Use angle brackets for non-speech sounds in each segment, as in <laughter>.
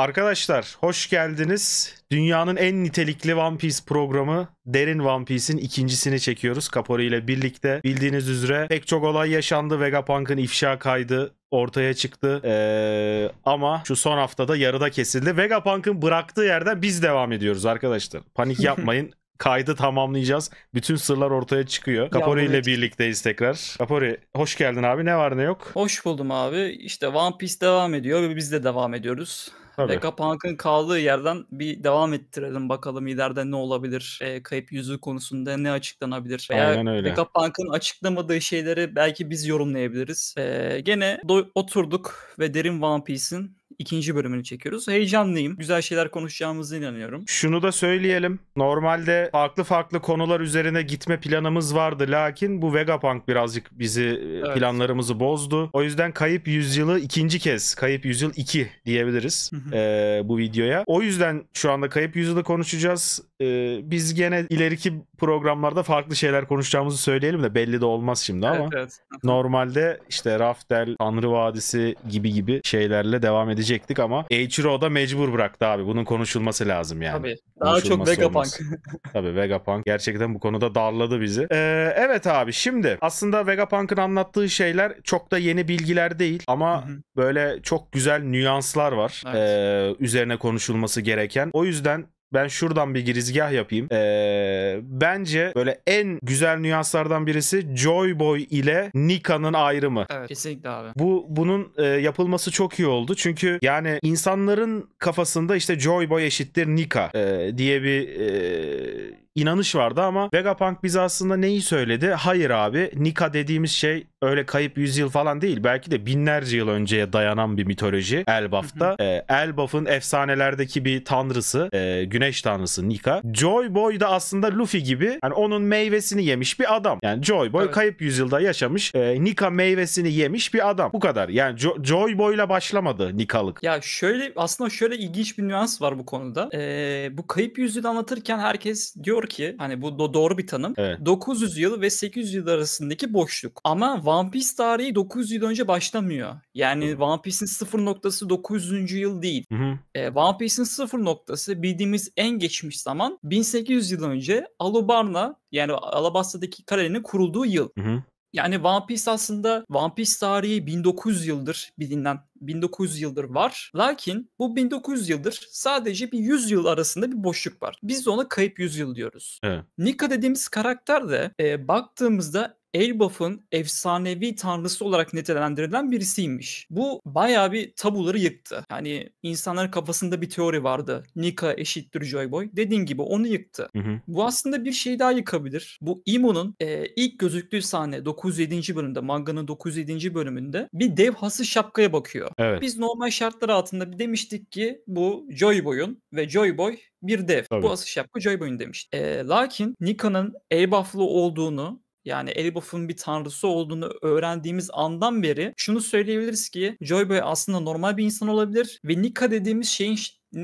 Arkadaşlar hoş geldiniz. Dünyanın en nitelikli One Piece programı Derin One Piece'in ikincisini çekiyoruz Kapori ile birlikte. Bildiğiniz üzere pek çok olay yaşandı. Vegapunk'ın ifşa kaydı ortaya çıktı. Ee, ama şu son haftada yarıda kesildi. Vegapunk'ın bıraktığı yerden biz devam ediyoruz arkadaşlar. Panik <laughs> yapmayın. kaydı tamamlayacağız. Bütün sırlar ortaya çıkıyor. Kapori ile birlikteyiz tekrar. Kapori hoş geldin abi. Ne var ne yok? Hoş buldum abi. İşte One Piece devam ediyor ve biz de devam ediyoruz. Tabii. Backup Punk'ın kaldığı yerden bir devam ettirelim bakalım ileride ne olabilir? E, kayıp yüzü konusunda ne açıklanabilir? Veya Aynen öyle. Backup Punk'ın açıklamadığı şeyleri belki biz yorumlayabiliriz. E, gene do- oturduk ve Derin One Piece'in ikinci bölümünü çekiyoruz. Heyecanlıyım. Güzel şeyler konuşacağımızı inanıyorum. Şunu da söyleyelim. Normalde farklı farklı konular üzerine gitme planımız vardı. Lakin bu Vegapunk birazcık bizi e, evet. planlarımızı bozdu. O yüzden Kayıp Yüzyılı ikinci kez. Kayıp Yüzyıl 2 diyebiliriz e, bu videoya. O yüzden şu anda Kayıp Yüzyılı konuşacağız. E, biz gene ileriki programlarda farklı şeyler konuşacağımızı söyleyelim de belli de olmaz şimdi ama. Evet, evet. Normalde işte Raftel, Tanrı Vadisi gibi gibi şeylerle devam edeceğiz diyecektik ama Eiichiro da mecbur bıraktı abi. Bunun konuşulması lazım yani. Tabii. Daha çok Vegapunk. Olması. Tabii Vegapunk gerçekten bu konuda darladı bizi. Ee, evet abi şimdi aslında Vegapunk'ın anlattığı şeyler çok da yeni bilgiler değil ama Hı-hı. böyle çok güzel nüanslar var. Evet. Ee, üzerine konuşulması gereken. O yüzden ben şuradan bir girizgah yapayım. Ee, bence böyle en güzel nüanslardan birisi Joy Boy ile Nika'nın ayrımı. Evet kesinlikle abi. Bu bunun e, yapılması çok iyi oldu. Çünkü yani insanların kafasında işte Joy Boy eşittir Nika e, diye bir e, inanış vardı ama Vegapunk bize aslında neyi söyledi? Hayır abi Nika dediğimiz şey öyle kayıp yüzyıl falan değil. Belki de binlerce yıl önceye dayanan bir mitoloji Elbaf'ta. e, Elbaf'ın efsanelerdeki bir tanrısı, e, güneş tanrısı Nika. Joy Boy da aslında Luffy gibi yani onun meyvesini yemiş bir adam. Yani Joy Boy evet. kayıp yüzyılda yaşamış. E, Nika meyvesini yemiş bir adam. Bu kadar. Yani jo- Joy Boy'la başlamadı Nikalık. Ya şöyle aslında şöyle ilginç bir nüans var bu konuda. E, bu kayıp yüzyılı anlatırken herkes diyor diyor ki hani bu doğru bir tanım. Evet. 900 yıl ve 800 yıl arasındaki boşluk. Ama One Piece tarihi 900 yıl önce başlamıyor. Yani Hı. One Piece'in sıfır noktası 900. yıl değil. Hı hı. Ee, One Piece'in sıfır noktası bildiğimiz en geçmiş zaman 1800 yıl önce Alubarna yani Alabasta'daki kalenin kurulduğu yıl. Hı hı. Yani One Piece aslında One Piece tarihi 1900 yıldır bilinen 1900 yıldır var. Lakin bu 1900 yıldır sadece bir 100 yıl arasında bir boşluk var. Biz de ona kayıp 100 yıl diyoruz. Evet. Nika dediğimiz karakter de e, baktığımızda Elbaf'ın efsanevi tanrısı olarak nitelendirilen birisiymiş. Bu bayağı bir tabuları yıktı. Yani insanların kafasında bir teori vardı. Nika eşittir Joyboy. Dediğin gibi onu yıktı. Hı hı. Bu aslında bir şey daha yıkabilir. Bu Imo'nun e, ilk gözüktüğü sahne 907. bölümde, manganın 907. bölümünde bir dev hası şapkaya bakıyor. Evet. Biz normal şartlar altında demiştik ki bu Joyboy'un ve Joyboy bir dev. Tabii. Bu asıl şapka Joyboy'un demiş. E, lakin Nika'nın Elbaflı olduğunu yani Elboff'un bir tanrısı olduğunu öğrendiğimiz andan beri şunu söyleyebiliriz ki Joy Boy aslında normal bir insan olabilir ve Nika dediğimiz şeyin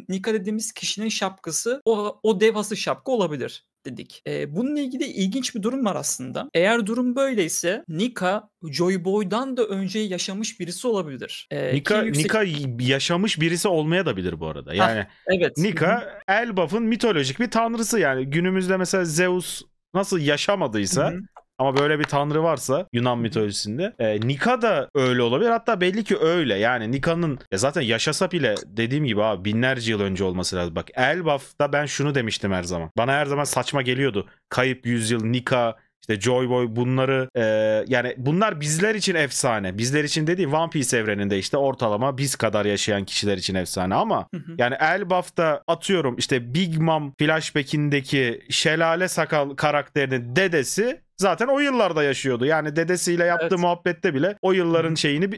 Nika dediğimiz kişinin şapkası o, o devası şapka olabilir dedik. E, bununla ilgili ilginç bir durum var aslında. Eğer durum böyleyse Nika Joy Boy'dan da önce yaşamış birisi olabilir. E, Nika, yüksek... Nika yaşamış birisi olmaya da bilir bu arada. Yani Heh, evet. Nika Elbaf'ın mitolojik bir tanrısı yani günümüzde mesela Zeus nasıl yaşamadıysa Hı-hı. Ama böyle bir tanrı varsa Yunan mitolojisinde e, Nika da öyle olabilir. Hatta belli ki öyle. Yani Nika'nın ya zaten yaşasa bile dediğim gibi abi binlerce yıl önce olması lazım. Bak Elbaf'ta ben şunu demiştim her zaman. Bana her zaman saçma geliyordu. Kayıp yüzyıl Nika işte Joy Boy bunları e, yani bunlar bizler için efsane. Bizler için dediğim One Piece evreninde işte ortalama biz kadar yaşayan kişiler için efsane ama hı hı. yani Elbaf'ta atıyorum işte Big Mom flashback'indeki şelale sakal karakterinin dedesi zaten o yıllarda yaşıyordu. Yani dedesiyle yaptığı evet. muhabbette bile o yılların Hı-hı. şeyini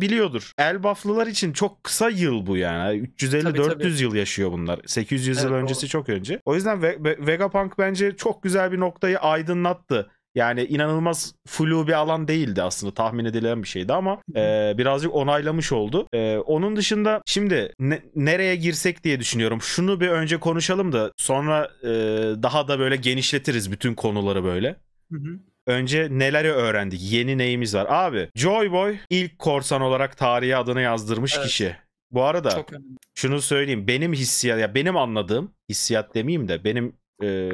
biliyordur. Elbaflılar için çok kısa yıl bu yani. 350-400 yıl yaşıyor bunlar. 800 evet, öncesi o. çok önce. O yüzden Ve- Ve- Vegapunk bence çok güzel bir noktayı aydınlattı. Yani inanılmaz flu bir alan değildi aslında tahmin edilen bir şeydi ama e, birazcık onaylamış oldu. E, onun dışında şimdi ne, nereye girsek diye düşünüyorum. Şunu bir önce konuşalım da sonra e, daha da böyle genişletiriz bütün konuları böyle. Hı hı. Önce neleri öğrendik? Yeni neyimiz var? Abi Joy Boy ilk korsan olarak tarihe adını yazdırmış evet. kişi. Bu arada şunu söyleyeyim. Benim hissiyat ya benim anladığım hissiyat demeyeyim de benim e,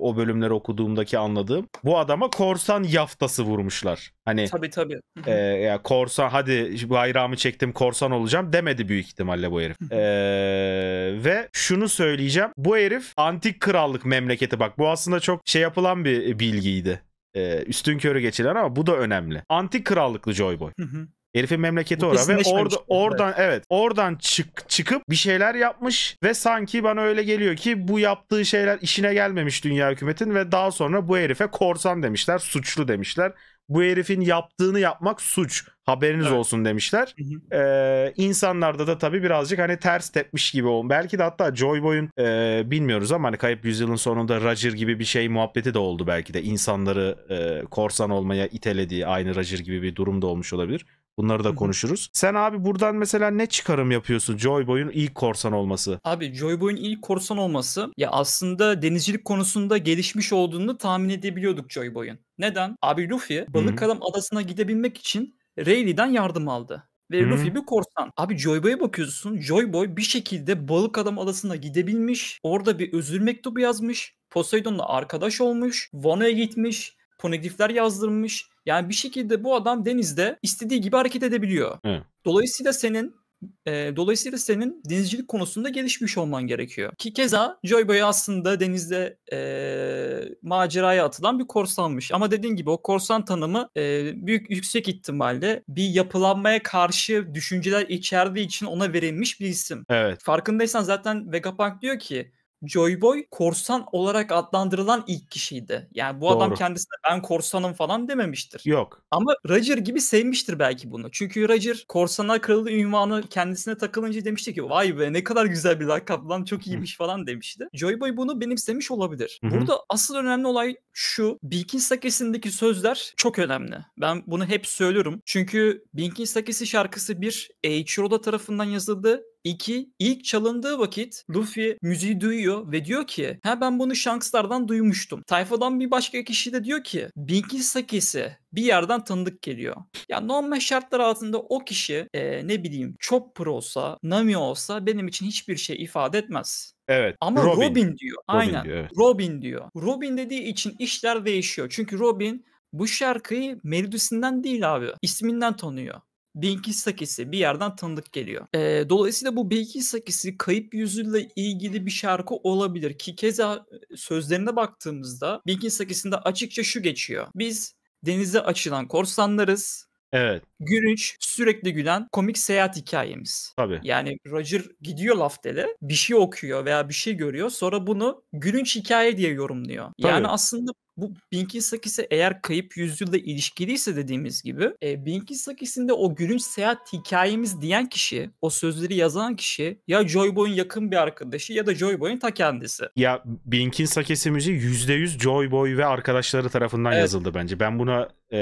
o bölümleri okuduğumdaki anladığım. Bu adama korsan yaftası vurmuşlar. Hani Tabii tabii. e, ya korsan hadi bayrağımı çektim korsan olacağım demedi büyük ihtimalle bu herif. E, ve şunu söyleyeceğim. Bu herif antik krallık memleketi bak. Bu aslında çok şey yapılan bir e, bilgiydi. E, üstün körü geçilen ama bu da önemli. Antik krallıklı Joy Boy. Hı hı. Herifin memleketi orada ve orada oradan evet. evet oradan çık çıkıp bir şeyler yapmış ve sanki bana öyle geliyor ki bu yaptığı şeyler işine gelmemiş dünya hükümetin ve daha sonra bu herife korsan demişler, suçlu demişler. Bu herifin yaptığını yapmak suç. Haberiniz evet. olsun demişler. Hı hı. Ee, insanlarda da tabii birazcık hani ters tepmiş gibi olmuş. Belki de hatta Joy Boy'un e, bilmiyoruz ama hani kayıp yüzyılın sonunda Roger gibi bir şey muhabbeti de oldu belki de. insanları e, korsan olmaya itelediği aynı Roger gibi bir durum da olmuş olabilir. Bunları da konuşuruz. Sen abi buradan mesela ne çıkarım yapıyorsun Joy Boy'un ilk korsan olması? Abi Joy Boy'un ilk korsan olması ya aslında denizcilik konusunda gelişmiş olduğunu tahmin edebiliyorduk Joy Boy'un. Neden? Abi Luffy Balık Adam Adası'na gidebilmek için Rayleigh'den yardım aldı. Ve Hı-hı. Luffy bir korsan. Abi Joy Boy'a bakıyorsun. Joy Boy bir şekilde Balık Adam Adası'na gidebilmiş. Orada bir özür mektubu yazmış. Poseidon'la arkadaş olmuş. Vana'ya gitmiş. Poneglyph'ler yazdırmış yani bir şekilde bu adam denizde istediği gibi hareket edebiliyor. Hı. Dolayısıyla senin e, dolayısıyla senin denizcilik konusunda gelişmiş olman gerekiyor. Ki keza Joy Boy aslında denizde e, maceraya atılan bir korsanmış. Ama dediğin gibi o korsan tanımı e, büyük yüksek ihtimalle bir yapılanmaya karşı düşünceler içerdiği için ona verilmiş bir isim. Evet. Farkındaysan zaten Vegapunk diyor ki Joy Boy korsan olarak adlandırılan ilk kişiydi. Yani bu Doğru. adam kendisine ben korsanım falan dememiştir. Yok. Ama Roger gibi sevmiştir belki bunu. Çünkü Roger korsana kralı ünvanı kendisine takılınca demişti ki vay be ne kadar güzel bir lakap lan çok iyiymiş falan demişti. Joy Boy bunu benimsemiş olabilir. Hı-hı. Burada asıl önemli olay şu. Binkin Sakesi'ndeki sözler çok önemli. Ben bunu hep söylüyorum. Çünkü Binkin Sakesi şarkısı bir Eiichiro tarafından yazıldı 2. ilk çalındığı vakit Luffy müziği duyuyor ve diyor ki ha ben bunu Shanks'lardan duymuştum. Tayfadan bir başka kişi de diyor ki Binky Sakisi bir yerden tanıdık geliyor. Ya yani normal şartlar altında o kişi e, ne bileyim Chopper olsa, Nami olsa benim için hiçbir şey ifade etmez. Evet. Ama Robin, Robin diyor. Robin Aynen. Diyor, evet. Robin diyor. Robin dediği için işler değişiyor. Çünkü Robin bu şarkıyı melodisinden değil abi. isminden tanıyor. Binky bir yerden tanıdık geliyor. E, dolayısıyla bu Binky kayıp yüzüyle ilgili bir şarkı olabilir ki keza e, sözlerine baktığımızda Binky de açıkça şu geçiyor. Biz denize açılan korsanlarız. Evet. Gülünç sürekli gülen komik seyahat hikayemiz. Tabii. Yani Roger gidiyor laftele bir şey okuyor veya bir şey görüyor sonra bunu gülünç hikaye diye yorumluyor. Tabii. Yani aslında bu Binkisaki'si eğer kayıp yüzyılda ilişkiliyse dediğimiz gibi e, Binkisaki'sinde o gülünç seyahat hikayemiz diyen kişi, o sözleri yazan kişi ya Joy Boy'un yakın bir arkadaşı ya da Joy Boy'un ta kendisi. Ya Binkisaki'si müziği %100 Joy Boy ve arkadaşları tarafından evet. yazıldı bence. Ben buna e,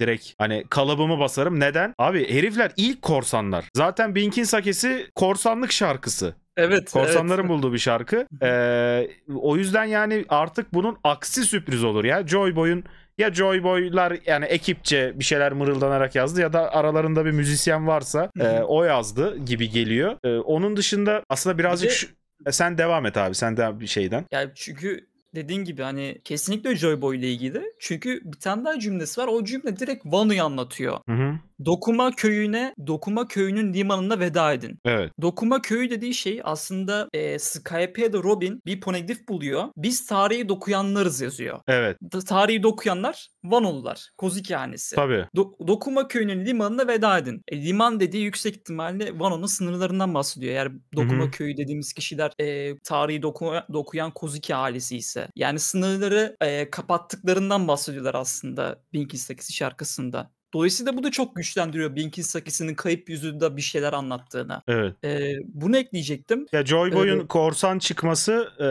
direkt hani kalıbımı basarım. Neden? Abi herifler ilk korsanlar. Zaten Binkin Sakesi korsanlık şarkısı. Evet. Korsanların evet. bulduğu bir şarkı. Ee, o yüzden yani artık bunun aksi sürpriz olur ya. Joy Boy'un ya Joy Boy'lar yani ekipçe bir şeyler mırıldanarak yazdı ya da aralarında bir müzisyen varsa e, o yazdı gibi geliyor. E, onun dışında aslında birazcık bir de... şu, e, sen devam et abi sen de bir şeyden. Yani çünkü dediğin gibi hani kesinlikle Joy Boy ile ilgili. Çünkü bir tane daha cümlesi var. O cümle direkt Vanu'yu anlatıyor. Hı hı. Dokuma köyüne, Dokuma köyünün limanında veda edin. Evet. Dokuma köyü dediği şey aslında e, Skype'de Robin bir poneglyph buluyor. Biz tarihi dokuyanlarız yazıyor. Evet. Da, tarihi dokuyanlar Vanolular. kozik hanesi. Tabii. Do- Dokuma köyünün limanına veda edin. E, liman dediği yüksek ihtimalle Vano'nun sınırlarından bahsediyor. Eğer Dokuma Hı-hı. köyü dediğimiz kişiler e, tarihi doku- dokuyan kozik ailesi ise de. Yani sınırları e, kapattıklarından bahsediyorlar aslında Bing'in Sakisi şarkısında. Dolayısıyla bu da çok güçlendiriyor Bing'in Sakisi'nin kayıp yüzünde bir şeyler anlattığını. Evet. E, bunu ekleyecektim. Ya Joy Boy'un ee, korsan çıkması e,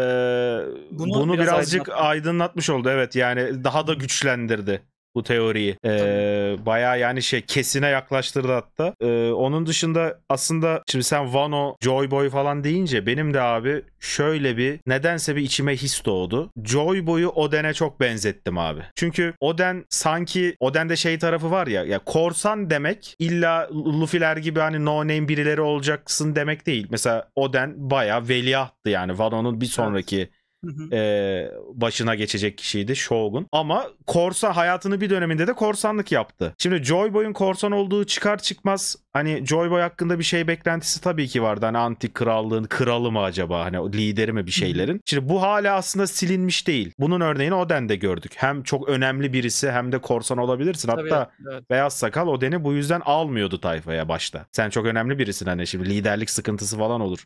bunu, bunu biraz birazcık aydınlatmış. aydınlatmış oldu. Evet yani daha da güçlendirdi bu teoriyi. Ee, Baya yani şey kesine yaklaştırdı hatta. Ee, onun dışında aslında şimdi sen Vano, Joy Boy falan deyince benim de abi şöyle bir nedense bir içime his doğdu. Joy Boy'u Oden'e çok benzettim abi. Çünkü Oden sanki Oden'de şey tarafı var ya ya korsan demek illa Luffy'ler gibi hani no name birileri olacaksın demek değil. Mesela Oden baya veliahttı yani Vano'nun bir sonraki evet e, başına geçecek kişiydi Shogun. Ama korsa hayatını bir döneminde de korsanlık yaptı. Şimdi Joy Boy'un korsan olduğu çıkar çıkmaz hani Joy Boy hakkında bir şey beklentisi tabii ki vardı. Hani antik krallığın kralı mı acaba hani lideri mi bir şeylerin. Şimdi bu hala aslında silinmiş değil. Bunun örneğini Oden'de gördük. Hem çok önemli birisi hem de korsan olabilirsin. Tabii, Hatta evet. Beyaz Sakal Oden'i bu yüzden almıyordu tayfaya başta. Sen çok önemli birisin hani şimdi liderlik sıkıntısı falan olur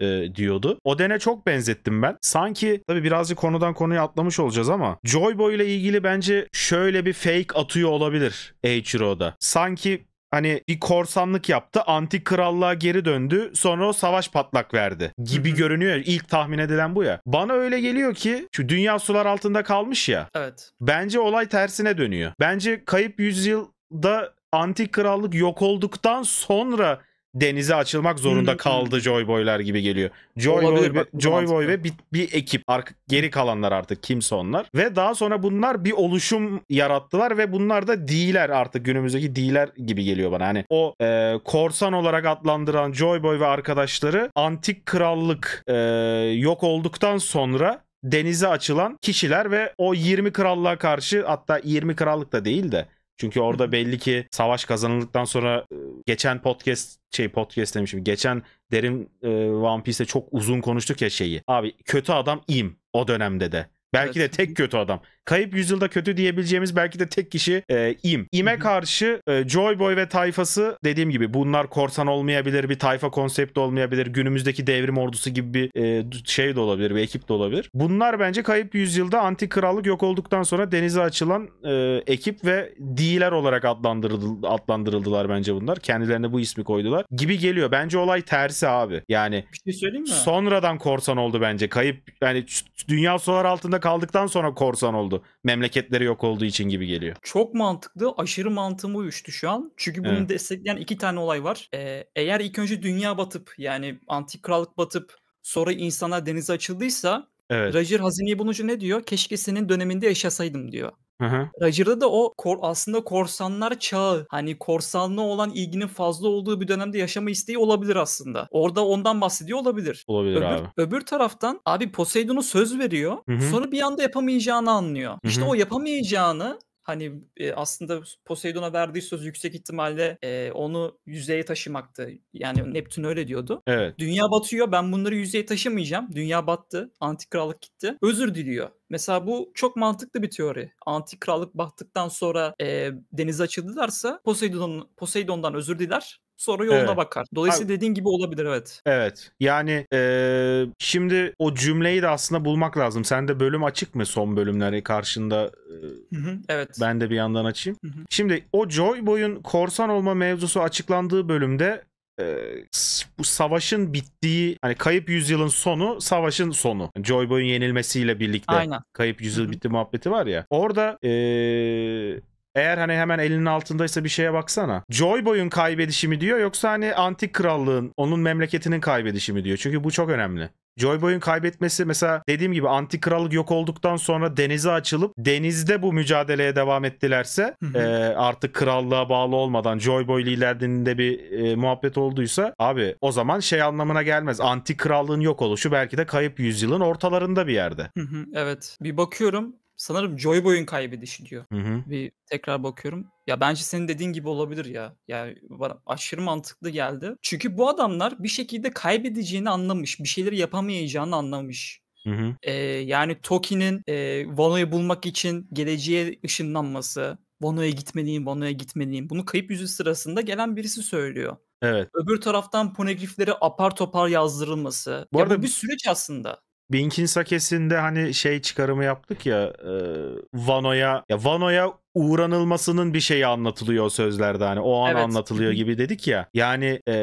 e, diyordu. Oden'e çok benzettim ben. Sanki Tabi birazcık konudan konuya atlamış olacağız ama Joy Boy ile ilgili bence şöyle bir fake atıyor olabilir Eiichiro'da. Sanki hani bir korsanlık yaptı, antik krallığa geri döndü, sonra o savaş patlak verdi gibi görünüyor. İlk tahmin edilen bu ya. Bana öyle geliyor ki şu dünya sular altında kalmış ya. Evet. Bence olay tersine dönüyor. Bence kayıp yüzyılda antik krallık yok olduktan sonra denize açılmak zorunda kaldı Joy Boy'lar gibi geliyor. Joy Olabilir, Boy ve, bak, Joy Boy ve bir, bir ekip ark- geri kalanlar artık kimse onlar ve daha sonra bunlar bir oluşum yarattılar ve bunlar da D'ler artık günümüzdeki D'ler gibi geliyor bana. Hani o e, korsan olarak adlandıran Joy Boy ve arkadaşları antik krallık e, yok olduktan sonra denize açılan kişiler ve o 20 krallığa karşı hatta 20 krallık da değil de çünkü orada belli ki savaş kazanıldıktan sonra e, geçen podcast şey podcast demişim. Geçen derin e, One Piece'te çok uzun konuştuk ya şeyi. Abi kötü adam im o dönemde de. Belki evet. de tek kötü adam. Kayıp yüzyılda kötü diyebileceğimiz belki de tek kişi e, İm. İm'e karşı e, Joy Boy ve tayfası dediğim gibi bunlar korsan olmayabilir, bir tayfa konsepti olmayabilir. Günümüzdeki devrim ordusu gibi bir e, şey de olabilir, bir ekip de olabilir. Bunlar bence kayıp yüzyılda anti krallık yok olduktan sonra denize açılan e, ekip ve D'ler olarak adlandırıldı, adlandırıldılar bence bunlar. Kendilerine bu ismi koydular. Gibi geliyor. Bence olay tersi abi. Yani bir şey söyleyeyim mi? Sonradan korsan oldu bence. Kayıp yani dünya sular altında kaldıktan sonra korsan oldu oldu. Memleketleri yok olduğu için gibi geliyor. Çok mantıklı. Aşırı mantığıma uyuştu şu an. Çünkü bunu evet. destekleyen iki tane olay var. Ee, eğer ilk önce dünya batıp yani antik krallık batıp sonra insanlar denize açıldıysa Evet. Roger hazineye bulunca ne diyor? Keşke senin döneminde yaşasaydım diyor. Hı Roger'da da o kor, aslında korsanlar çağı hani korsanlığa olan ilginin fazla olduğu bir dönemde yaşama isteği olabilir aslında. Orada ondan bahsediyor olabilir. Olabilir öbür, abi. Öbür taraftan abi Poseidon'u söz veriyor. Hı hı. Sonra bir anda yapamayacağını anlıyor. Hı hı. İşte o yapamayacağını hani e, aslında Poseidon'a verdiği söz yüksek ihtimalle e, onu yüzeye taşımaktı. Yani Neptün öyle diyordu. Evet. Dünya batıyor ben bunları yüzeye taşımayacağım. Dünya battı. Antik krallık gitti. Özür diliyor. Mesela bu çok mantıklı bir teori. Antik krallık battıktan sonra e, denize açıldılarsa Poseidon, Poseidon'dan özür diler Sonra yoluna evet. bakar. Dolayısıyla dediğin gibi olabilir evet. Evet. Yani e, şimdi o cümleyi de aslında bulmak lazım. Sen de bölüm açık mı son bölümleri hani karşında? E, hı hı, evet. Ben de bir yandan açayım. Hı hı. Şimdi o Joy Boy'un korsan olma mevzusu açıklandığı bölümde bu savaşın bittiği hani kayıp yüzyılın sonu savaşın sonu. Joy Boy'un yenilmesiyle birlikte Aynen. kayıp yüzyıl bitti muhabbeti var ya. Orada eee eğer hani hemen elinin altındaysa bir şeye baksana. Joyboy'un Boy'un kaybedişi mi diyor yoksa hani antik krallığın onun memleketinin kaybedişi mi diyor? Çünkü bu çok önemli. Joyboy'un kaybetmesi mesela dediğim gibi antik krallık yok olduktan sonra denize açılıp denizde bu mücadeleye devam ettilerse e, artık krallığa bağlı olmadan Joy-Boy liderliğinde bir e, muhabbet olduysa abi o zaman şey anlamına gelmez. Antik krallığın yok oluşu belki de kayıp yüzyılın ortalarında bir yerde. evet bir bakıyorum sanırım Joy Boy'un kaybedişi diyor. Hı hı. Bir tekrar bakıyorum. Ya bence senin dediğin gibi olabilir ya. Yani bana aşırı mantıklı geldi. Çünkü bu adamlar bir şekilde kaybedeceğini anlamış. Bir şeyleri yapamayacağını anlamış. Hı hı. Ee, yani Toki'nin e, Vano'yu bulmak için geleceğe ışınlanması, Vano'ya gitmeliyim, Vano'ya gitmeliyim. Bunu kayıp yüzü sırasında gelen birisi söylüyor. Evet. Öbür taraftan ponegrifleri apar topar yazdırılması. Bu ya bu bir süreç aslında. Bink'in sakesinde hani şey çıkarımı yaptık ya e, Vano'ya ya Vano'ya uğranılmasının bir şeyi anlatılıyor sözlerde hani o an evet. anlatılıyor gibi dedik ya. Yani e,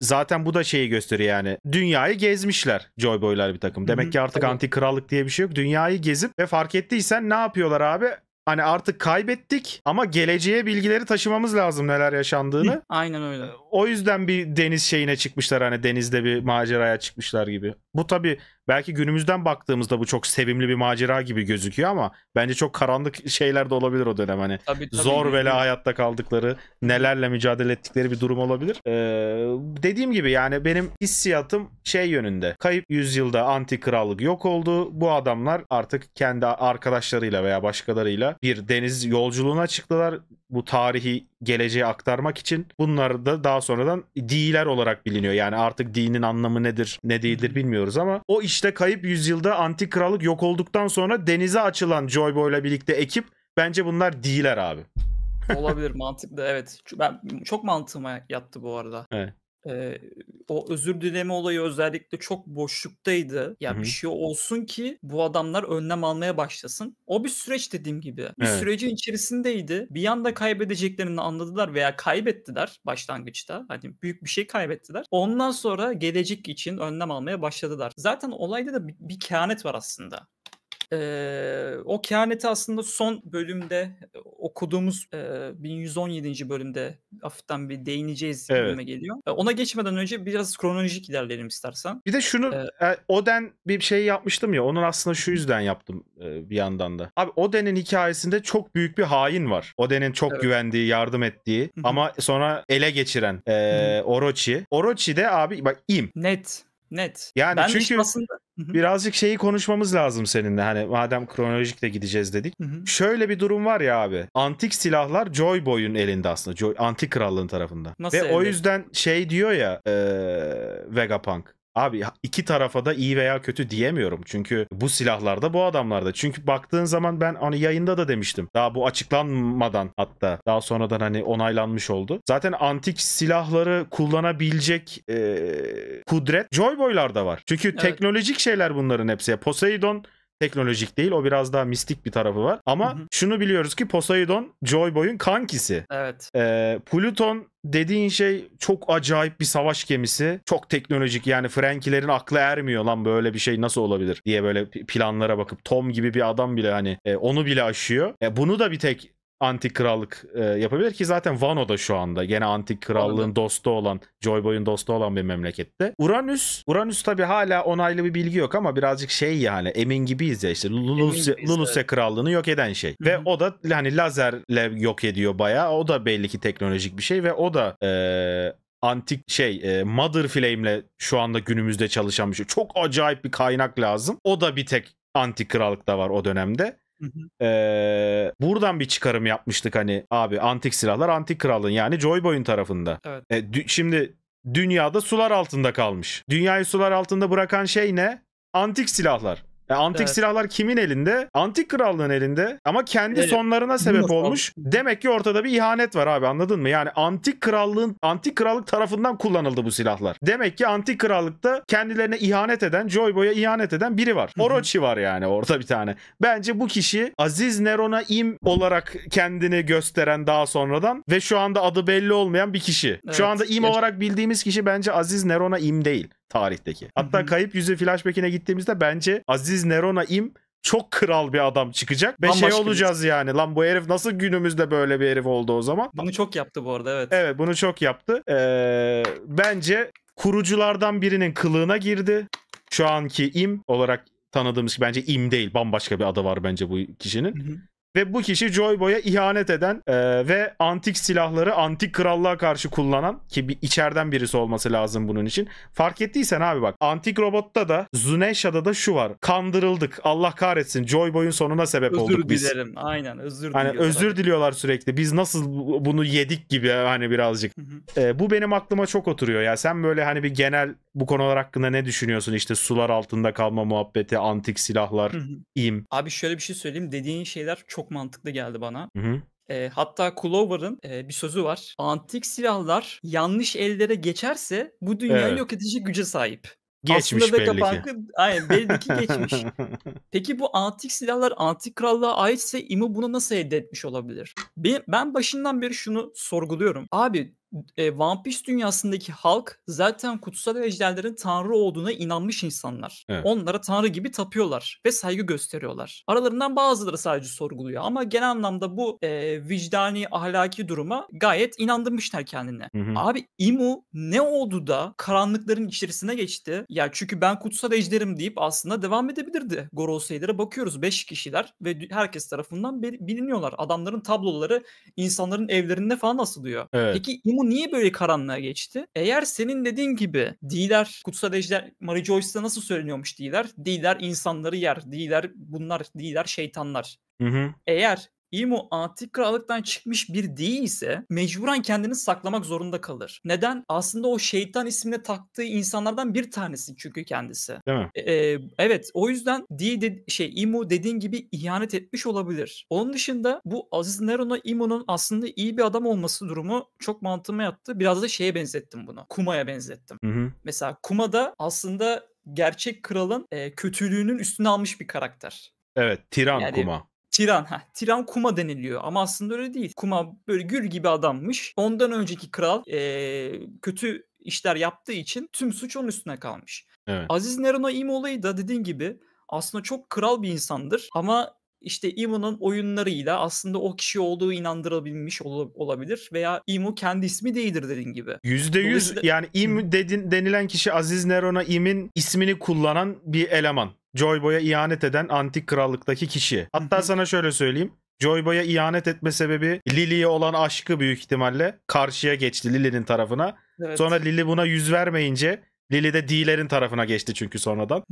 zaten bu da şeyi gösteriyor yani. Dünyayı gezmişler Joy Boy'lar bir takım. Demek Hı-hı. ki artık anti krallık diye bir şey yok. Dünyayı gezip ve fark ettiysen ne yapıyorlar abi? Hani artık kaybettik ama geleceğe bilgileri taşımamız lazım neler yaşandığını. Aynen öyle. E, o yüzden bir deniz şeyine çıkmışlar hani denizde bir maceraya çıkmışlar gibi. Bu tabi belki günümüzden baktığımızda bu çok sevimli bir macera gibi gözüküyor ama bence çok karanlık <laughs> şeyler de olabilir o dönem hani. Tabii, tabii, Zor ve hayatta kaldıkları, nelerle mücadele ettikleri bir durum olabilir. Ee, dediğim gibi yani benim hissiyatım şey yönünde. Kayıp yüzyılda anti krallık yok oldu. Bu adamlar artık kendi arkadaşlarıyla veya başkalarıyla bir deniz yolculuğuna çıktılar. Bu tarihi geleceğe aktarmak için. Bunlar da daha sonradan diler olarak biliniyor. Yani artık dinin anlamı nedir, ne değildir bilmiyorum hatırlıyoruz ama o işte kayıp yüzyılda antik krallık yok olduktan sonra denize açılan Joy Boy'la birlikte ekip bence bunlar değiller abi. Olabilir mantıklı evet. Ben çok mantığıma yattı bu arada. Evet e, o özür dileme olayı özellikle çok boşluktaydı. Ya Hı-hı. bir şey olsun ki bu adamlar önlem almaya başlasın. O bir süreç dediğim gibi. Bir sürecin içerisindeydi. Bir yanda kaybedeceklerini anladılar veya kaybettiler başlangıçta. Hani büyük bir şey kaybettiler. Ondan sonra gelecek için önlem almaya başladılar. Zaten olayda da bir, bir kehanet var aslında. E, o kehaneti aslında son bölümde okuduğumuz e, 1117. bölümde hafiften bir değineceğiz evet. bölüme geliyor. E, ona geçmeden önce biraz kronolojik ilerleyelim istersen. Bir de şunu e, Oden bir şey yapmıştım ya onun aslında şu yüzden yaptım e, bir yandan da. Abi Oden'in hikayesinde çok büyük bir hain var. Oden'in çok evet. güvendiği, yardım ettiği ama sonra ele geçiren e, Orochi. Orochi de abi bak im. Net. Net. Yani ben çünkü aslında... birazcık şeyi konuşmamız lazım seninle. Hani madem kronolojik de gideceğiz dedik. Şöyle bir durum var ya abi. Antik silahlar Joy Boy'un elinde aslında. Joy, antik krallığın tarafında. Nasıl Ve elde? o yüzden şey diyor ya e, Vegapunk. Abi iki tarafa da iyi veya kötü diyemiyorum. Çünkü bu silahlarda bu adamlarda. Çünkü baktığın zaman ben hani yayında da demiştim. Daha bu açıklanmadan hatta daha sonradan hani onaylanmış oldu. Zaten antik silahları kullanabilecek e, kudret Joyboy'larda var. Çünkü evet. teknolojik şeyler bunların hepsi. Poseidon teknolojik değil. O biraz daha mistik bir tarafı var. Ama hı hı. şunu biliyoruz ki Poseidon Joy Boy'un kankisi. Evet. Ee, Pluton dediğin şey çok acayip bir savaş gemisi. Çok teknolojik yani Frankilerin aklı ermiyor lan böyle bir şey nasıl olabilir diye böyle planlara bakıp Tom gibi bir adam bile hani e, onu bile aşıyor. E, bunu da bir tek antik krallık e, yapabilir ki zaten Vano da şu anda gene antik krallığın Anladım. dostu olan Joyboy'un dostu olan bir memlekette. Uranüs Uranüs tabi hala onaylı bir bilgi yok ama birazcık şey yani emin gibiyiz ya işte Lulusya, Lulusya krallığını yok eden şey. Hı-hı. Ve o da hani lazerle yok ediyor bayağı. O da belli ki teknolojik bir şey ve o da e, antik şey e, Mother Flame'le şu anda günümüzde çalışan bir şey. Çok acayip bir kaynak lazım. O da bir tek antik krallıkta var o dönemde. Hı buradan bir çıkarım yapmıştık hani abi antik silahlar antik kralın yani Joyboy'un tarafında. Evet. E, dü- şimdi dünyada sular altında kalmış. Dünyayı sular altında bırakan şey ne? Antik silahlar. E, antik evet. silahlar kimin elinde? Antik krallığın elinde. Ama kendi evet. sonlarına sebep Bilmiyorum. olmuş. Demek ki ortada bir ihanet var abi anladın mı? Yani antik krallığın antik krallık tarafından kullanıldı bu silahlar. Demek ki antik krallıkta kendilerine ihanet eden, Joyboy'a ihanet eden biri var. Orochi var yani orada bir tane. Bence bu kişi Aziz Neron'a im olarak kendini gösteren daha sonradan ve şu anda adı belli olmayan bir kişi. Evet. Şu anda im olarak bildiğimiz kişi bence Aziz Neron'a im değil tarihteki. Hatta kayıp yüzü flashback'ine gittiğimizde bence Aziz Nerona im çok kral bir adam çıkacak ve şey Bambaşka şey olacağız bir... yani. Lan bu herif nasıl günümüzde böyle bir herif oldu o zaman? Bunu çok yaptı bu arada evet. Evet bunu çok yaptı. Ee, bence kuruculardan birinin kılığına girdi. Şu anki im olarak tanıdığımız bence im değil bambaşka bir adı var bence bu kişinin. Hı hı. Ve bu kişi Joy Boy'a ihanet eden e, ve antik silahları antik krallığa karşı kullanan ki bir içeriden birisi olması lazım bunun için. Fark ettiysen abi bak antik robotta da Zuneşa'da da şu var. Kandırıldık. Allah kahretsin. Joy Boy'un sonuna sebep özür olduk biz. Özür dilerim. Aynen özür hani diliyorlar. Özür diliyorlar sürekli. Biz nasıl bunu yedik gibi hani birazcık. Hı hı. E, bu benim aklıma çok oturuyor ya. Sen böyle hani bir genel bu konular hakkında ne düşünüyorsun? İşte sular altında kalma muhabbeti, antik silahlar, hı hı. im. Abi şöyle bir şey söyleyeyim. Dediğin şeyler çok çok mantıklı geldi bana. Hı hı. E, hatta Clover'ın e, bir sözü var. Antik silahlar yanlış ellere geçerse bu dünyayı evet. yok edici güce sahip. Geçmiş Aslında belli Park'ı, ki. Aynen belli ki geçmiş. <laughs> Peki bu antik silahlar antik krallığa aitse İmo bunu nasıl elde etmiş olabilir? Ben, ben başından beri şunu sorguluyorum. Abi e, One Piece dünyasındaki halk zaten kutsal ejderlerin tanrı olduğuna inanmış insanlar. Evet. Onlara tanrı gibi tapıyorlar ve saygı gösteriyorlar. Aralarından bazıları sadece sorguluyor ama genel anlamda bu e, vicdani ahlaki duruma gayet inandırmışlar kendine. Hı hı. Abi Imu ne oldu da karanlıkların içerisine geçti? Ya çünkü ben kutsal ejderim deyip aslında devam edebilirdi. Goro Seyler'e bakıyoruz 5 kişiler ve herkes tarafından biliniyorlar. Adamların tabloları insanların evlerinde falan asılıyor. Evet. Peki Imu niye böyle karanlığa geçti? Eğer senin dediğin gibi D'ler, kutsal ejder, Mary Joyce'da nasıl söyleniyormuş D'ler? D'ler insanları yer, D'ler bunlar, D'ler şeytanlar. Hı hı. Eğer İmu antik krallıktan çıkmış bir değilse mecburen kendini saklamak zorunda kalır. Neden? Aslında o şeytan ismine taktığı insanlardan bir tanesi çünkü kendisi. Değil mi? Ee, evet o yüzden di de, şey İmu dediğin gibi ihanet etmiş olabilir. Onun dışında bu Aziz Nero'na İmu'nun aslında iyi bir adam olması durumu çok mantığıma yattı. Biraz da şeye benzettim bunu. Kuma'ya benzettim. Hı hı. Mesela Kuma'da aslında gerçek kralın e, kötülüğünün üstüne almış bir karakter. Evet, tiran yani, kuma. Tiran. Heh, Tiran Kuma deniliyor ama aslında öyle değil. Kuma böyle gül gibi adammış. Ondan önceki kral e, kötü işler yaptığı için tüm suç onun üstüne kalmış. Evet. Aziz Nerona olayı da dediğin gibi aslında çok kral bir insandır ama işte İmo'nun oyunlarıyla aslında o kişi olduğu inandırabilmiş ol- olabilir veya İmo kendi ismi değildir dediğin gibi. Yüzde yüz yani İmo dedin, denilen kişi Aziz Nerona İm'in ismini kullanan bir eleman. Joyboy'a ihanet eden antik krallıktaki kişi. Hatta sana şöyle söyleyeyim. Joyboy'a ihanet etme sebebi Lily'ye olan aşkı büyük ihtimalle karşıya geçti Lily'nin tarafına. Evet. Sonra Lily buna yüz vermeyince Lily de D'lerin tarafına geçti çünkü sonradan.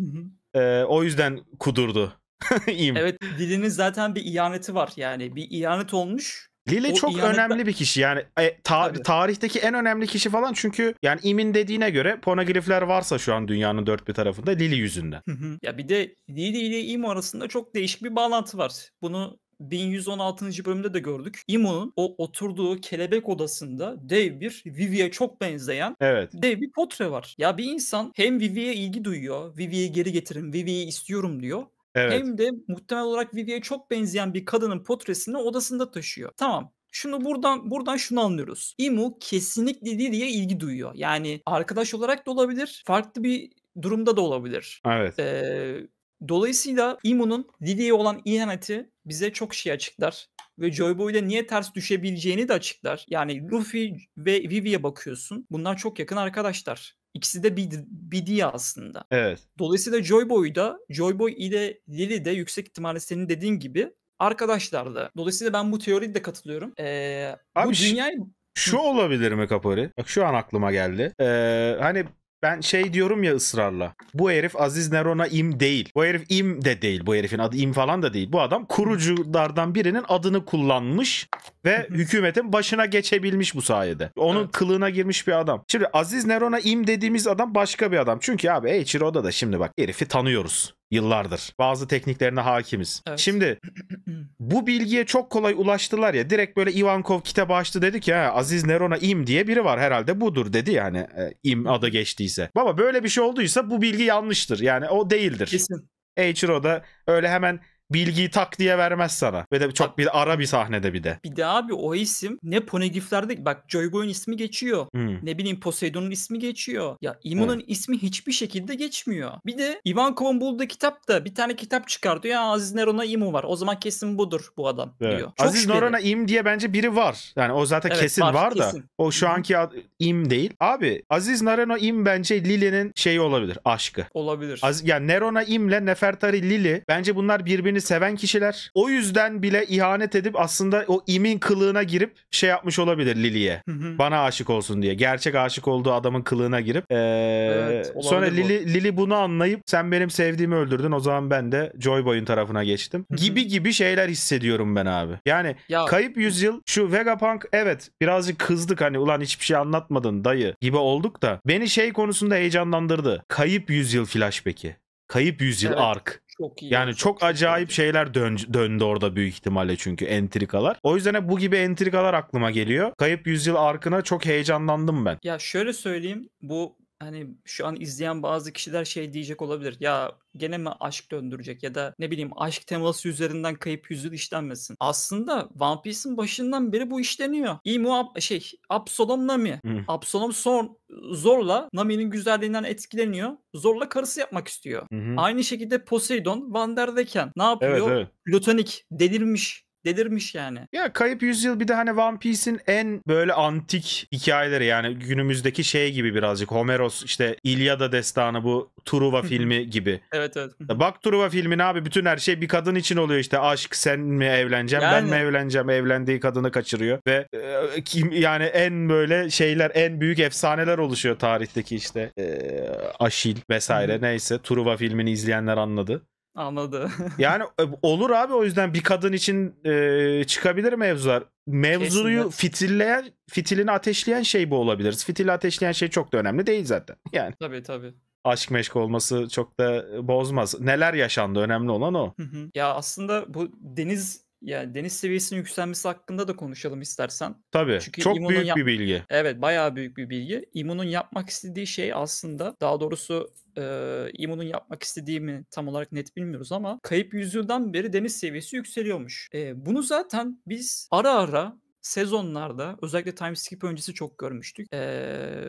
Ee, o yüzden kudurdu. <laughs> evet Lily'nin zaten bir ihaneti var yani. Bir ihanet olmuş Lili o çok ihanetten... önemli bir kişi yani e, ta- tarihteki en önemli kişi falan çünkü yani imin dediğine göre pornografler varsa şu an dünyanın dört bir tarafında Lili yüzünden. Ya bir de Lili ile İmo arasında çok değişik bir bağlantı var. Bunu 1116. bölümde de gördük. Imo'nun o oturduğu kelebek odasında dev bir Vivi'ye çok benzeyen evet. dev bir potre var. Ya bir insan hem Vivi'ye ilgi duyuyor. Vivi'yi geri getirin, Vivi'yi istiyorum diyor. Evet. Hem de muhtemel olarak Vivi'ye çok benzeyen bir kadının potresini odasında taşıyor. Tamam şunu buradan buradan şunu anlıyoruz. Imu kesinlikle Lily'ye ilgi duyuyor. Yani arkadaş olarak da olabilir, farklı bir durumda da olabilir. Evet. Ee, dolayısıyla Imu'nun Lily'ye olan ihaneti bize çok şey açıklar ve Joy Boy'la niye ters düşebileceğini de açıklar. Yani Luffy ve Vivi'ye bakıyorsun. Bunlar çok yakın arkadaşlar. İkisi de bir, bir aslında. Evet. Dolayısıyla Joyboy'u da Joyboy ile Lily de yüksek ihtimalle senin dediğin gibi arkadaşlardı. Dolayısıyla ben bu teoriye de katılıyorum. Ee, Abi bu dünyayı şu olabilir mi Kapori? Bak şu an aklıma geldi. Ee, hani ben şey diyorum ya ısrarla. Bu herif Aziz Neron'a im değil. Bu herif im de değil. Bu herifin adı im falan da değil. Bu adam kuruculardan birinin adını kullanmış ve hükümetin başına geçebilmiş bu sayede. Onun evet. kılığına girmiş bir adam. Şimdi Aziz Neron'a im dediğimiz adam başka bir adam. Çünkü abi Eiichiro'da da şimdi bak herifi tanıyoruz yıllardır. Bazı tekniklerine hakimiz. Evet. Şimdi <clears throat> bu bilgiye çok kolay ulaştılar ya. Direkt böyle Ivankov kitabı açtı dedi ki ha Aziz Neron'a im diye biri var herhalde budur dedi yani e, im adı geçtiyse. Baba böyle bir şey olduysa bu bilgi yanlıştır. Yani o değildir. Kesin. Eiichiro da öyle hemen bilgiyi tak diye vermez sana. Ve de çok bir ara bir sahnede bir de. Bir de abi o isim ne Poneglyph'lerde bak Joyboy'un ismi geçiyor. Hmm. Ne bileyim Poseidon'un ismi geçiyor. Ya Imon'un hmm. ismi hiçbir şekilde geçmiyor. Bir de Ivan Kov'un bulduğu kitapta bir tane kitap çıkartıyor. Ya Aziz Neron'a Imo var. O zaman kesin budur bu adam evet. diyor. Çok Aziz Neron'a Im diye bence biri var. Yani o zaten evet, kesin var, var da. Kesin. O şu anki ad, Im değil. Abi Aziz Neron'a Im bence Lili'nin şeyi olabilir. Aşkı. Olabilir. Az, yani Neron'a Im'le Nefertari Lili bence bunlar birbirine birbirini seven kişiler. O yüzden bile ihanet edip aslında o imin kılığına girip şey yapmış olabilir Lili'ye. Bana aşık olsun diye. Gerçek aşık olduğu adamın kılığına girip. Ee, evet, sonra Lili, bu. Lili bunu anlayıp sen benim sevdiğimi öldürdün o zaman ben de Joy Boy'un tarafına geçtim. gibi gibi şeyler hissediyorum ben abi. Yani ya. kayıp yüzyıl şu Vegapunk evet birazcık kızdık hani ulan hiçbir şey anlatmadın dayı gibi olduk da beni şey konusunda heyecanlandırdı. Kayıp yüzyıl flashback'i. Kayıp yüzyıl evet. ark. Çok iyi. Yani çok, çok acayip iyi. şeyler döndü orada büyük ihtimalle çünkü entrikalar. O yüzden bu gibi entrikalar aklıma geliyor. Kayıp Yüzyıl arkına çok heyecanlandım ben. Ya şöyle söyleyeyim bu hani şu an izleyen bazı kişiler şey diyecek olabilir. Ya gene mi aşk döndürecek ya da ne bileyim aşk teması üzerinden kayıp yüzül işlenmesin. Aslında One Piece'in başından beri bu işleniyor. İmu ab- şey Absalom Nami. Hmm. Absalom son zorla Nami'nin güzelliğinden etkileniyor. Zorla karısı yapmak istiyor. Hı Aynı şekilde Poseidon Van ne yapıyor? Evet, evet. Platonik delirmiş delirmiş yani. Ya Kayıp Yüzyıl bir de hani One Piece'in en böyle antik hikayeleri yani günümüzdeki şey gibi birazcık Homeros işte İlyada destanı bu Truva filmi gibi. evet evet. Bak Truva filmine abi bütün her şey bir kadın için oluyor işte aşk sen mi evleneceğim yani... ben mi evleneceğim evlendiği kadını kaçırıyor ve e, kim yani en böyle şeyler en büyük efsaneler oluşuyor tarihteki işte e, Aşil vesaire neyse Truva filmini izleyenler anladı. Anladı. <laughs> yani e, olur abi o yüzden bir kadın için e, çıkabilir mevzular. Mevzuyu fitilleyen, fitilini ateşleyen şey bu olabilir. Fitili ateşleyen şey çok da önemli değil zaten. Yani. Tabii tabii aşk meşk olması çok da e, bozmaz. Neler yaşandı önemli olan o. Hı hı. Ya aslında bu deniz yani deniz seviyesinin yükselmesi hakkında da konuşalım istersen. Tabii. Çünkü çok büyük yap- bir bilgi. Evet bayağı büyük bir bilgi. İmunun yapmak istediği şey aslında daha doğrusu e, İmo'nun yapmak istediği mi tam olarak net bilmiyoruz ama kayıp yüzyıldan beri deniz seviyesi yükseliyormuş. E, bunu zaten biz ara ara sezonlarda özellikle time skip öncesi çok görmüştük. Ee,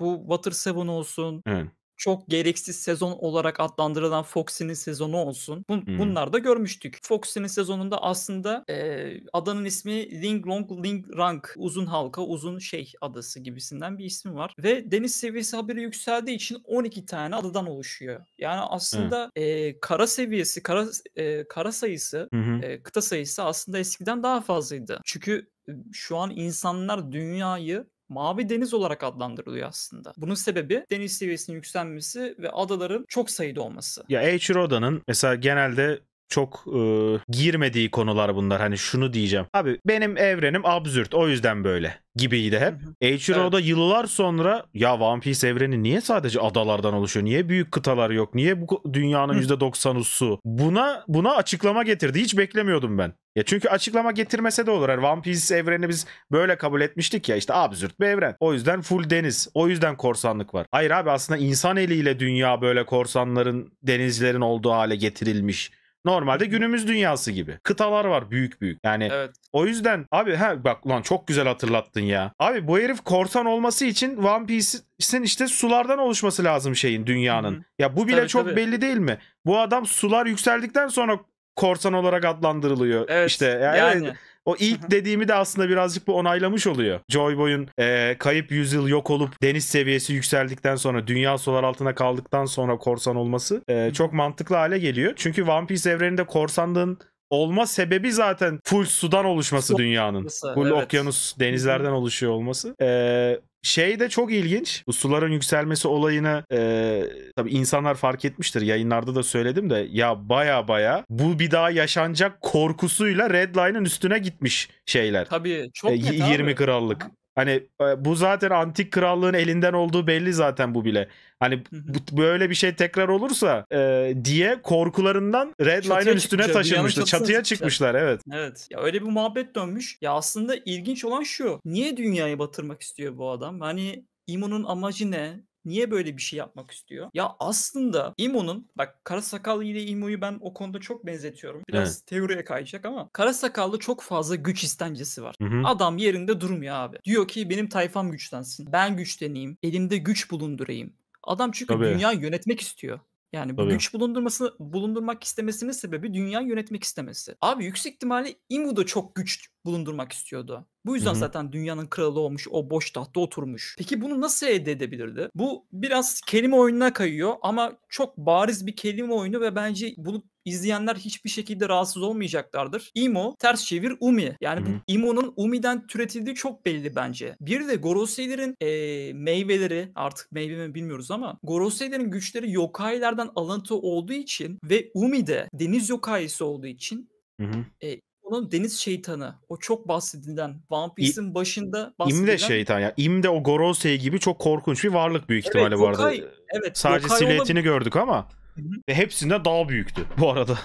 bu Water Seven olsun. Evet çok gereksiz sezon olarak adlandırılan Foxy'nin sezonu olsun. Bun, hmm. Bunlar da görmüştük. Foxy'nin sezonunda aslında e, adanın ismi Ling Long Ling Rank. Uzun halka, uzun şey adası gibisinden bir isim var. Ve deniz seviyesi haberi yükseldiği için 12 tane adadan oluşuyor. Yani aslında hmm. e, kara seviyesi, kara e, kara sayısı, hmm. e, kıta sayısı aslında eskiden daha fazlaydı. Çünkü e, şu an insanlar dünyayı mavi deniz olarak adlandırılıyor aslında. Bunun sebebi deniz seviyesinin yükselmesi ve adaların çok sayıda olması. Ya Eiichiro Oda'nın mesela genelde çok e, girmediği konular bunlar. Hani şunu diyeceğim. Abi benim evrenim absürt o yüzden böyle gibiydi hep. Eiichiro'da evet. yıllar sonra ya One Piece evreni niye sadece adalardan oluşuyor? Niye büyük kıtalar yok? Niye bu dünyanın %90'ı su? Buna buna açıklama getirdi. Hiç beklemiyordum ben. Ya çünkü açıklama getirmese de olur. Yani One Piece evreni biz böyle kabul etmiştik ya işte absürt bir evren. O yüzden full deniz. O yüzden korsanlık var. Hayır abi aslında insan eliyle dünya böyle korsanların denizlerin olduğu hale getirilmiş Normalde günümüz dünyası gibi. Kıtalar var büyük büyük. Yani evet. o yüzden abi ha bak lan çok güzel hatırlattın ya. Abi bu herif korsan olması için One Piece'in işte sulardan oluşması lazım şeyin dünyanın. Hı-hı. Ya bu bile tabii, çok tabii. belli değil mi? Bu adam sular yükseldikten sonra korsan olarak adlandırılıyor. Evet, işte yani, yani. O ilk dediğimi de aslında birazcık bu onaylamış oluyor. Joy Boy'un e, kayıp yüzyıl yok olup deniz seviyesi yükseldikten sonra dünya sular altına kaldıktan sonra korsan olması e, çok mantıklı hale geliyor. Çünkü One Piece evreninde korsanlığın olma sebebi zaten full sudan oluşması dünyanın. Full evet. okyanus denizlerden oluşuyor olması. Ee, şey de çok ilginç. Bu suların yükselmesi olayını e, tabii insanlar fark etmiştir. Yayınlarda da söyledim de ya baya baya bu bir daha yaşanacak korkusuyla Redline'ın üstüne gitmiş şeyler. Tabii çok e, net 20 abi. krallık. Hani e, bu zaten antik krallığın elinden olduğu belli zaten bu bile. Hani bu, böyle bir şey tekrar olursa e, diye korkularından Redline'ın üstüne taşınmıştı. Çatıya, çıkmışlar evet. Evet. Ya öyle bir muhabbet dönmüş. Ya aslında ilginç olan şu. Niye dünyayı batırmak istiyor bu adam? Hani İmo'nun amacı ne? Niye böyle bir şey yapmak istiyor? Ya aslında İmo'nun bak kara sakal ile İmo'yu ben o konuda çok benzetiyorum. Biraz evet. teoriye kayacak ama kara sakallı çok fazla güç istencesi var. Hı hı. Adam yerinde durmuyor abi. Diyor ki benim tayfam güçlensin. Ben güçleneyim. Elimde güç bulundurayım. Adam çünkü Tabii. dünyayı yönetmek istiyor. Yani Tabii. güç bulundurması bulundurmak istemesinin sebebi dünya yönetmek istemesi. Abi yüksek ihtimalle İmu da çok güç bulundurmak istiyordu. Bu yüzden Hı-hı. zaten dünyanın kralı olmuş, o boş tahtta oturmuş. Peki bunu nasıl elde edebilirdi? Bu biraz kelime oyununa kayıyor ama çok bariz bir kelime oyunu ve bence bunu izleyenler hiçbir şekilde rahatsız olmayacaklardır. IMO ters çevir Umi. Yani bu IMO'nun Umi'den türetildiği çok belli bence. Bir de Goroseiler'in e, meyveleri artık meyve mi bilmiyoruz ama Goroseiler'in güçleri yokaylardan alıntı olduğu için ve Umi de deniz yokaisi olduğu için Hı hı. E, onun deniz şeytanı. O çok bahsedilen. One Piece'in başında bahsedilen. İmle şeytan ya. İmde o Gorosei gibi çok korkunç bir varlık büyük ihtimalle evet, bu arada. evet, Sadece yokai silüetini gördük ama. Hı-hı. Ve hepsinde daha büyüktü bu arada.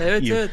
Evet evet.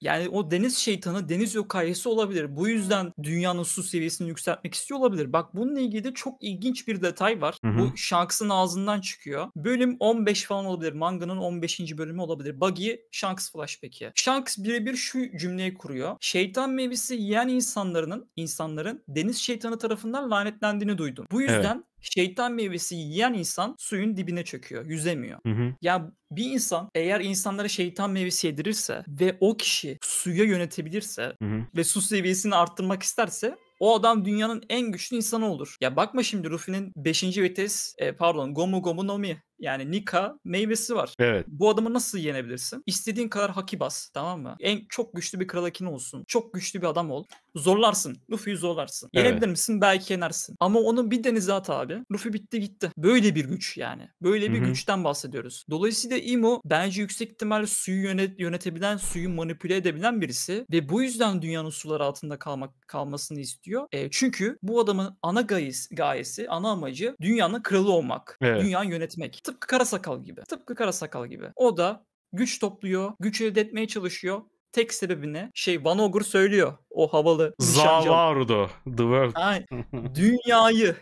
Yani o deniz şeytanı, deniz yokayesi olabilir. Bu yüzden dünyanın su seviyesini yükseltmek istiyor olabilir. Bak bununla ilgili de çok ilginç bir detay var. Hı hı. Bu Shanks'ın ağzından çıkıyor. Bölüm 15 falan olabilir. Manga'nın 15. bölümü olabilir. Buggy Shanks flashback'i. Shanks birebir şu cümleyi kuruyor. Şeytan meyvesi yiyen insanların insanların deniz şeytanı tarafından lanetlendiğini duydum. Bu yüzden evet şeytan meyvesi yiyen insan suyun dibine çöküyor. Yüzemiyor. Hı hı. Ya bir insan eğer insanlara şeytan meyvesi yedirirse ve o kişi suya yönetebilirse hı hı. ve su seviyesini arttırmak isterse o adam dünyanın en güçlü insanı olur. Ya bakma şimdi Ruffy'nin 5. vites e, pardon Gomu Gomu no Mi yani Nika meyvesi var. Evet. Bu adamı nasıl yenebilirsin? İstediğin kadar haki bas tamam mı? En çok güçlü bir kral hakin olsun. Çok güçlü bir adam ol. Zorlarsın. Luffy'yi zorlarsın. Evet. Yenebilir misin? Belki yenersin. Ama onu bir denize at abi. Luffy bitti gitti. Böyle bir güç yani. Böyle bir Hı-hı. güçten bahsediyoruz. Dolayısıyla Imo bence yüksek ihtimalle suyu yönet- yönetebilen, suyu manipüle edebilen birisi ve bu yüzden dünyanın sular altında kalmak kalmasını istiyor. E, çünkü bu adamın ana gayesi, gayesi, ana amacı dünyanın kralı olmak. Evet. Dünyayı yönetmek. Tıpkı Karasakal gibi. Tıpkı Karasakal gibi. O da güç topluyor, güç elde etmeye çalışıyor. Tek sebebine şey Van Ogur söylüyor. O havalı. Zavardo. The world. Aynen. <laughs> dünyayı,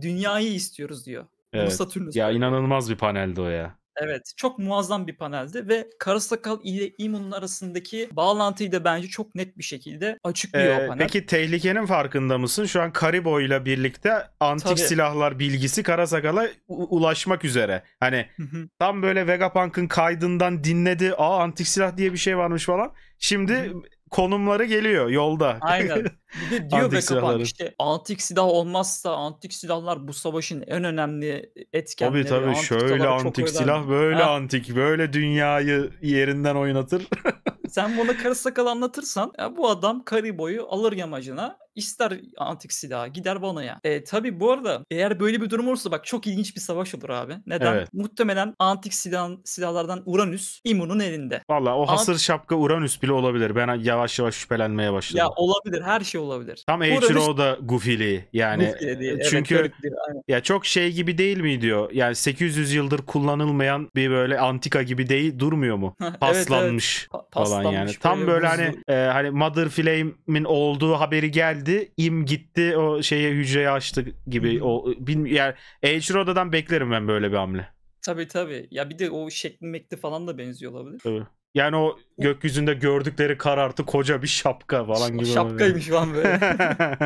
dünyayı istiyoruz diyor. Evet. Satürn'ü ya inanılmaz bir paneldi o ya. Evet çok muazzam bir paneldi ve Karasakal ile imunun arasındaki bağlantıyı da bence çok net bir şekilde açıklıyor ee, o panel. Peki tehlikenin farkında mısın? Şu an Karibo ile birlikte antik Tabii. silahlar bilgisi Karasakal'a ulaşmak üzere. Hani Hı-hı. tam böyle Vegapunk'ın kaydından dinledi. Aa antik silah diye bir şey varmış falan. Şimdi Hı-hı konumları geliyor yolda. Aynen. Bir de <laughs> diyor be kapan işte antik silah olmazsa antik silahlar bu savaşın en önemli etkenleri. Tabii tabii antik şöyle antik silah böyle ha. antik böyle dünyayı yerinden oynatır. <laughs> Sen buna karı sakal anlatırsan ya bu adam boyu alır yamacına ister antik silahı gider bana ya. E, tabii bu arada eğer böyle bir durum olursa bak çok ilginç bir savaş olur abi. Neden? Evet. Muhtemelen antik silah, silahlardan Uranüs İmun'un elinde. Valla o hasır Ant- şapka Uranüs bile olabilir. Ben yavaş yavaş şüphelenmeye başladım. Ya olabilir her şey olabilir. Tam Hro da gufili yani. Goofy'li çünkü evet, diye, ya çok şey gibi değil mi diyor. Yani 800 yıldır kullanılmayan bir böyle antika gibi değil durmuyor mu? Paslanmış <laughs> evet, evet. Pa- falan yani. Tam böyle, böyle hani e, hani Mother Flame'in olduğu haberi geldi. im gitti o şeye hücreyi açtı gibi. Hı. O bilm yani Age beklerim ben böyle bir hamle. Tabii tabii. Ya bir de o şekli mekti falan da benziyor olabilir. Tabii. Yani o gökyüzünde gördükleri karartı koca bir şapka falan gibi. Şapkaymış lan böyle.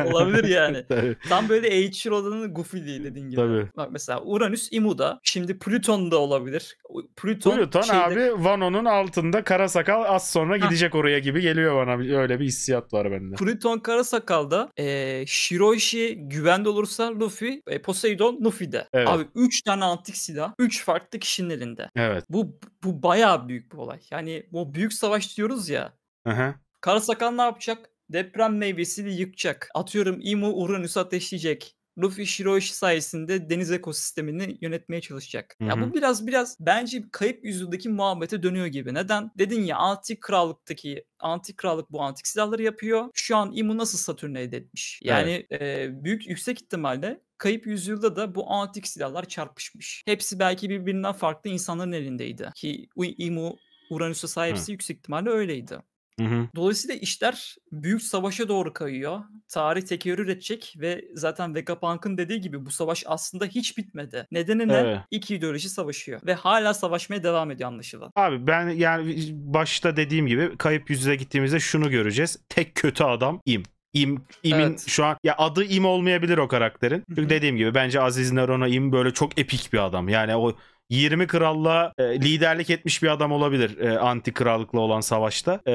<laughs> olabilir yani. <laughs> Tabii. Tam böyle Eiichiro Odanın Goofy değil dediğin gibi. Tabii. Bak mesela Uranüs Imu'da. Şimdi Plüton da olabilir. Plüton, Plüton şeyde... abi Vano'nun altında Karasakal az sonra gidecek oraya gibi geliyor bana. Öyle bir hissiyat var bende. Plüton Karasakal'da e, Shiroishi güvende olursa Luffy, e, Poseidon Luffy'de. Evet. Abi 3 tane antik silah 3 farklı kişinin elinde. Evet. Bu bu bayağı büyük bir olay. Yani bu büyük savaş diyoruz ya. Aha. Karasakal ne yapacak? Deprem meyvesini yıkacak. Atıyorum İmu Uranüs'ü ateşleyecek. Luffy Shiroishi sayesinde deniz ekosistemini yönetmeye çalışacak. Hı-hı. Ya bu biraz biraz bence kayıp yüzyıldaki muhabbete dönüyor gibi. Neden? Dedin ya antik krallıktaki antik krallık bu antik silahları yapıyor. Şu an İmu nasıl Satürn'e elde etmiş? Yani evet. e, büyük yüksek ihtimalle kayıp yüzyılda da bu antik silahlar çarpışmış. Hepsi belki birbirinden farklı insanların elindeydi. Ki İmu Uranüs'e sahipsi Hı. yüksek ihtimalle öyleydi. Hı hı. Dolayısıyla işler büyük savaşa doğru kayıyor. Tarih tekrar üretecek ve zaten Vegapunk'ın dediği gibi bu savaş aslında hiç bitmedi. Nedeni ne? Evet. İki ideoloji savaşıyor ve hala savaşmaya devam ediyor anlaşılan. Abi ben yani başta dediğim gibi kayıp yüzüne gittiğimizde şunu göreceğiz. Tek kötü adam im. İm, İm'in evet. şu an ya adı İm olmayabilir o karakterin. Çünkü dediğim gibi bence Aziz Narona İm böyle çok epik bir adam. Yani o 20 kralla e, liderlik etmiş bir adam olabilir e, anti krallıkla olan savaşta. E,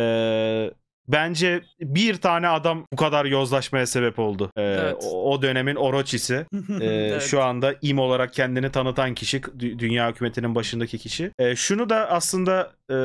bence bir tane adam bu kadar yozlaşmaya sebep oldu. Ee, evet. o, o dönemin Orochi'si. ee, <laughs> evet. Şu anda im olarak kendini tanıtan kişi, dünya hükümetinin başındaki kişi. Ee, şunu da aslında e,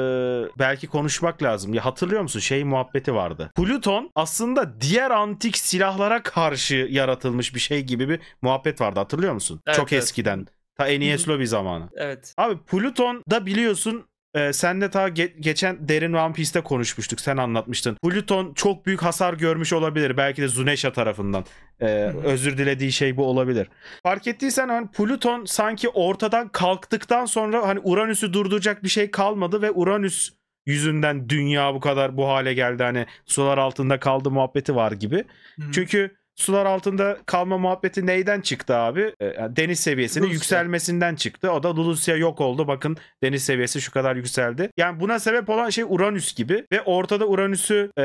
belki konuşmak lazım. Ya hatırlıyor musun? Şey muhabbeti vardı. Pluton aslında diğer antik silahlara karşı yaratılmış bir şey gibi bir muhabbet vardı. Hatırlıyor musun? Evet, Çok evet. eskiden Ta NES Lobby zamanı. Evet. Abi Pluton da biliyorsun ee, de ta ge- geçen Derin One Piece'te konuşmuştuk. Sen anlatmıştın. Pluton çok büyük hasar görmüş olabilir. Belki de Zuneşa tarafından. Ee, özür dilediği şey bu olabilir. Fark ettiysen hani Pluton sanki ortadan kalktıktan sonra hani Uranüs'ü durduracak bir şey kalmadı ve Uranüs yüzünden dünya bu kadar bu hale geldi. Hani sular altında kaldı muhabbeti var gibi. Hı-hı. Çünkü sular altında kalma muhabbeti neyden çıktı abi? Ee, deniz seviyesinin Rusya. yükselmesinden çıktı. O da Lulusya yok oldu. Bakın deniz seviyesi şu kadar yükseldi. Yani buna sebep olan şey Uranüs gibi ve ortada Uranüs'ü ee,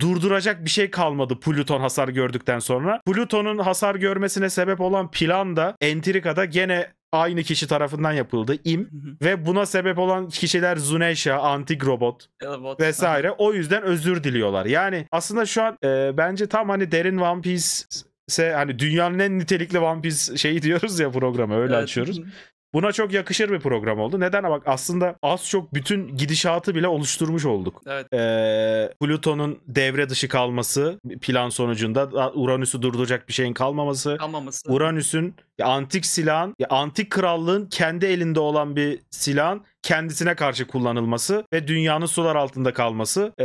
durduracak bir şey kalmadı Plüton hasar gördükten sonra. Plüton'un hasar görmesine sebep olan plan da entrikada gene aynı kişi tarafından yapıldı. im ve buna sebep olan kişiler Zuneşa, Antik Robot Robot. vesaire. O yüzden özür diliyorlar. Yani aslında şu an e, bence tam hani derin One Piece hani dünyanın en nitelikli One Piece şeyi <laughs> diyoruz ya programı öyle evet. açıyoruz. Buna çok yakışır bir program oldu. Neden? Bak aslında az çok bütün gidişatı bile oluşturmuş olduk. Evet. Ee, Pluto'nun devre dışı kalması plan sonucunda Uranüs'ü durduracak bir şeyin kalmaması. Kalmaması. Uranüs'ün ya antik silahın, ya antik krallığın kendi elinde olan bir silahın kendisine karşı kullanılması ve dünyanın sular altında kalması ee,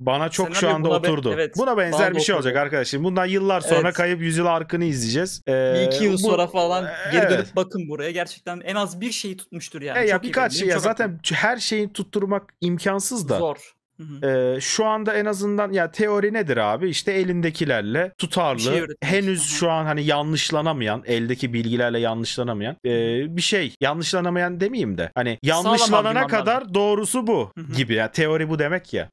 bana çok Senaryo şu anda buna oturdu. Be, evet, buna benzer bir şey olacak arkadaşlar. Bundan yıllar sonra evet. kayıp yüzyıl arkını izleyeceğiz. Ee, bir iki yıl bu, sonra falan geri evet. dönüp bakın buraya. Gerçekten en az bir şeyi tutmuştur yani. E, ya çok birkaç şey ya zaten her şeyi tutturmak imkansız da. Zor. Hı Ee, şu anda en azından ya teori nedir abi? İşte elindekilerle tutarlı, şey henüz şu an hani yanlışlanamayan, eldeki bilgilerle yanlışlanamayan e, bir şey. Yanlışlanamayan demeyeyim de hani yanlışlanana kadar doğrusu bu gibi. Ya yani teori bu demek ya.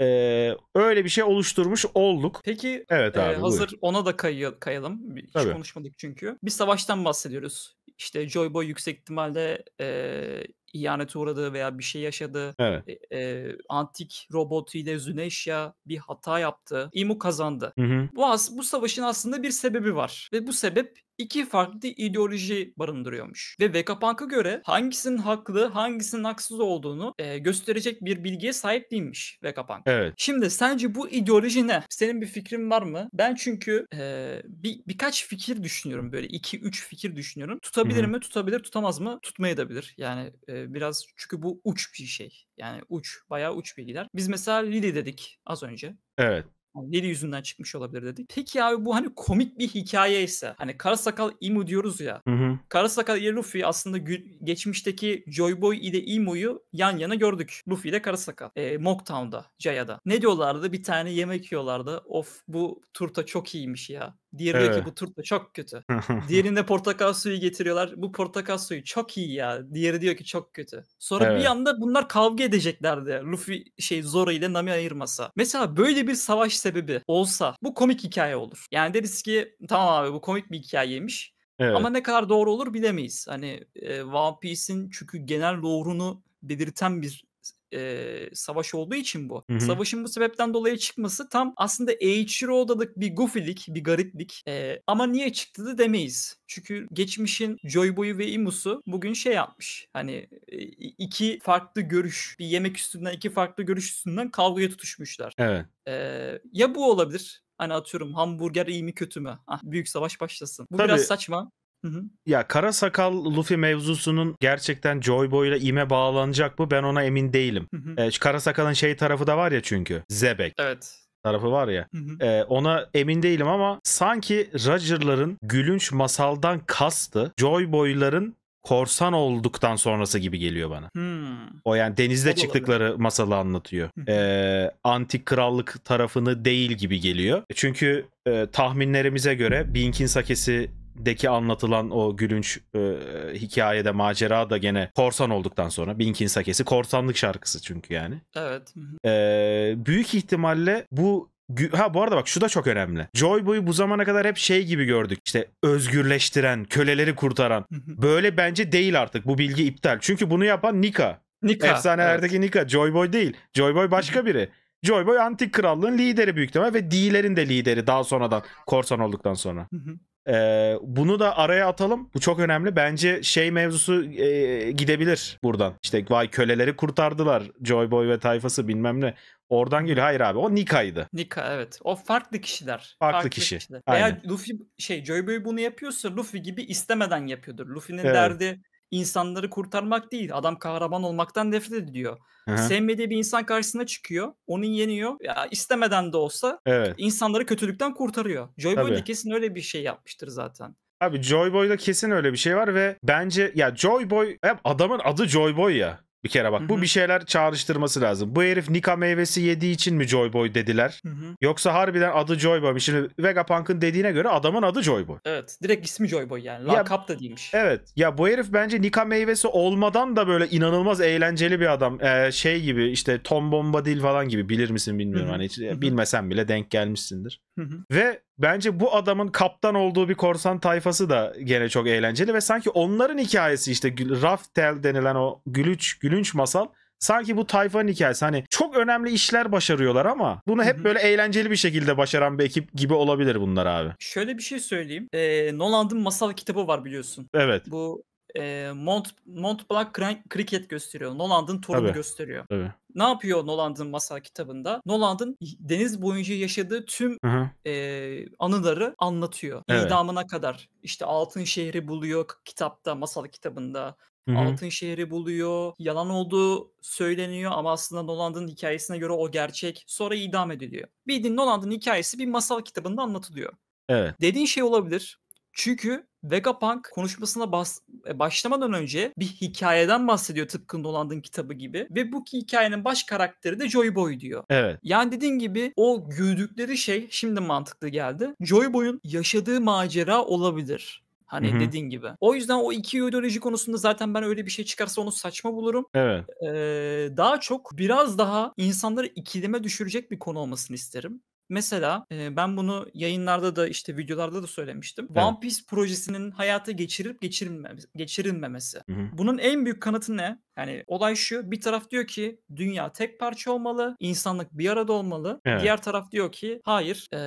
ee, öyle bir şey oluşturmuş olduk. Peki evet abi, e, hazır buyur. ona da kay- kayalım. Hiç Tabii. konuşmadık çünkü. Bir savaştan bahsediyoruz. İşte Joy Boy yüksek ihtimalle e, ihanete uğradı veya bir şey yaşadı. Evet. E, e, antik robotuyla Züneşya bir hata yaptı. İmu kazandı. Hı hı. Bu, as bu savaşın aslında bir sebebi var. Ve bu sebep iki farklı ideoloji barındırıyormuş. Ve Vekapank'a göre hangisinin haklı, hangisinin haksız olduğunu e, gösterecek bir bilgiye sahip değilmiş Vekapank. Evet. Şimdi sence bu ideoloji ne? Senin bir fikrin var mı? Ben çünkü e, bir birkaç fikir düşünüyorum böyle 2-3 fikir düşünüyorum. Tutabilir Hı-hı. mi? Tutabilir, tutamaz mı? tutmayabilir. Yani e, biraz çünkü bu uç bir şey. Yani uç, bayağı uç bilgiler. Biz mesela Lili dedik az önce. Evet. Neri yüzünden çıkmış olabilir dedik. Peki abi bu hani komik bir hikaye ise hani kara sakal Imu diyoruz ya. Hı hı. Kara sakal ile Luffy aslında geçmişteki Joy Boy ile Imu'yu yan yana gördük. Luffy ile kara sakal. E, Mocktown'da, Jaya'da. Ne diyorlardı? Bir tane yemek yiyorlardı. Of bu turta çok iyiymiş ya Diğeri diyor ki bu turta çok kötü. <laughs> Diğerinde portakal suyu getiriyorlar. Bu portakal suyu çok iyi ya. Diğeri diyor ki çok kötü. Sonra evet. bir anda bunlar kavga edeceklerdi. Luffy şey Zoro ile Nami ayırmasa. Mesela böyle bir savaş sebebi olsa bu komik hikaye olur. Yani deriz ki tamam abi bu komik bir hikayeymiş. Evet. Ama ne kadar doğru olur bilemeyiz. Hani e, One Piece'in çünkü genel doğrunu belirten bir e, savaş olduğu için bu. Hı-hı. Savaşın bu sebepten dolayı çıkması tam aslında Eiichiro Oda'lık bir gofilik, bir gariplik. E, ama niye çıktı da demeyiz. Çünkü geçmişin Joy Boy'u ve Imus'u bugün şey yapmış. Hani iki farklı görüş, bir yemek üstünden iki farklı görüş üstünden kavgaya tutuşmuşlar. Evet. E, ya bu olabilir Hani atıyorum hamburger iyi mi kötü mü? Ah, büyük savaş başlasın. Bu Tabii, biraz saçma. Hı hı. Ya kara sakal Luffy mevzusunun gerçekten Joy Boy ile ime bağlanacak mı ben ona emin değilim. Hı ee, kara sakalın şey tarafı da var ya çünkü. Zebek. Evet tarafı var ya. Hı hı. E, ona emin değilim ama sanki Roger'ların gülünç masaldan kastı Joy Boy'ların korsan olduktan sonrası gibi geliyor bana. Hmm. O yani denizde Tabii çıktıkları olabilir. masalı anlatıyor. ee, antik krallık tarafını değil gibi geliyor. Çünkü e, tahminlerimize göre Bink'in sakesi deki anlatılan o gülünç e, hikayede macera da gene korsan olduktan sonra Binkin Sakesi korsanlık şarkısı çünkü yani. Evet. E, büyük ihtimalle bu Ha bu arada bak şu da çok önemli. Joy Boy'u bu zamana kadar hep şey gibi gördük. İşte özgürleştiren, köleleri kurtaran. Böyle bence değil artık. Bu bilgi iptal. Çünkü bunu yapan Nika. Nika. Efsanelerdeki evet. Nika. Joy Boy değil. Joy Boy başka biri. Joy Boy antik krallığın lideri büyük ihtimal ve D'lerin de lideri daha sonradan korsan olduktan sonra. Ee, bunu da araya atalım. Bu çok önemli. Bence şey mevzusu e, gidebilir buradan. İşte vay köleleri kurtardılar. Joy Boy ve tayfası bilmem ne. Oradan geliyor. Hayır abi o Nika'ydı. Nika evet. O farklı kişiler. Farklı, farklı kişi. Kişiler. Veya Aynen. Luffy şey Joy Boy bunu yapıyorsa Luffy gibi istemeden yapıyordur. Luffy'nin evet. derdi insanları kurtarmak değil. Adam kahraman olmaktan nefret ediyor. Hı-hı. Sevmediği bir insan karşısına çıkıyor. Onu yeniyor. Ya istemeden de olsa evet. insanları kötülükten kurtarıyor. Joy Boy de kesin öyle bir şey yapmıştır zaten. Abi Joy Boy'da kesin öyle bir şey var ve bence ya Joy Boy adamın adı Joy Boy ya. Bir kere bak Hı-hı. bu bir şeyler çağrıştırması lazım. Bu herif Nika meyvesi yediği için mi Joy Boy dediler? Hı-hı. Yoksa harbiden adı Joy Boy mu? Şimdi Vegapunk'ın dediğine göre adamın adı Joy Boy. Evet. Direkt ismi Joy Boy yani. Lakap da değilmiş. Evet. Ya bu herif bence Nika meyvesi olmadan da böyle inanılmaz eğlenceli bir adam. Ee, şey gibi işte Tom Bombadil falan gibi bilir misin bilmiyorum. Hı-hı. Hani hiç, bilmesen bile denk gelmişsindir. Ve bence bu adamın kaptan olduğu bir korsan tayfası da gene çok eğlenceli ve sanki onların hikayesi işte Raftel denilen o gülüç gülünç masal sanki bu tayfanın hikayesi hani çok önemli işler başarıyorlar ama bunu hep böyle eğlenceli bir şekilde başaran bir ekip gibi olabilir bunlar abi. Şöyle bir şey söyleyeyim. Ee, Nolan'ın masal kitabı var biliyorsun. Evet. Bu e, Mont, Mont Blanc Cricket gösteriyor. Noland'ın torunu Tabii. gösteriyor. Tabii. Ne yapıyor Noland'ın masal kitabında? Noland'ın deniz boyunca yaşadığı tüm e, anıları anlatıyor. Evet. İdamına kadar. İşte Altın Şehri buluyor kitapta, masal kitabında. Hı-hı. Altın şehri buluyor. Yalan olduğu söyleniyor ama aslında Noland'ın hikayesine göre o gerçek. Sonra idam ediliyor. Bildiğin Noland'ın hikayesi bir masal kitabında anlatılıyor. Evet. Dediğin şey olabilir. Çünkü Vegapunk konuşmasına bas, e, başlamadan önce bir hikayeden bahsediyor tıpkı Nolan'ın kitabı gibi. Ve bu hikayenin baş karakteri de Joy Boy diyor. Evet. Yani dediğin gibi o güldükleri şey şimdi mantıklı geldi. Joy Boy'un yaşadığı macera olabilir. Hani Hı-hı. dediğin gibi. O yüzden o iki ideoloji konusunda zaten ben öyle bir şey çıkarsa onu saçma bulurum. Evet. Ee, daha çok biraz daha insanları ikilime düşürecek bir konu olmasını isterim. Mesela e, ben bunu yayınlarda da işte videolarda da söylemiştim. Evet. One Piece projesinin hayata geçirip geçirilme, geçirilmemesi. Hı hı. Bunun en büyük kanıtı ne? Yani olay şu. Bir taraf diyor ki dünya tek parça olmalı, insanlık bir arada olmalı. Evet. Diğer taraf diyor ki hayır, e,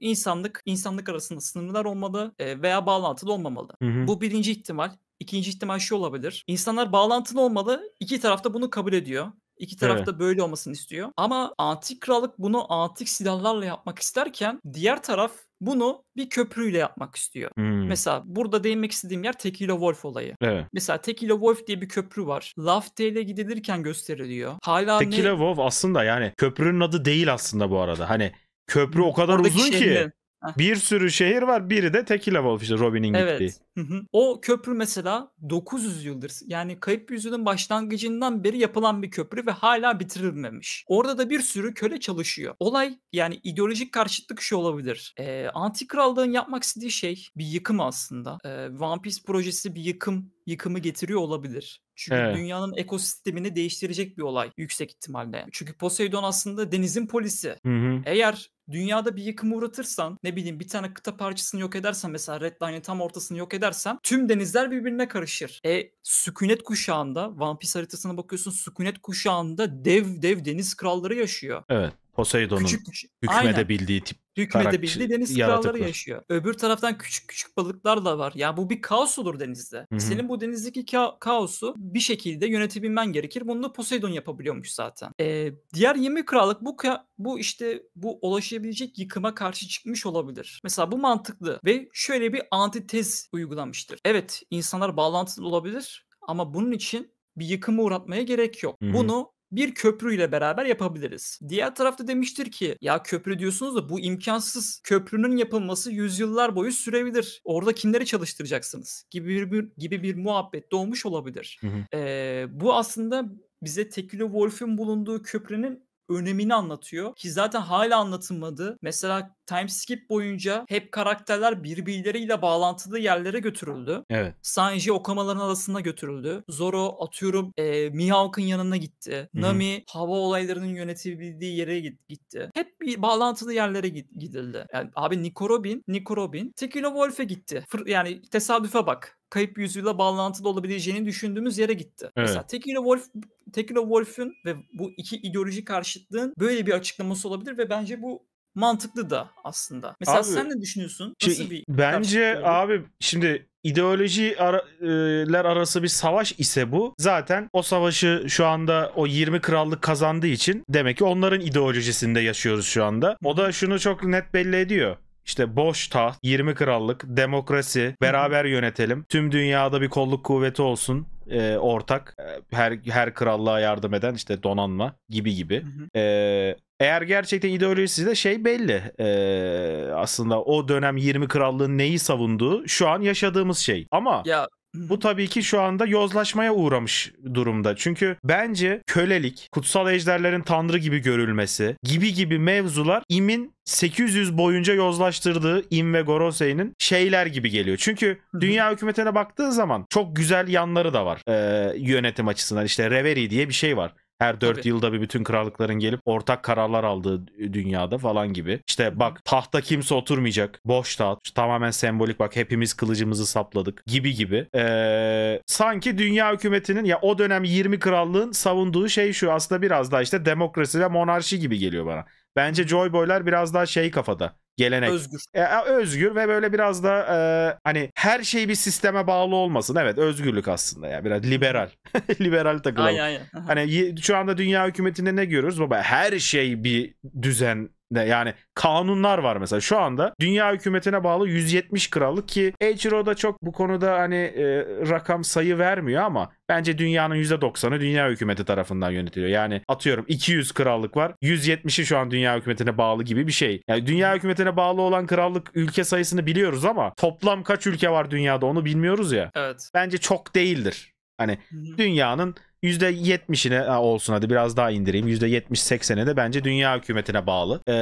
insanlık insanlık arasında sınırlar olmalı e, veya bağlantılı olmamalı. Hı hı. Bu birinci ihtimal. İkinci ihtimal şu olabilir. İnsanlar bağlantılı olmalı. İki taraf da bunu kabul ediyor. İki taraf evet. böyle olmasını istiyor. Ama antik krallık bunu antik silahlarla yapmak isterken diğer taraf bunu bir köprüyle yapmak istiyor. Hmm. Mesela burada değinmek istediğim yer Tequila Wolf olayı. Evet. Mesela Tequila Wolf diye bir köprü var. Lafteyle gidilirken gösteriliyor. Hala Tequila ne... Wolf aslında yani köprünün adı değil aslında bu arada. Hani köprü o kadar Oradaki uzun şeyle... ki bir sürü şehir var. Biri de Tequila Wolf işte Robin'in evet. gittiği. Hı O köprü mesela 900 yıldır yani kayıp yüzyılın başlangıcından beri yapılan bir köprü ve hala bitirilmemiş. Orada da bir sürü köle çalışıyor. Olay yani ideolojik karşıtlık şu olabilir. Ee, antik krallığın yapmak istediği şey bir yıkım aslında. Ee, One Piece projesi bir yıkım yıkımı getiriyor olabilir. Çünkü evet. dünyanın ekosistemini değiştirecek bir olay yüksek ihtimalle. Çünkü Poseidon aslında denizin polisi. Hı hı. Eğer dünyada bir yıkım uğratırsan ne bileyim bir tane kıta parçasını yok edersen mesela Red Line'in tam ortasını yok edersen tüm denizler birbirine karışır. E sükunet kuşağında One Piece haritasına bakıyorsun sükunet kuşağında dev dev deniz kralları yaşıyor. Evet. Poseidon'un küçük küçük hükmedebildiği tip Hükmedebildiği deniz kralları yaşıyor. Öbür taraftan küçük küçük balıklar da var. Ya bu bir kaos olur denizde. Hı-hı. Senin bu denizdeki ka- kaosu bir şekilde yönetebilmen gerekir. Bunu da Poseidon yapabiliyormuş zaten. Ee, diğer 20 krallık bu bu işte bu ulaşabilecek yıkıma karşı çıkmış olabilir. Mesela bu mantıklı ve şöyle bir antitez uygulamıştır. Evet insanlar bağlantılı olabilir ama bunun için bir yıkımı uğratmaya gerek yok. Hı-hı. Bunu bir köprüyle beraber yapabiliriz. Diğer tarafta demiştir ki ya köprü diyorsunuz da bu imkansız. Köprünün yapılması yüzyıllar boyu sürebilir. Orada kimleri çalıştıracaksınız gibi bir, gibi bir muhabbet doğmuş olabilir. Ee, bu aslında bize Tekilo Wolf'un bulunduğu köprünün önemini anlatıyor ki zaten hala anlatılmadı. Mesela time skip boyunca hep karakterler birbirleriyle bağlantılı yerlere götürüldü. Evet. Sanji Okama'ların adasına götürüldü. Zoro atıyorum e, Mihawk'ın yanına gitti. Hı-hı. Nami hava olaylarının yönetildiği yere gitti. Hep bir bağlantılı yerlere gidildi. Yani abi Nico Robin, Nico Robin Tequila Wolf'e gitti. Fır, yani tesadüfe bak kayıp yüzüyle bağlantılı olabileceğini düşündüğümüz yere gitti. Evet. Mesela Tequila Wolf Tequila Wolf'un ve bu iki ideoloji karşıtlığın böyle bir açıklaması olabilir ve bence bu mantıklı da aslında. Mesela abi, sen ne düşünüyorsun? Şey, Nasıl şey, bir bence abi şimdi ideolojiler arası bir savaş ise bu zaten o savaşı şu anda o 20 krallık kazandığı için demek ki onların ideolojisinde yaşıyoruz şu anda. O da şunu çok net belli ediyor. İşte boş taht, 20 krallık, demokrasi, beraber yönetelim. Tüm dünyada bir kolluk kuvveti olsun e, ortak her her krallığa yardım eden işte donanma gibi gibi. E, eğer gerçekten ideolojisi de şey belli. Ee, aslında o dönem 20 krallığın neyi savunduğu şu an yaşadığımız şey. Ama ya bu tabii ki şu anda yozlaşmaya uğramış durumda. Çünkü bence kölelik, kutsal ejderlerin tanrı gibi görülmesi gibi gibi mevzular imin 800 boyunca yozlaştırdığı İm ve Gorosei'nin şeyler gibi geliyor. Çünkü dünya hükümetine baktığı zaman çok güzel yanları da var e, yönetim açısından. İşte Reverie diye bir şey var. Her 4 Tabii. yılda bir bütün krallıkların gelip ortak kararlar aldığı dünyada falan gibi. İşte bak tahta kimse oturmayacak. Boş taht. tamamen sembolik bak hepimiz kılıcımızı sapladık gibi gibi. Ee, sanki dünya hükümetinin ya o dönem 20 krallığın savunduğu şey şu aslında biraz daha işte demokrasi ve monarşi gibi geliyor bana. Bence Joy Boy'lar biraz daha şey kafada gelenek. Özgür. E, özgür ve böyle biraz da e, hani her şey bir sisteme bağlı olmasın. Evet özgürlük aslında ya biraz liberal. <laughs> liberal takılalım. Ay, ay, hani şu anda dünya hükümetinde ne görüyoruz baba? Her şey bir düzen yani kanunlar var mesela şu anda dünya hükümetine bağlı 170 krallık ki Eiichiro da çok bu konuda hani e, rakam sayı vermiyor ama bence dünyanın %90'ı dünya hükümeti tarafından yönetiliyor. Yani atıyorum 200 krallık var 170'i şu an dünya hükümetine bağlı gibi bir şey. Yani dünya hükümetine bağlı olan krallık ülke sayısını biliyoruz ama toplam kaç ülke var dünyada onu bilmiyoruz ya. Evet. Bence çok değildir. Hani dünyanın %70'ine olsun hadi biraz daha indireyim. %70-80'ine de bence dünya hükümetine bağlı. E,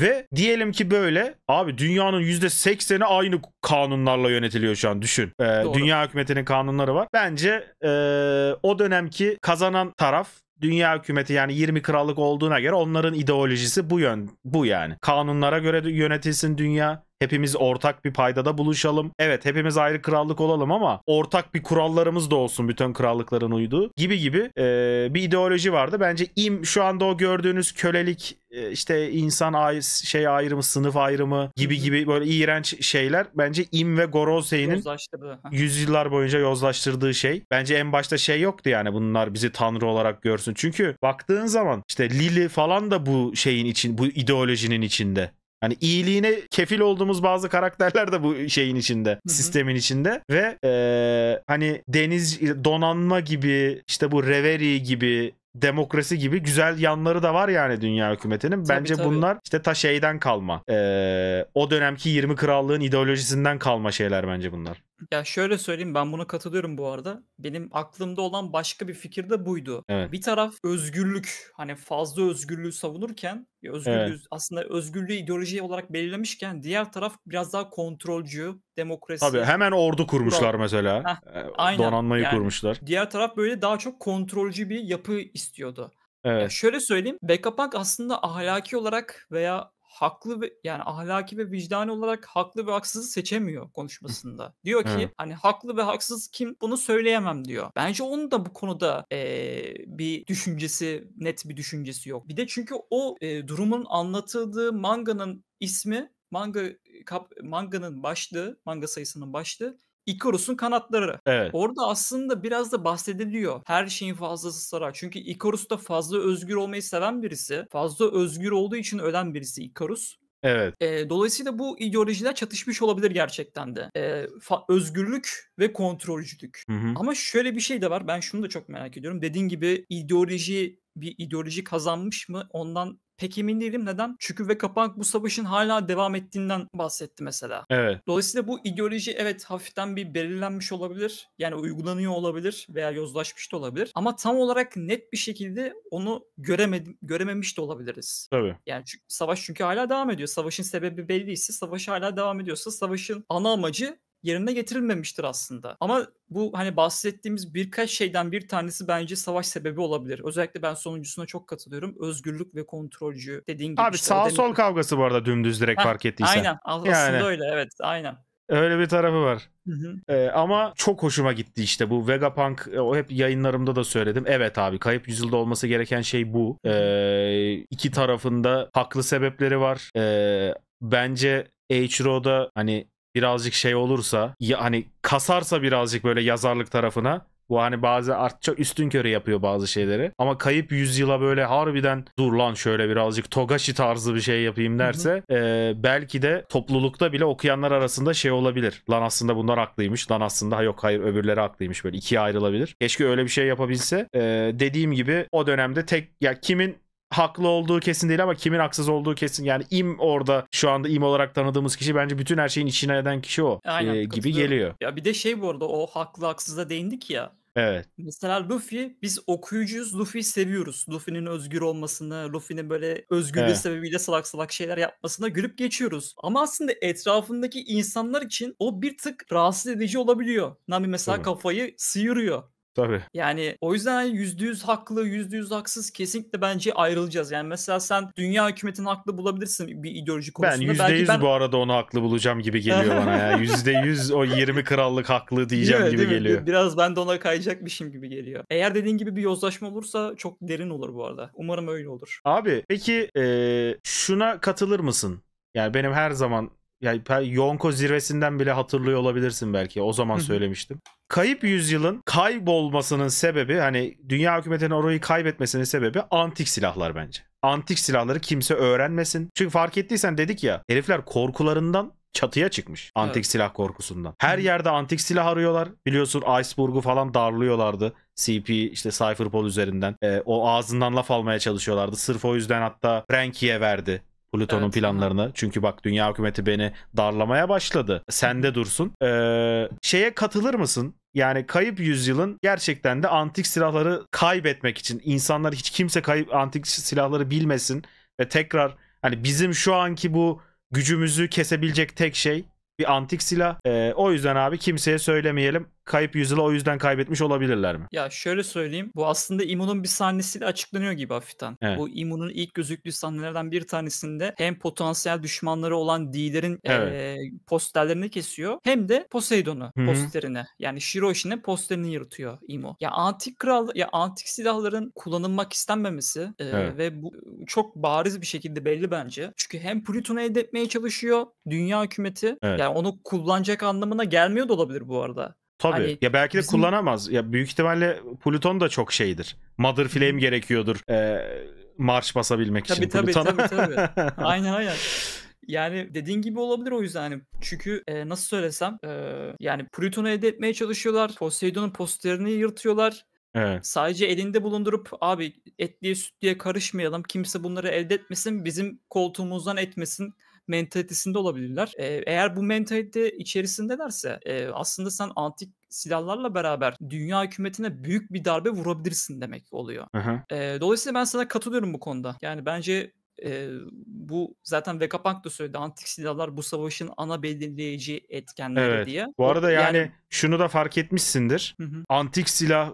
ve diyelim ki böyle abi dünyanın %80'i aynı kanunlarla yönetiliyor şu an düşün. E, dünya hükümetinin kanunları var. Bence e, o dönemki kazanan taraf dünya hükümeti yani 20 krallık olduğuna göre onların ideolojisi bu yön bu yani. Kanunlara göre yönetilsin dünya Hepimiz ortak bir paydada buluşalım. Evet hepimiz ayrı krallık olalım ama ortak bir kurallarımız da olsun bütün krallıkların uyduğu gibi gibi e, bir ideoloji vardı. Bence im şu anda o gördüğünüz kölelik işte insan ay şey ayrımı, sınıf ayrımı gibi gibi böyle iğrenç şeyler bence im ve Gorosei'nin yüzyıllar boyunca yozlaştırdığı şey. Bence en başta şey yoktu yani bunlar bizi tanrı olarak görsün. Çünkü baktığın zaman işte Lili falan da bu şeyin için bu ideolojinin içinde. Hani iyiliğine kefil olduğumuz bazı karakterler de bu şeyin içinde, Hı-hı. sistemin içinde ve e, hani deniz donanma gibi işte bu reveri gibi demokrasi gibi güzel yanları da var yani dünya hükümetinin. Bence tabii. bunlar işte ta şeyden kalma. Ee, o dönemki 20 krallığın ideolojisinden kalma şeyler bence bunlar. Ya şöyle söyleyeyim ben buna katılıyorum bu arada. Benim aklımda olan başka bir fikir de buydu. Evet. Bir taraf özgürlük hani fazla özgürlüğü savunurken özgürlüğü evet. aslında özgürlüğü ideoloji olarak belirlemişken diğer taraf biraz daha kontrolcü, demokrasi. Tabii hemen ordu kurmuşlar kural. mesela. Heh, aynen. Donanmayı yani, kurmuşlar. Diğer taraf böyle daha çok kontrolcü bir yapı istiyordu. Evet. Ya şöyle söyleyeyim. Backup Punk aslında ahlaki olarak veya haklı ve yani ahlaki ve vicdani olarak haklı ve haksızı seçemiyor konuşmasında. Diyor ki Hı. hani haklı ve haksız kim bunu söyleyemem diyor. Bence onun da bu konuda e, bir düşüncesi net bir düşüncesi yok. Bir de çünkü o e, durumun anlatıldığı manganın ismi manga kap, manganın başlığı, manga sayısının başlığı Icarus'un kanatları. Evet. Orada aslında biraz da bahsediliyor. Her şeyin fazlası Sarak. Çünkü Icarus da fazla özgür olmayı seven birisi. Fazla özgür olduğu için ölen birisi Icarus. Evet. E, dolayısıyla bu ideolojiler çatışmış olabilir gerçekten de. E, özgürlük ve kontrolcülük. Hı hı. Ama şöyle bir şey de var. Ben şunu da çok merak ediyorum. Dediğin gibi ideoloji bir ideoloji kazanmış mı ondan pek emin değilim. Neden? Çünkü ve Kapank bu savaşın hala devam ettiğinden bahsetti mesela. Evet. Dolayısıyla bu ideoloji evet hafiften bir belirlenmiş olabilir. Yani uygulanıyor olabilir veya yozlaşmış da olabilir. Ama tam olarak net bir şekilde onu göremedim, görememiş de olabiliriz. Tabii. Yani çünkü, savaş çünkü hala devam ediyor. Savaşın sebebi belliyse, savaş hala devam ediyorsa savaşın ana amacı yerine getirilmemiştir aslında. Ama bu hani bahsettiğimiz birkaç şeyden bir tanesi bence savaş sebebi olabilir. Özellikle ben sonuncusuna çok katılıyorum. Özgürlük ve kontrolcü dediğin gibi. Abi işte, sağ sol mi? kavgası bu arada dümdüz direkt ha, fark ettiysen. Aynen aslında yani. öyle evet aynen. Öyle bir tarafı var. Hı hı. Ee, ama çok hoşuma gitti işte bu Vegapunk e, o hep yayınlarımda da söyledim. Evet abi kayıp yüzyılda olması gereken şey bu. Ee, iki tarafında haklı sebepleri var. Ee, bence Eiichiro'da hani birazcık şey olursa ya hani kasarsa birazcık böyle yazarlık tarafına bu hani bazı çok üstün körü yapıyor bazı şeyleri. Ama kayıp yüzyıla böyle harbiden dur lan şöyle birazcık Togashi tarzı bir şey yapayım derse hı hı. E, belki de toplulukta bile okuyanlar arasında şey olabilir. Lan aslında bunlar haklıymış. Lan aslında yok hayır öbürleri haklıymış. Böyle ikiye ayrılabilir. Keşke öyle bir şey yapabilse. E, dediğim gibi o dönemde tek ya kimin haklı olduğu kesin değil ama kimin haksız olduğu kesin. Yani im orada şu anda im olarak tanıdığımız kişi bence bütün her şeyin içine eden kişi o Aynen, e, gibi geliyor. Ya bir de şey bu arada o haklı haksızla değindik ya. Evet. Mesela Luffy biz okuyucuyuz. Luffy'yi seviyoruz. Luffy'nin özgür olmasını, Luffy'nin böyle özgürlüğü evet. sebebiyle salak salak şeyler yapmasına gülüp geçiyoruz. Ama aslında etrafındaki insanlar için o bir tık rahatsız edici olabiliyor. Nami mesela Tabii. kafayı sıyırıyor. Tabii. Yani o yüzden yüzde yüz haklı, yüzde yüz haksız kesinlikle bence ayrılacağız. Yani mesela sen dünya hükümetini haklı bulabilirsin bir ideoloji konusunda. Ben yüzde yüz ben... bu arada onu haklı bulacağım gibi geliyor bana ya. <laughs> Yüzde yüz o 20 krallık haklı diyeceğim değil gibi değil mi? geliyor. Biraz ben de ona kayacakmışım gibi geliyor. Eğer dediğin gibi bir yozlaşma olursa çok derin olur bu arada. Umarım öyle olur. Abi peki e, şuna katılır mısın? Yani benim her zaman yani Yonko zirvesinden bile hatırlıyor olabilirsin belki. O zaman söylemiştim. Kayıp yüzyılın kaybolmasının sebebi hani dünya hükümetinin orayı kaybetmesinin sebebi antik silahlar bence. Antik silahları kimse öğrenmesin. Çünkü fark ettiysen dedik ya herifler korkularından çatıya çıkmış antik evet. silah korkusundan. Her Hı. yerde antik silah arıyorlar. Biliyorsun Iceburg'u falan darlıyorlardı. CP işte Cypherpol üzerinden. E, o ağzından laf almaya çalışıyorlardı. Sırf o yüzden hatta Frankie'ye verdi Pluto'nun evet. planlarını. Çünkü bak dünya hükümeti beni darlamaya başladı. Sende dursun. Ee, şeye katılır mısın? Yani kayıp yüzyılın gerçekten de antik silahları kaybetmek için insanlar hiç kimse kayıp antik silahları bilmesin ve tekrar hani bizim şu anki bu gücümüzü kesebilecek tek şey bir antik silah. Ee, o yüzden abi kimseye söylemeyelim kayıp yüzyılı o yüzden kaybetmiş olabilirler mi? Ya şöyle söyleyeyim. Bu aslında Imu'nun bir sahnesiyle açıklanıyor gibi hafiften. Evet. Bu Imu'nun ilk gözüktüğü sahnelerden bir tanesinde hem potansiyel düşmanları olan D'lerin evet. e, posterlerini kesiyor hem de Poseidon'u posterine yani Shiroshi'nin posterini yırtıyor Imu. Ya antik kral ya antik silahların kullanılmak istenmemesi e, evet. ve bu çok bariz bir şekilde belli bence. Çünkü hem Plüton'u elde etmeye çalışıyor dünya hükümeti. Evet. Yani onu kullanacak anlamına gelmiyor da olabilir bu arada. Tabii. Hani ya belki de bizim... kullanamaz. Ya büyük ihtimalle Plüton da çok şeydir. Mother Flame gerekiyordur. E, marş basabilmek tabii, için tabii, Plüton'a. Tabii tabii. <laughs> aynen aynen. Yani dediğin gibi olabilir o yüzden. Yani çünkü e, nasıl söylesem e, yani Plüton'u elde etmeye çalışıyorlar. Poseidon'un posterini yırtıyorlar. Evet. Sadece elinde bulundurup abi etliye sütlüye karışmayalım. Kimse bunları elde etmesin. Bizim koltuğumuzdan etmesin mentalitesinde olabilirler. E, eğer bu mentalite içerisindelerse e, aslında sen antik silahlarla beraber dünya hükümetine büyük bir darbe vurabilirsin demek oluyor. E, dolayısıyla ben sana katılıyorum bu konuda. Yani bence e, bu zaten Vekapank da söyledi antik silahlar bu savaşın ana belirleyici etkenleri evet. diye. Bu arada yani, yani şunu da fark etmişsindir. Hı hı. Antik silah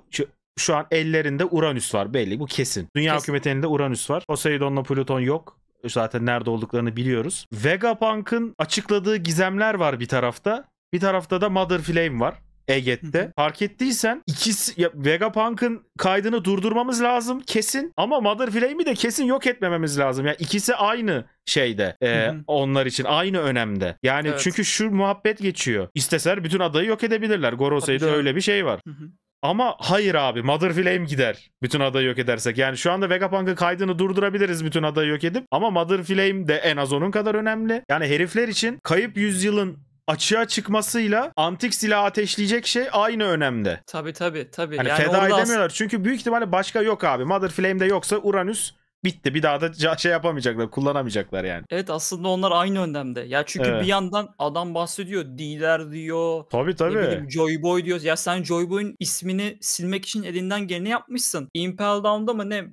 şu an ellerinde Uranüs var belli bu kesin. Dünya kesin. hükümetinin de Uranüs var. Poseidon'la Plüton yok. Zaten nerede olduklarını biliyoruz. Vegapunk'ın açıkladığı gizemler var bir tarafta. Bir tarafta da Mother Flame var. Eget'te. Fark ettiysen ikisi ya, Vegapunk'ın kaydını durdurmamız lazım kesin ama Mother Flame'i de kesin yok etmememiz lazım. Yani ikisi aynı şeyde e, onlar için aynı önemde. Yani evet. çünkü şu muhabbet geçiyor. İsteseler bütün adayı yok edebilirler. Gorosei'de öyle bir şey var. Hı-hı. Ama hayır abi Mother Flame gider bütün adayı yok edersek. Yani şu anda Vegapunk'ın kaydını durdurabiliriz bütün adayı yok edip. Ama Mother Flame de en az onun kadar önemli. Yani herifler için kayıp yüzyılın açığa çıkmasıyla antik silah ateşleyecek şey aynı önemde. Tabi tabi tabi. Yani, yani feda edemiyorlar. Çünkü büyük ihtimalle başka yok abi. Mother Flame'de yoksa Uranüs Bitti. Bir daha da şey yapamayacaklar, kullanamayacaklar yani. Evet aslında onlar aynı öndemde. Ya çünkü evet. bir yandan adam bahsediyor. Dealer diyor. Tabii tabii. Bileyim, Joy Boy diyor. Ya sen Joy Boy'un ismini silmek için elinden geleni yapmışsın. Impel Down'da mı ne?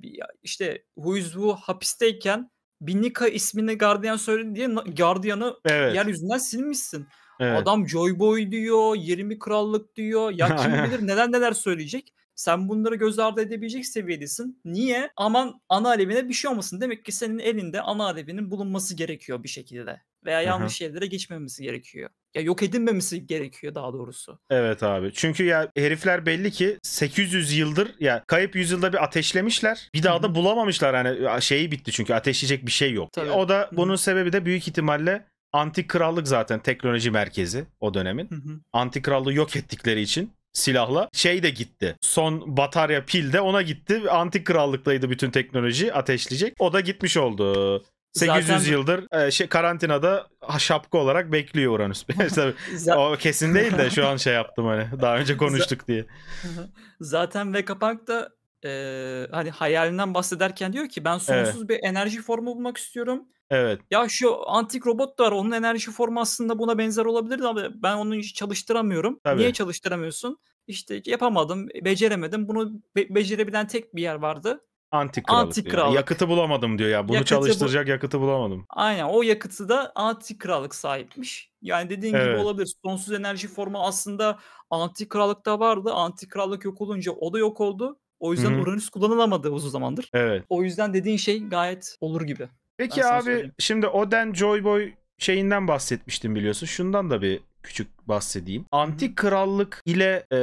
İşte Who's Who hapisteyken Binika ismini gardiyan söyledi diye Guardian'ı evet. yeryüzünden silmişsin. Evet. Adam Joy Boy diyor, 20 krallık diyor. Ya kim <laughs> bilir neden neler söyleyecek. Sen bunları göz ardı edebilecek seviyedesin. Niye? Aman ana alevine bir şey olmasın. Demek ki senin elinde ana alevinin bulunması gerekiyor bir şekilde. Veya yanlış yerlere geçmemesi gerekiyor. Ya yok edilmemesi gerekiyor daha doğrusu. Evet abi. Çünkü ya herifler belli ki 800 yıldır ya kayıp yüzyılda bir ateşlemişler. Bir daha da bulamamışlar hani şeyi bitti çünkü ateşleyecek bir şey yok. Tabii. O da bunun sebebi de büyük ihtimalle antik krallık zaten teknoloji merkezi o dönemin. Hı hı. Antik krallığı yok ettikleri için silahla. Şey de gitti. Son batarya pil de ona gitti. Antik krallıklaydı bütün teknoloji ateşleyecek. O da gitmiş oldu. 800 Zaten... yıldır e, şey, karantinada şapka olarak bekliyor Uranüs. <laughs> <laughs> o kesin değil de şu an şey yaptım hani daha önce <laughs> konuştuk diye. Zaten Vekapank da e, hani hayalinden bahsederken diyor ki ben sonsuz evet. bir enerji formu bulmak istiyorum Evet. Ya şu antik robot da Onun enerji formu aslında buna benzer olabilir. ama ben onu hiç çalıştıramıyorum. Tabii. Niye çalıştıramıyorsun? İşte yapamadım, beceremedim. Bunu be- becerebilen tek bir yer vardı. Antik krallık. Antik diyor. krallık. Yakıtı bulamadım diyor ya. Bunu Yakıtı çalıştıracak bu- yakıtı bulamadım. Aynen. O yakıtı da antik krallık sahipmiş. Yani dediğin Evet. gibi olabilir. Sonsuz enerji formu aslında antik krallıkta vardı. Antik krallık yok olunca o da yok oldu. O Hı yüzden hı. Uranüs kullanılamadı uzun zamandır. Evet. O yüzden dediğin şey gayet olur gibi. Peki abi söyleyeyim. şimdi Oden Joyboy şeyinden bahsetmiştim biliyorsun. Şundan da bir küçük bahsedeyim. Antik krallık ile e,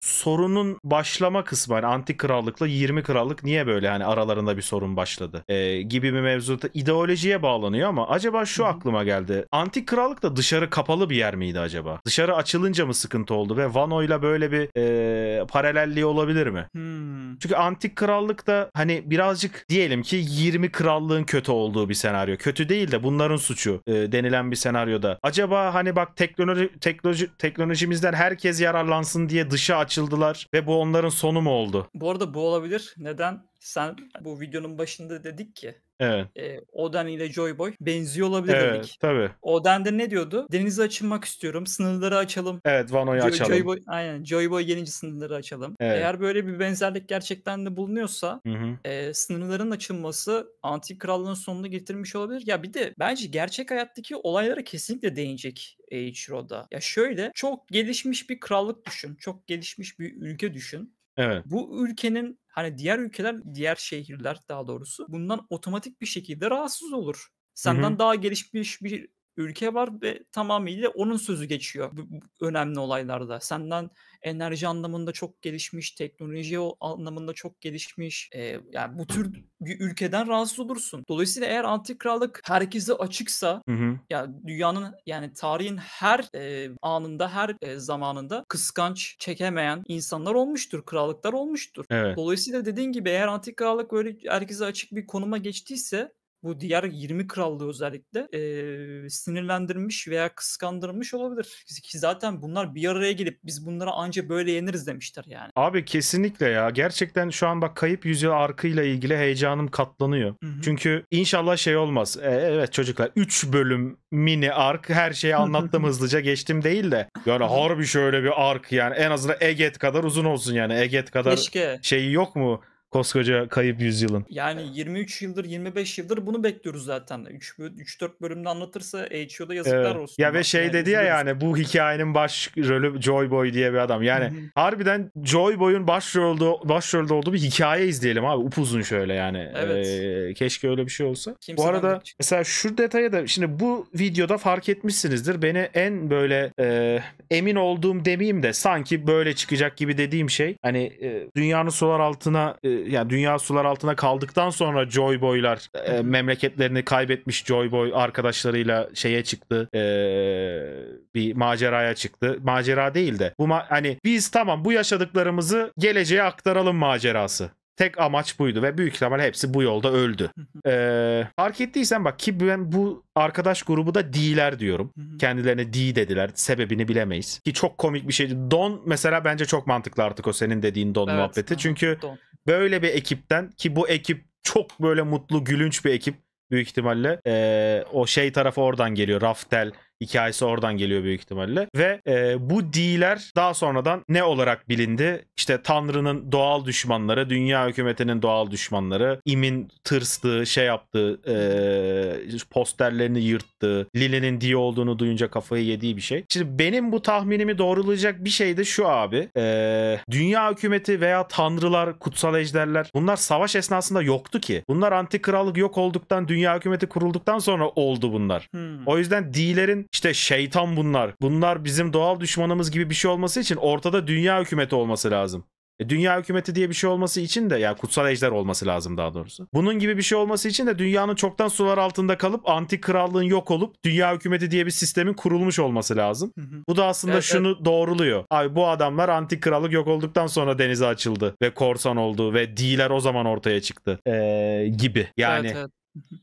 sorunun başlama kısmı yani antik krallıkla 20 krallık niye böyle Hani aralarında bir sorun başladı e, gibi bir mevzuda ideolojiye bağlanıyor ama acaba şu aklıma geldi. Antik krallık da dışarı kapalı bir yer miydi acaba? Dışarı açılınca mı sıkıntı oldu ve Vano'yla böyle bir e, paralelliği olabilir mi? Hmm. Çünkü antik krallık da hani birazcık diyelim ki 20 krallığın kötü olduğu bir senaryo. Kötü değil de bunların suçu e, denilen bir senaryoda. Acaba hani bak teknoloji teknoloji, teknoloji, teknolojimizden herkes yararlansın diye dışa açıldılar ve bu onların sonu mu oldu? Bu arada bu olabilir. Neden? Sen bu videonun başında dedik ki Evet. E, Oden ile Joyboy benziyor olabilir evet, dedik. Tabii. Oden de ne diyordu? Denizi açılmak istiyorum. Sınırları açalım. Evet Vano'yu jo- açalım. Joyboy, aynen Joyboy gelince sınırları açalım. Evet. Eğer böyle bir benzerlik gerçekten de bulunuyorsa E, sınırların açılması antik krallığın sonunu getirmiş olabilir. Ya bir de bence gerçek hayattaki olaylara kesinlikle değinecek Eiichiro'da. Ya şöyle çok gelişmiş bir krallık düşün. Çok gelişmiş bir ülke düşün. Evet. Bu ülkenin hani diğer ülkeler, diğer şehirler daha doğrusu bundan otomatik bir şekilde rahatsız olur. Senden Hı-hı. daha gelişmiş bir ülke var ve tamamıyla onun sözü geçiyor önemli olaylarda. Senden enerji anlamında çok gelişmiş, teknoloji anlamında çok gelişmiş. E, yani bu tür bir ülkeden rahatsız olursun. Dolayısıyla eğer antik krallık herkese açıksa hı hı. ya dünyanın yani tarihin her e, anında, her e, zamanında kıskanç, çekemeyen insanlar olmuştur, krallıklar olmuştur. Evet. Dolayısıyla dediğin gibi eğer antik krallık böyle herkese açık bir konuma geçtiyse bu diğer 20 krallığı özellikle e, sinirlendirmiş veya kıskandırmış olabilir. Ki zaten bunlar bir araya gelip biz bunlara anca böyle yeniriz demişler yani. Abi kesinlikle ya. Gerçekten şu an bak kayıp yüzü arkıyla ilgili heyecanım katlanıyor. Hı hı. Çünkü inşallah şey olmaz. E, evet çocuklar 3 bölüm mini ark her şeyi anlattım <laughs> hızlıca geçtim değil de. Yani harbi şöyle bir ark yani en azından Eget kadar uzun olsun yani. Eget kadar Keşke. şeyi yok mu? Koskoca kayıp yüzyılın. Yani 23 yıldır 25 yıldır bunu bekliyoruz zaten. 3 3-4 bölümde anlatırsa HO'da yazıklar evet. olsun. Ya ve şey yani dedi ya yani bu hikayenin baş rolü Joy Boy diye bir adam. Yani Hı-hı. harbiden Joy Boy'un baş rolde olduğu bir hikaye izleyelim abi. Upuzun şöyle yani. Evet. Ee, keşke öyle bir şey olsa. Kimseden bu arada geçecek. mesela şu detaya da şimdi bu videoda fark etmişsinizdir. Beni en böyle e, emin olduğum demeyeyim de sanki böyle çıkacak gibi dediğim şey hani e, dünyanın sular altına e, yani dünya sular altına kaldıktan sonra Joy Boy'lar e, memleketlerini kaybetmiş Joy Boy arkadaşlarıyla şeye çıktı. E, bir maceraya çıktı. Macera değil de bu ma- hani biz tamam bu yaşadıklarımızı geleceğe aktaralım macerası. Tek amaç buydu ve büyük ihtimal hepsi bu yolda öldü. ee, fark ettiysen bak ki ben bu arkadaş grubu da D'ler diyorum. Kendilerine D dediler. Sebebini bilemeyiz. Ki çok komik bir şeydi. Don mesela bence çok mantıklı artık o senin dediğin Don evet, muhabbeti. Çünkü don böyle bir ekipten ki bu ekip çok böyle mutlu gülünç bir ekip büyük ihtimalle. Ee, o şey tarafı oradan geliyor. Raftel, hikayesi oradan geliyor büyük ihtimalle. Ve e, bu D'ler daha sonradan ne olarak bilindi? İşte Tanrı'nın doğal düşmanları, dünya hükümetinin doğal düşmanları, İm'in tırstığı, şey yaptığı, e, posterlerini yırttığı, Lile'nin D olduğunu duyunca kafayı yediği bir şey. Şimdi benim bu tahminimi doğrulayacak bir şey de şu abi. E, dünya hükümeti veya Tanrılar, kutsal ejderler bunlar savaş esnasında yoktu ki. Bunlar antik krallık yok olduktan, dünya hükümeti kurulduktan sonra oldu bunlar. Hmm. O yüzden D'lerin için işte şeytan bunlar. Bunlar bizim doğal düşmanımız gibi bir şey olması için ortada dünya hükümeti olması lazım. E, dünya hükümeti diye bir şey olması için de ya yani kutsal ejder olması lazım daha doğrusu. Bunun gibi bir şey olması için de dünyanın çoktan sular altında kalıp antik krallığın yok olup dünya hükümeti diye bir sistemin kurulmuş olması lazım. Hı hı. Bu da aslında evet, şunu evet. doğruluyor. Abi bu adamlar antik krallık yok olduktan sonra denize açıldı ve korsan oldu ve diler o zaman ortaya çıktı ee, gibi. Yani evet, evet.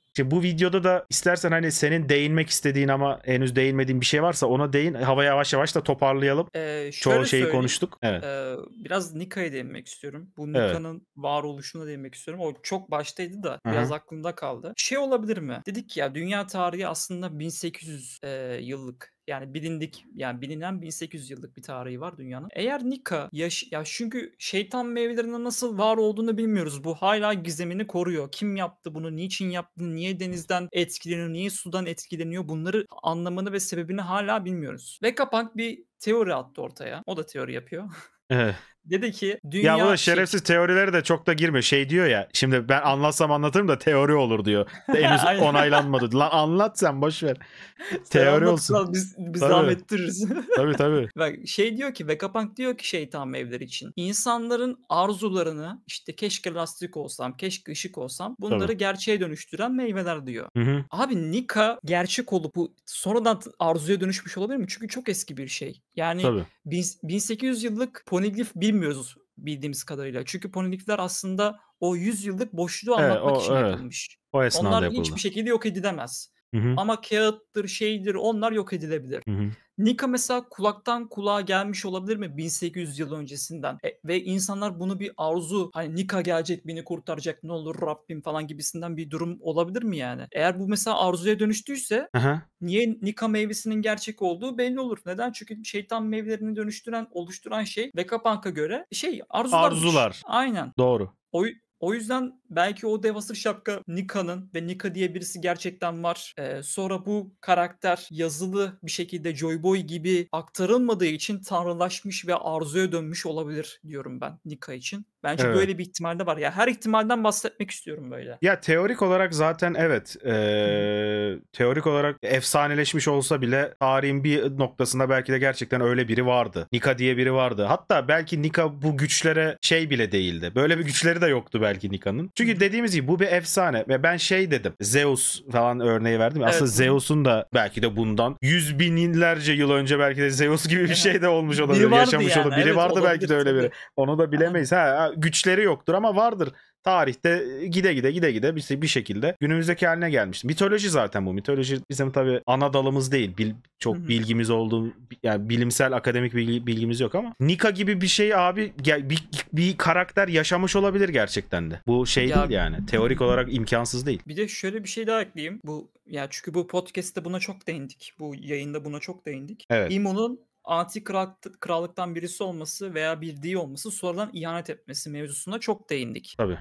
İşte bu videoda da istersen hani senin değinmek istediğin ama henüz değinmediğin bir şey varsa ona değin. Hava yavaş yavaş da toparlayalım. Ee, Çoğu şeyi konuştuk. Evet. Ee, biraz Nika'ya değinmek istiyorum. Bu Nika'nın evet. varoluşuna değinmek istiyorum. O çok baştaydı da biraz Hı-hı. aklımda kaldı. Şey olabilir mi? Dedik ya dünya tarihi aslında 1800 e, yıllık yani bilindik yani bilinen 1800 yıllık bir tarihi var dünyanın. Eğer Nika yaş ya çünkü şeytan meyvelerinin nasıl var olduğunu bilmiyoruz. Bu hala gizemini koruyor. Kim yaptı bunu? Niçin yaptı? Niye denizden etkileniyor? Niye sudan etkileniyor? Bunları anlamını ve sebebini hala bilmiyoruz. Ve Kapank bir teori attı ortaya. O da teori yapıyor. Evet. Dedi ki dünya... Ya bu da şerefsiz teorileri de çok da girmiyor. Şey diyor ya şimdi ben anlatsam anlatırım da teori olur diyor. <laughs> Henüz onaylanmadı. Lan anlat sen boş ver. teori olsun. biz biz tabii. zahmet dururuz. <laughs> tabii tabii. Bak şey diyor ki Vekapunk diyor ki şeytan evleri için. İnsanların arzularını işte keşke lastik olsam, keşke ışık olsam bunları tabii. gerçeğe dönüştüren meyveler diyor. Hı hı. Abi Nika gerçek olup bu sonradan arzuya dönüşmüş olabilir mi? Çünkü çok eski bir şey. Yani tabii. 1800 yıllık poniglif bir bilmiyoruz bildiğimiz kadarıyla. Çünkü Ponylikler aslında o 100 yıllık boşluğu anlatmak evet, o, için evet. yapılmış. O Onlar yapıldı. hiçbir şekilde yok edilemez. Hı hı. Ama kağıttır, şeydir onlar yok edilebilir. Hı hı. Nika mesela kulaktan kulağa gelmiş olabilir mi 1800 yıl öncesinden? E, ve insanlar bunu bir arzu hani Nika gelecek beni kurtaracak ne olur Rabbim falan gibisinden bir durum olabilir mi yani? Eğer bu mesela arzuya dönüştüyse Aha. niye Nika meyvesinin gerçek olduğu belli olur. Neden? Çünkü şeytan meyvelerini dönüştüren, oluşturan şey Vekapank'a göre şey arzular. Arzular. Aynen. Doğru. O, o yüzden belki o devasır şapka Nika'nın ve Nika diye birisi gerçekten var. Ee, sonra bu karakter yazılı bir şekilde Joy Boy gibi aktarılmadığı için tanrılaşmış ve arzuya dönmüş olabilir diyorum ben Nika için. Bence evet. böyle bir ihtimalde var. Ya yani her ihtimalden bahsetmek istiyorum böyle. Ya teorik olarak zaten evet. E, teorik olarak efsaneleşmiş olsa bile tarihin bir noktasında belki de gerçekten öyle biri vardı. Nika diye biri vardı. Hatta belki Nika bu güçlere şey bile değildi. Böyle bir güçleri de yoktu belki Nika'nın. Çünkü dediğimiz gibi bu bir efsane ve ben şey dedim Zeus falan örneği verdim. Evet. Aslında Zeus'un da belki de bundan yüz binlerce yıl önce belki de Zeus gibi bir şey de olmuş olabilir. Biri yaşamış yani. olabilir. Biri vardı belki de öyle biri. Onu da bilemeyiz. Ha, güçleri yoktur ama vardır tarihte e, gide gide gide gide bir, bir şekilde günümüzdeki haline gelmişti. Mitoloji zaten bu. Mitoloji bizim tabi ana dalımız değil. Bil, çok Hı-hı. bilgimiz olduğu yani bilimsel akademik bilgi, bilgimiz yok ama Nika gibi bir şey abi bir, bir karakter yaşamış olabilir gerçekten de. Bu şey ya, değil yani. Teorik olarak imkansız değil. Bir de şöyle bir şey daha ekleyeyim. Bu ya çünkü bu podcast'te buna çok değindik. Bu yayında buna çok değindik. Evet. İmo'nun antik krallıktan birisi olması veya bir değil olması sonradan ihanet etmesi mevzusunda çok değindik. Tabii.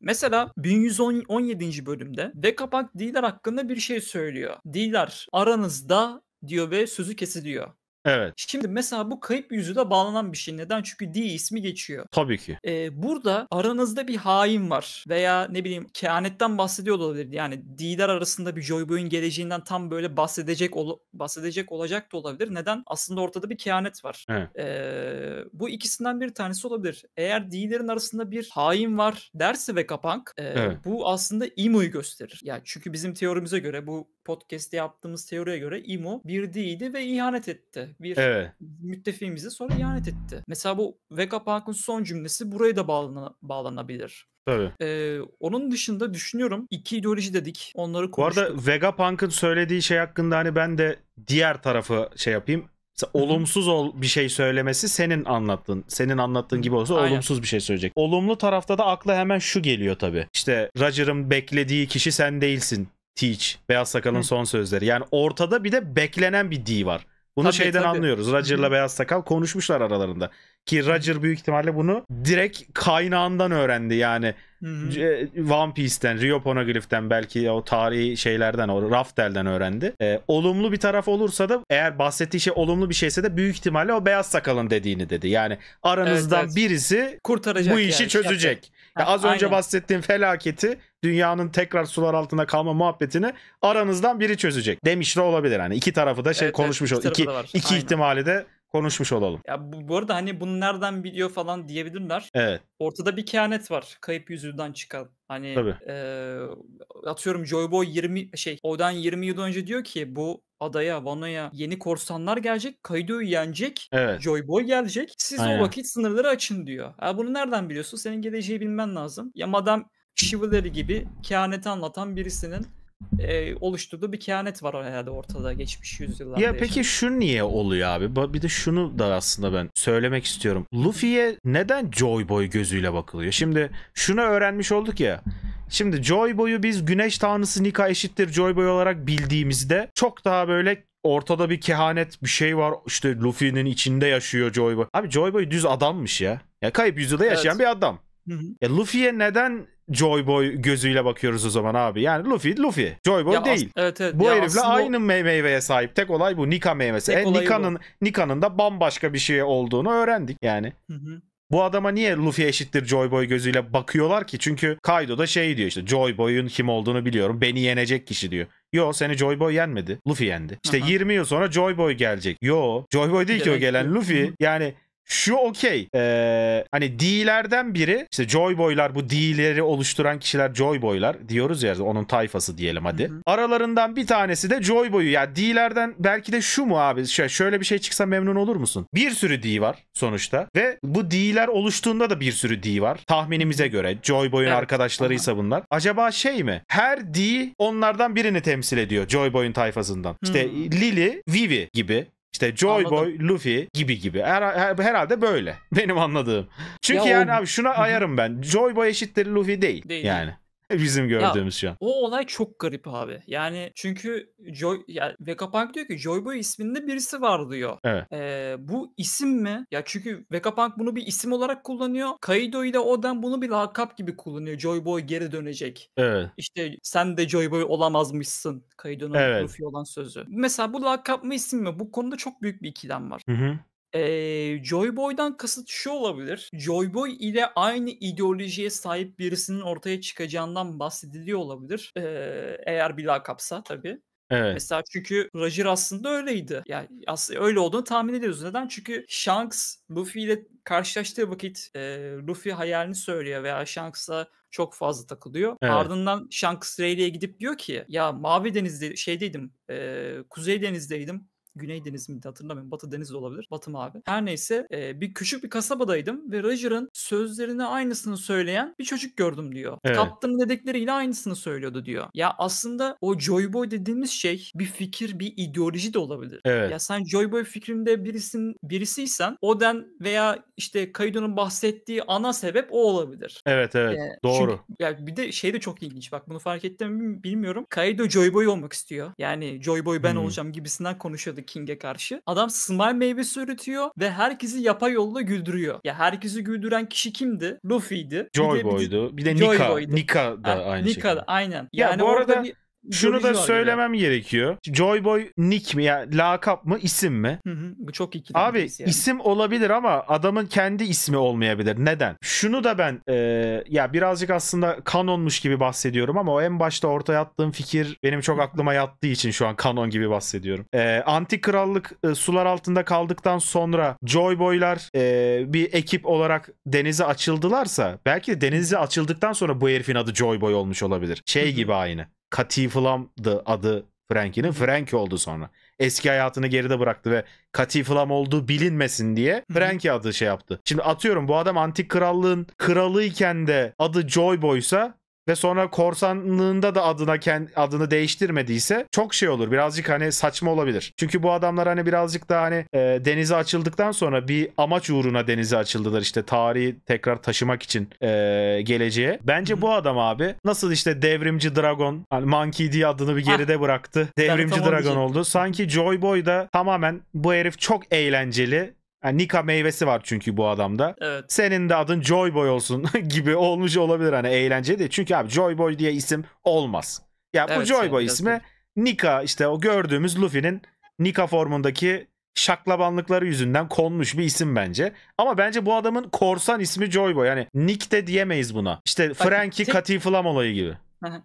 Mesela 1117. bölümde Vekapak Diler hakkında bir şey söylüyor. Diler aranızda diyor ve sözü kesiliyor. Evet. Şimdi mesela bu kayıp yüzü de bağlanan bir şey. Neden? Çünkü D ismi geçiyor. Tabii ki. Ee, burada aranızda bir hain var veya ne bileyim kehanetten bahsediyor olabilir. Yani D'ler arasında bir Joy Boy'un geleceğinden tam böyle bahsedecek ol bahsedecek olacak da olabilir. Neden? Aslında ortada bir kehanet var. Evet. Ee, bu ikisinden bir tanesi olabilir. Eğer D'lerin arasında bir hain var derse ve kapank e, evet. bu aslında Imu'yu gösterir. Yani çünkü bizim teorimize göre bu podcast'te yaptığımız teoriye göre İmo bir değildi ve ihanet etti. Bir evet. müttefiğimize sonra ihanet etti. Mesela bu Vega Park'ın son cümlesi buraya da bağlana, bağlanabilir. Tabii. Ee, onun dışında düşünüyorum iki ideoloji dedik. Onları konuştuk. Bu arada Vegapunk'ın söylediği şey hakkında hani ben de diğer tarafı şey yapayım. Mesela olumsuz ol bir şey söylemesi senin anlattığın, senin anlattığın gibi olsa Aynen. olumsuz bir şey söyleyecek. Olumlu tarafta da akla hemen şu geliyor tabii. İşte Roger'ın beklediği kişi sen değilsin Teach. Beyaz Sakal'ın son sözleri. Yani ortada bir de beklenen bir D var. Bunu tabii, şeyden tabii. anlıyoruz. Roger'la Beyaz Sakal konuşmuşlar aralarında. Ki Roger büyük ihtimalle bunu direkt kaynağından öğrendi yani. Hı-hı. E, One Piece'ten, Rio Poneglyph'ten belki o tarihi şeylerden, o Raftel'den öğrendi. Ee, olumlu bir taraf olursa da eğer bahsettiği şey olumlu bir şeyse de büyük ihtimalle o Beyaz Sakal'ın dediğini dedi. Yani aranızdan evet, evet. birisi Kurtaracak bu işi yani, çözecek. Yapacak. Ya az aynen. önce bahsettiğim felaketi dünyanın tekrar sular altında kalma muhabbetini aranızdan biri çözecek demiş de olabilir. Hani iki tarafı da şey evet, konuşmuş evet, iki, ol. İki, ihtimali de konuşmuş olalım. Ya bu, bu arada hani bunu nereden biliyor falan diyebilirler. Evet. Ortada bir kehanet var. Kayıp yüzüğünden çıkan. Hani Tabii. E, atıyorum Joy Boy 20 şey odan 20 yıl önce diyor ki bu adaya, Vano'ya yeni korsanlar gelecek. Kaido'yu yenecek. Evet. Joy Boy gelecek. Siz Aynen. o vakit sınırları açın diyor. Ya bunu nereden biliyorsun? Senin geleceği bilmen lazım. Ya madem Chivalry gibi kehaneti anlatan birisinin e, oluşturduğu bir kehanet var herhalde ortada geçmiş yüzyıllarda. Ya yaşanan. peki şu niye oluyor abi? Bir de şunu da aslında ben söylemek istiyorum. Luffy'ye neden Joy Boy gözüyle bakılıyor? Şimdi şunu öğrenmiş olduk ya. Şimdi Joy Boy'u biz güneş tanrısı Nika eşittir Joy Boy olarak bildiğimizde çok daha böyle ortada bir kehanet bir şey var. İşte Luffy'nin içinde yaşıyor Joy Boy. Abi Joy Boy düz adammış ya. Ya kayıp yüzyılda yaşayan evet. bir adam. Hı hı. Ya e, Luffy'ye neden Joy Boy gözüyle bakıyoruz o zaman abi. Yani Luffy Luffy. Joy Boy ya değil. Evet, evet. Bu ya herifle aynı o... meyveye sahip. Tek olay bu. Nika meyvesi. Tek e, Nika'nın Nika'nın da bambaşka bir şey olduğunu öğrendik yani. Hı hı. Bu adama niye Luffy eşittir Joy Boy gözüyle bakıyorlar ki? Çünkü Kaido da şey diyor işte Joy Boy'un kim olduğunu biliyorum. Beni yenecek kişi diyor. Yo seni Joy Boy yenmedi. Luffy yendi. İşte Aha. 20 yıl sonra Joy Boy gelecek. Yo Joy Boy değil ki o gelen Luffy. Yani şu okey. Ee, hani D'lerden biri işte Joy Boy'lar bu D'leri oluşturan kişiler Joy Boy'lar diyoruz ya onun tayfası diyelim hadi. Hı hı. Aralarından bir tanesi de Joy Boy'u ya yani D'lerden belki de şu mu abi şöyle bir şey çıksa memnun olur musun? Bir sürü D var sonuçta ve bu D'ler oluştuğunda da bir sürü D var. Tahminimize göre Joy Boy'un evet. arkadaşlarıysa Aha. bunlar. Acaba şey mi? Her D onlardan birini temsil ediyor Joy Boy'un tayfasından. İşte hmm. Lily, Vivi gibi işte Joy Anladım. Boy, Luffy gibi gibi. Her, her, herhalde böyle. <laughs> Benim anladığım. Çünkü ya yani o... abi şuna ayarım ben. Joy Boy eşittir Luffy değil. değil yani. Değil. <laughs> Bizim gördüğümüz ya, şu an. O olay çok garip abi. Yani çünkü Joy, yani Vegapunk diyor ki Joyboy isminde birisi var diyor. Evet. Ee, bu isim mi? Ya çünkü Vegapunk bunu bir isim olarak kullanıyor. Kaido ile Oden bunu bir lakap gibi kullanıyor. Joyboy geri dönecek. Evet. İşte sen de Joyboy olamazmışsın. Kaido'nun evet. Luffy olan sözü. Mesela bu lakap mı isim mi? Bu konuda çok büyük bir ikilem var. Hı hı. Ee, Joy Boy'dan kasıt şu olabilir. Joy Boy ile aynı ideolojiye sahip birisinin ortaya çıkacağından bahsediliyor olabilir. Ee, eğer bir lakapsa tabii. Evet. Mesela çünkü Roger aslında öyleydi. Yani aslında öyle olduğunu tahmin ediyoruz. Neden? Çünkü Shanks Luffy ile karşılaştığı vakit e, Luffy hayalini söylüyor veya Shanks'a çok fazla takılıyor. Evet. Ardından Shanks Rayleigh'e gidip diyor ki ya Mavi Deniz'de şeydeydim, e, Kuzey Deniz'deydim. Güney Deniz mi hatırlamıyorum. Batı Deniz de olabilir. Batı abi? Her neyse e, bir küçük bir kasabadaydım ve Roger'ın sözlerine aynısını söyleyen bir çocuk gördüm diyor. Evet. Kaptanın dedikleriyle aynısını söylüyordu diyor. Ya aslında o Joy Boy dediğimiz şey bir fikir, bir ideoloji de olabilir. Evet. Ya sen Joy Boy fikrinde birisin, birisiysen Oden veya işte Kaido'nun bahsettiği ana sebep o olabilir. Evet evet. Ee, Doğru. Çünkü, ya bir de şey de çok ilginç. Bak bunu fark ettim mi bilmiyorum. Kaido Joy Boy olmak istiyor. Yani Joy Boy ben hmm. olacağım gibisinden konuşuyordu King'e karşı. Adam smile meyvesi üretiyor ve herkesi yapay yolla güldürüyor. Ya herkesi güldüren kişi kimdi? Luffy'ydi. Joy bir de, Bir de Joy Nika. Boy'du. Nika da ha, aynı Nika şekilde. Nika aynen. Ya yani bu arada bir şunu da söylemem yani. gerekiyor. Joyboy nick mi yani lakap mı isim mi? Hı hı, bu çok ikili. Abi yani. isim olabilir ama adamın kendi ismi olmayabilir. Neden? Şunu da ben e, ya birazcık aslında kanonmuş gibi bahsediyorum ama o en başta ortaya attığım fikir benim çok aklıma yattığı için şu an kanon gibi bahsediyorum. E, antik krallık e, sular altında kaldıktan sonra Joyboy'lar e, bir ekip olarak denize açıldılarsa belki de denize açıldıktan sonra bu herifin adı Joyboy olmuş olabilir. Şey gibi aynı. Kati Flam'dı adı Frankie'nin. Frankie oldu sonra. Eski hayatını geride bıraktı ve Kati Flam olduğu bilinmesin diye Frankie adı şey yaptı. Şimdi atıyorum bu adam antik krallığın kralıyken de adı Joy Boy'sa ve sonra korsanlığında da adına kend, adını değiştirmediyse çok şey olur. Birazcık hani saçma olabilir. Çünkü bu adamlar hani birazcık daha hani e, denize açıldıktan sonra bir amaç uğruna denize açıldılar işte tarihi tekrar taşımak için e, geleceğe. Bence bu adam abi nasıl işte devrimci dragon hani Monkey D adını bir geride bıraktı. Devrimci dragon oldu. Sanki Joy Boy da tamamen bu herif çok eğlenceli yani Nika meyvesi var çünkü bu adamda. Evet. Senin de adın Joy Boy olsun <laughs> gibi olmuş olabilir hani eğlence de Çünkü abi Joy Boy diye isim olmaz. Ya evet, bu Joy Boy ismi Nika işte o gördüğümüz Luffy'nin Nika formundaki şaklabanlıkları yüzünden konmuş bir isim bence. Ama bence bu adamın korsan ismi Joy Boy. Yani Nick de diyemeyiz buna. İşte Franky tek... Katy Flam olayı gibi.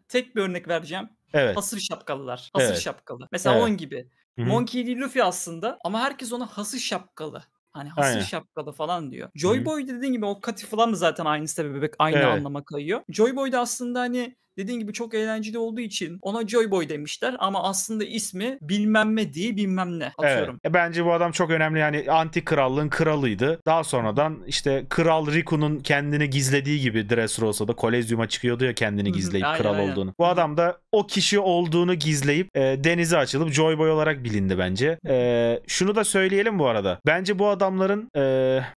tek bir örnek vereceğim. Evet. Hasır şapkalılar. Hasır evet. şapkalı. Mesela evet. on gibi. Hı-hı. Monkey D. Luffy aslında ama herkes ona hasır şapkalı Hani hasır Aynen. şapkalı falan diyor. Joy Boy dediğin gibi o kati falan da zaten aynı sebebe aynı evet. anlama kayıyor. Joy Boy da aslında hani Dediğim gibi çok eğlenceli olduğu için ona Joy Boy demişler ama aslında ismi bilmem ne diye bilmem ne atıyorum. Evet. E bence bu adam çok önemli yani anti krallığın kralıydı. Daha sonradan işte Kral Riku'nun kendini gizlediği gibi Dressrosa'da Kolezyum'a çıkıyordu ya kendini gizleyip aynen, kral aynen. olduğunu. Bu adam da o kişi olduğunu gizleyip e, denize açılıp Joy Boy olarak bilindi bence. E, şunu da söyleyelim bu arada. Bence bu adamların e,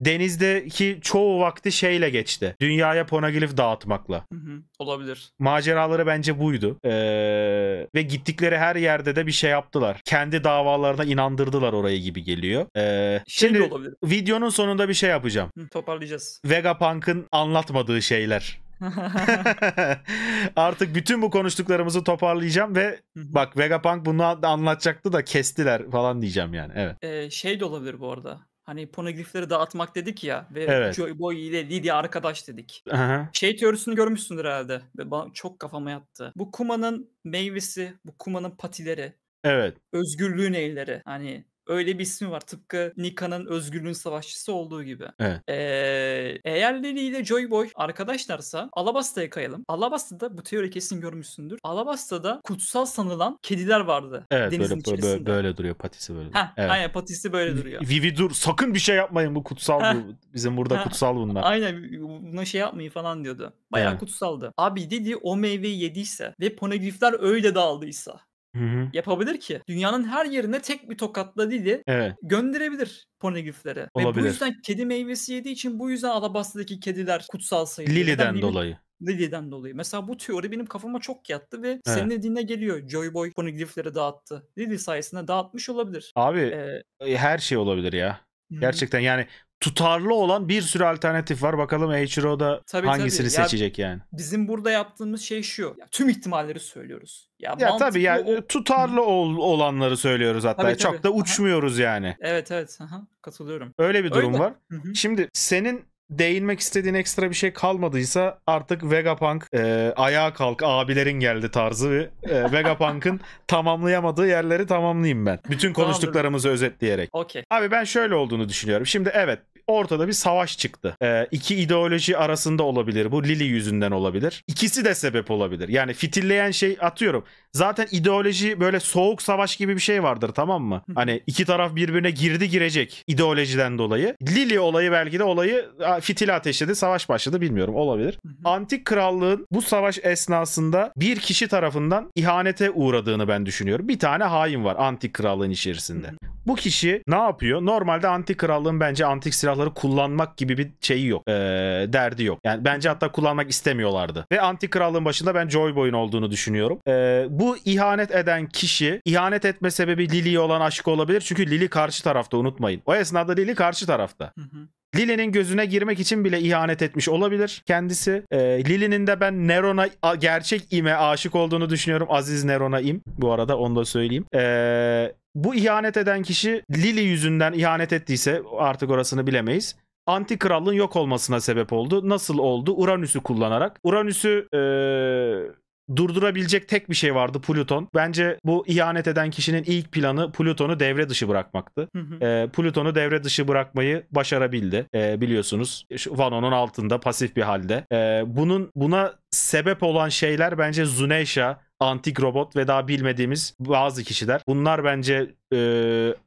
denizdeki çoğu vakti şeyle geçti. Dünyaya poneglyph dağıtmakla. Hı hı, olabilir. Mac maceraları bence buydu. Ee, ve gittikleri her yerde de bir şey yaptılar. Kendi davalarına inandırdılar orayı gibi geliyor. Ee, şey şimdi olabilir. videonun sonunda bir şey yapacağım. Hı, toparlayacağız. Vegapunk'ın anlatmadığı şeyler. <laughs> <laughs> Artık bütün bu konuştuklarımızı toparlayacağım ve bak Vegapunk bunu anlatacaktı da kestiler falan diyeceğim yani. Evet. Ee, şey de olabilir bu arada hani pornografları dağıtmak dedik ya ve evet. Joy Boy ile Lydia arkadaş dedik. Aha. Şey teorisini görmüşsündür herhalde. Ve çok kafama yattı. Bu Kuma'nın meyvesi, bu Kuma'nın patileri. Evet. Özgürlüğün elleri. Hani Öyle bir ismi var. Tıpkı Nika'nın özgürlüğün savaşçısı olduğu gibi. Evet. Ee, eğer Lily ile Joy Boy arkadaşlarsa Alabasta'ya kayalım. Alabasta'da bu teori kesin görmüşsündür. Alabasta'da kutsal sanılan kediler vardı. Evet denizin böyle, içerisinde. böyle, böyle duruyor patisi böyle. Heh, evet. Aynen patisi böyle duruyor. Vivi dur sakın bir şey yapmayın bu kutsal bu. Bizim burada kutsal bunlar. Aynen buna şey yapmayın falan diyordu. Bayağı evet. kutsaldı. Abi dedi o meyveyi yediyse ve poneglyphler öyle dağıldıysa Hı hı. Yapabilir ki. Dünyanın her yerine tek bir tokatla dili Evet. gönderebilir pornografilere. Ve bu yüzden kedi meyvesi yediği için bu yüzden Alabasta'daki kediler kutsal sayılıyor. Lili'den Lili- dolayı. Lili'den dolayı. Mesela bu teori benim kafama çok yattı ve Evet. senin dediğine geliyor. Joy Boy pornografilere dağıttı. Lili sayesinde dağıtmış olabilir. Abi Ee, her şey olabilir ya. hı hı. Gerçekten yani tutarlı olan bir sürü alternatif var. Bakalım Hiro da tabii, hangisini tabii. seçecek ya, yani. Bizim burada yaptığımız şey şu. Ya, tüm ihtimalleri söylüyoruz. Ya, ya tabii ya o... tutarlı ol, olanları söylüyoruz hatta. Tabii, tabii. Çok da uçmuyoruz aha. yani. Evet evet aha. katılıyorum. Öyle bir durum Öyle. var. Hı-hı. Şimdi senin değinmek istediğin ekstra bir şey kalmadıysa artık Vegapunk e, ayağa kalk abilerin geldi tarzı e, <laughs> Vegapunk'ın tamamlayamadığı yerleri tamamlayayım ben. Bütün konuştuklarımızı özetleyerek. Okay. Abi ben şöyle olduğunu düşünüyorum. Şimdi evet ortada bir savaş çıktı. Ee, iki ideoloji arasında olabilir. Bu Lili yüzünden olabilir. İkisi de sebep olabilir. Yani fitilleyen şey atıyorum. Zaten ideoloji böyle soğuk savaş gibi bir şey vardır tamam mı? Hani iki taraf birbirine girdi girecek ideolojiden dolayı. Lili olayı belki de olayı fitil ateşledi savaş başladı bilmiyorum olabilir. Antik krallığın bu savaş esnasında bir kişi tarafından ihanete uğradığını ben düşünüyorum. Bir tane hain var antik krallığın içerisinde. Bu kişi ne yapıyor? Normalde antik krallığın bence antik silahları kullanmak gibi bir şeyi yok. Ee, derdi yok. Yani bence hatta kullanmak istemiyorlardı. Ve antik krallığın başında ben Joy Boy'un olduğunu düşünüyorum. Ee, bu ihanet eden kişi ihanet etme sebebi Lily'ye olan aşkı olabilir. Çünkü Lily karşı tarafta unutmayın. O esnada Lily karşı tarafta. Hı hı. Lili'nin gözüne girmek için bile ihanet etmiş olabilir kendisi. Ee, Lili'nin de ben Neron'a gerçek ime aşık olduğunu düşünüyorum. Aziz Neron'a im. Bu arada onu da söyleyeyim. Ee, bu ihanet eden kişi Lily yüzünden ihanet ettiyse artık orasını bilemeyiz. Anti krallığın yok olmasına sebep oldu. Nasıl oldu? Uranüs'ü kullanarak. Uranüs'ü ee, durdurabilecek tek bir şey vardı Plüton. Bence bu ihanet eden kişinin ilk planı Plüton'u devre dışı bırakmaktı. Hı hı. E, Plüton'u devre dışı bırakmayı başarabildi. E, biliyorsunuz Vanon'un altında pasif bir halde. E, bunun buna sebep olan şeyler bence Zuneisha, antik robot ve daha bilmediğimiz bazı kişiler. Bunlar bence e,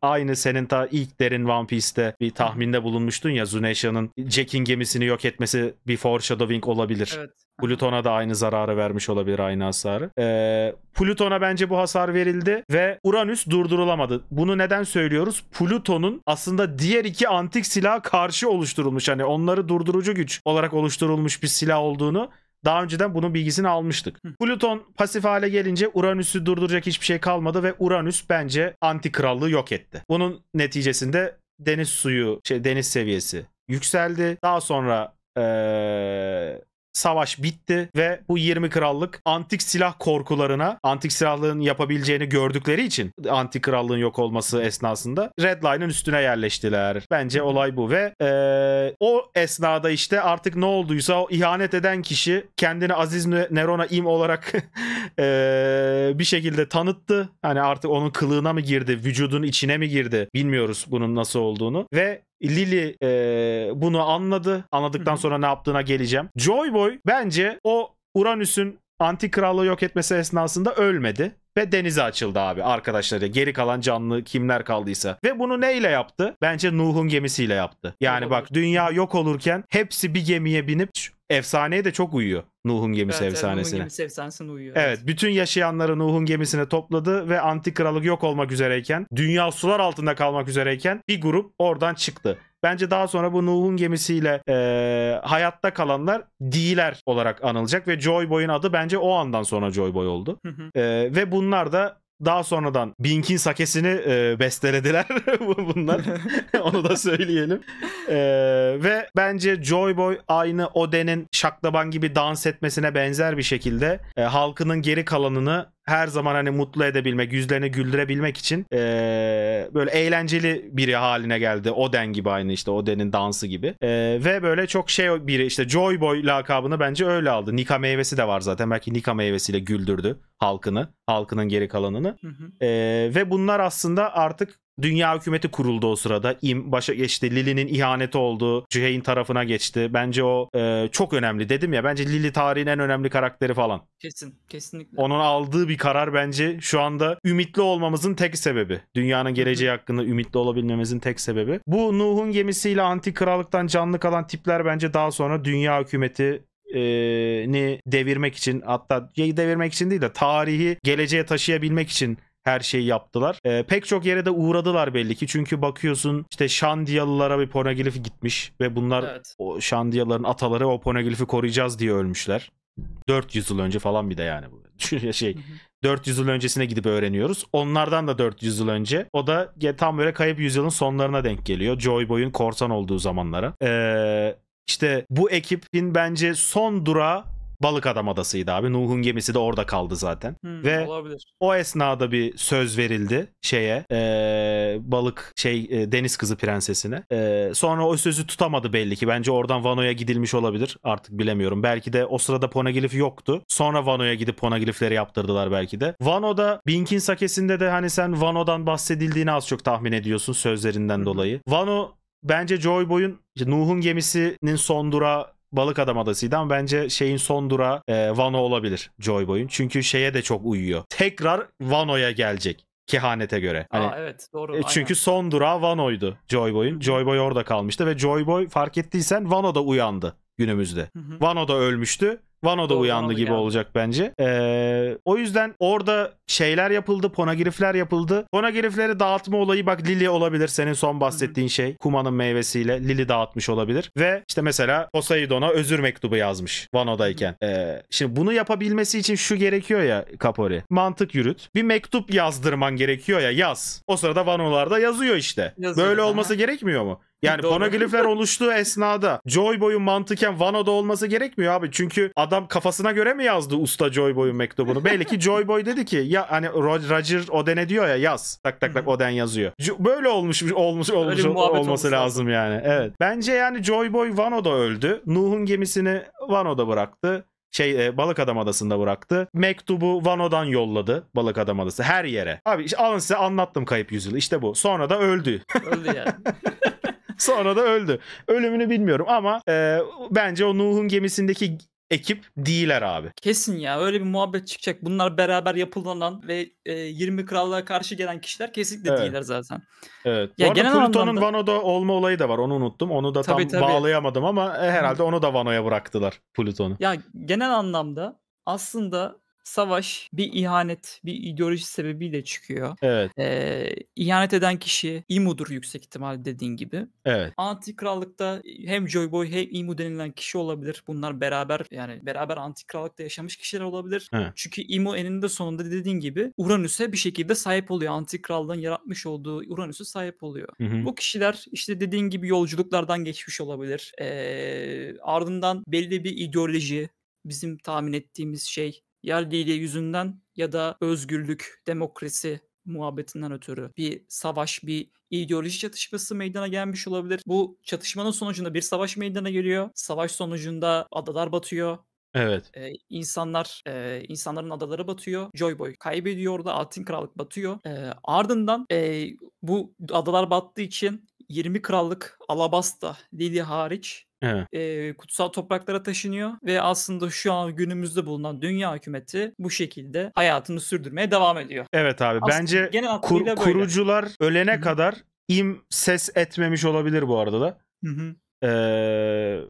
aynı senin ta ilk derin One Piece'te bir tahminde bulunmuştun ya Zuneisha'nın Jack'in gemisini yok etmesi bir foreshadowing olabilir. Evet. Pluton'a da aynı zararı vermiş olabilir aynı hasarı. Ee, Pluton'a bence bu hasar verildi ve Uranüs durdurulamadı. Bunu neden söylüyoruz? Pluton'un aslında diğer iki antik silah karşı oluşturulmuş. Hani onları durdurucu güç olarak oluşturulmuş bir silah olduğunu daha önceden bunun bilgisini almıştık. Plüton pasif hale gelince Uranüs'ü durduracak hiçbir şey kalmadı ve Uranüs bence anti krallığı yok etti. Bunun neticesinde deniz suyu, şey deniz seviyesi yükseldi. Daha sonra ee, savaş bitti ve bu 20 krallık antik silah korkularına, antik silahlığın yapabileceğini gördükleri için antik krallığın yok olması esnasında Red Redline'ın üstüne yerleştiler. Bence olay bu ve ee, o esnada işte artık ne olduysa o ihanet eden kişi kendini Aziz Nerona im olarak ee, <laughs> bir şekilde tanıttı. Hani artık onun kılığına mı girdi, vücudun içine mi girdi bilmiyoruz bunun nasıl olduğunu ve Lily e, bunu anladı. Anladıktan sonra ne yaptığına geleceğim. Joy Boy bence o Uranüs'ün anti krallığı yok etmesi esnasında ölmedi ve denize açıldı abi arkadaşları. Geri kalan canlı kimler kaldıysa. Ve bunu neyle yaptı? Bence Nuh'un gemisiyle yaptı. Yani bak dünya yok olurken hepsi bir gemiye binip efsaneye de çok uyuyor. Nuh'un gemisi evet, efsanesine. Nuh'un gemisi efsanesine uyuyor. Evet. evet. bütün yaşayanları Nuh'un gemisine topladı ve antik krallık yok olmak üzereyken, dünya sular altında kalmak üzereyken bir grup oradan çıktı. Bence daha sonra bu Nuh'un gemisiyle e, hayatta kalanlar D'ler olarak anılacak ve Joy Boy'un adı bence o andan sonra Joy Boy oldu. E, ve bunlar da daha sonradan Bink'in sakesini e, bestelediler <laughs> bunlar. <laughs> Onu da söyleyelim. Ee, ve bence Joy Boy aynı Ode'nin şaklaban gibi dans etmesine benzer bir şekilde e, halkının geri kalanını her zaman hani mutlu edebilmek, yüzlerini güldürebilmek için e, böyle eğlenceli biri haline geldi. Oden gibi aynı işte Oden'in dansı gibi. E, ve böyle çok şey biri işte Joy Boy lakabını bence öyle aldı. Nika meyvesi de var zaten. Belki Nika meyvesiyle güldürdü halkını, halkının geri kalanını. Hı hı. E, ve bunlar aslında artık Dünya hükümeti kuruldu o sırada. İm başa geçti. Lili'nin ihaneti oldu. Cühey'in tarafına geçti. Bence o e, çok önemli. Dedim ya bence Lili tarihin en önemli karakteri falan. Kesin. Kesinlikle. Onun aldığı bir karar bence şu anda ümitli olmamızın tek sebebi. Dünyanın geleceği hakkında ümitli olabilmemizin tek sebebi. Bu Nuh'un gemisiyle antik krallıktan canlı kalan tipler bence daha sonra dünya hükümeti e, ni devirmek için hatta devirmek için değil de tarihi geleceğe taşıyabilmek için her şeyi yaptılar. E, pek çok yere de uğradılar belli ki. Çünkü bakıyorsun işte Şandiyalılara bir pornografi gitmiş ve bunlar evet. o Şandiyalıların ataları o pornografi koruyacağız diye ölmüşler. 400 yıl önce falan bir de yani bu. <laughs> şey 400 yıl öncesine gidip öğreniyoruz. Onlardan da 400 yıl önce. O da tam böyle kayıp yüzyılın sonlarına denk geliyor. Joy Boy'un korsan olduğu zamanlara. Ee, işte bu ekipin bence son durağı Balık Adam Adası'ydı abi. Nuh'un gemisi de orada kaldı zaten. Hmm, Ve olabilir. o esnada bir söz verildi şeye e, balık şey e, deniz kızı prensesine. E, sonra o sözü tutamadı belli ki. Bence oradan Vano'ya gidilmiş olabilir. Artık bilemiyorum. Belki de o sırada Ponagilif yoktu. Sonra Vano'ya gidip Ponagilifleri yaptırdılar belki de. Vano'da Bink'in sakesinde de hani sen Vano'dan bahsedildiğini az çok tahmin ediyorsun sözlerinden dolayı. Vano bence Joy Boy'un Nuh'un gemisinin son durağı Balık Adam Adası'ydı ama bence şeyin son durağı e, Vano olabilir Joy Boy'un. Çünkü şeye de çok uyuyor. Tekrar Vano'ya gelecek kehanete göre. Hani, evet doğru. E, çünkü aynen. son durağı Vano'ydu Joy Boy'un. Joy Boy orada kalmıştı ve Joy Boy fark ettiysen Vano da uyandı günümüzde. Hı hı. Vano da ölmüştü. Vano da uyandı gibi yani. olacak bence. Ee, o yüzden orada şeyler yapıldı. Ponagirifler yapıldı. Ponagirifleri dağıtma olayı bak Lily olabilir senin son bahsettiğin şey. Kuma'nın meyvesiyle Lily dağıtmış olabilir. Ve işte mesela Poseidon'a özür mektubu yazmış Vano'dayken. Ee, şimdi bunu yapabilmesi için şu gerekiyor ya Kapori. Mantık yürüt. Bir mektup yazdırman gerekiyor ya yaz. O sırada Vanolar da yazıyor işte. Yazıyor, Böyle olması aha. gerekmiyor mu? Yani Doğru. panoglifler oluştuğu esnada Joy Boy'un mantıken Vano'da olması gerekmiyor abi. Çünkü adam kafasına göre mi yazdı usta Joy Boy'un mektubunu? Belki Joy Boy dedi ki ya hani Roger Oden'e diyor ya yaz. Tak tak tak Oden yazıyor. Böyle olmuş olmuş olmuş olması, olması lazım yani. Evet. Bence yani Joy Boy Vano'da öldü. Nuh'un gemisini Vano'da bıraktı şey e, Balık Adam Adası'nda bıraktı. Mektubu Vano'dan yolladı Balık Adam Adası her yere. Abi işte, alın size anlattım kayıp yüzyılı İşte bu. Sonra da öldü. Öldü yani. <laughs> <laughs> Sonra da öldü. Ölümünü bilmiyorum ama e, bence o Nuh'un gemisindeki ekip değiller abi. Kesin ya öyle bir muhabbet çıkacak. Bunlar beraber yapılan ve e, 20 krallığa karşı gelen kişiler kesinlikle evet. değiller zaten. Evet. Ya Bu arada Pluto'nun anlamda... Vano'da olma olayı da var. Onu unuttum. Onu da tabii, tam tabii. bağlayamadım ama e, herhalde onu da Vano'ya bıraktılar Pluto'nu. Ya genel anlamda aslında savaş bir ihanet, bir ideoloji sebebiyle çıkıyor. Evet. Ee, ihanet eden kişi İmu'dur yüksek ihtimal dediğin gibi. Evet. Anti krallıkta hem Joyboy hem İmu denilen kişi olabilir. Bunlar beraber yani beraber anti krallıkta yaşamış kişiler olabilir. He. Çünkü İmu eninde sonunda dediğin gibi Uranüs'e bir şekilde sahip oluyor. Anti krallığın yaratmış olduğu Uranüs'e sahip oluyor. Hı hı. Bu kişiler işte dediğin gibi yolculuklardan geçmiş olabilir. Ee, ardından belli bir ideoloji, bizim tahmin ettiğimiz şey yer yerliliği yüzünden ya da özgürlük, demokrasi muhabbetinden ötürü bir savaş, bir ideoloji çatışması meydana gelmiş olabilir. Bu çatışmanın sonucunda bir savaş meydana geliyor. Savaş sonucunda adalar batıyor. Evet. Ee, insanlar e, insanların adaları batıyor. Joyboy kaybediyor da Altın Krallık batıyor. Ee, ardından e, bu adalar battığı için 20 krallık Alabasta, Lili hariç Evet. E, kutsal topraklara taşınıyor ve aslında şu an günümüzde bulunan dünya hükümeti bu şekilde hayatını sürdürmeye devam ediyor. Evet abi aslında bence genel kur, böyle. kurucular ölene Hı-hı. kadar im ses etmemiş olabilir bu arada da. Hı hı.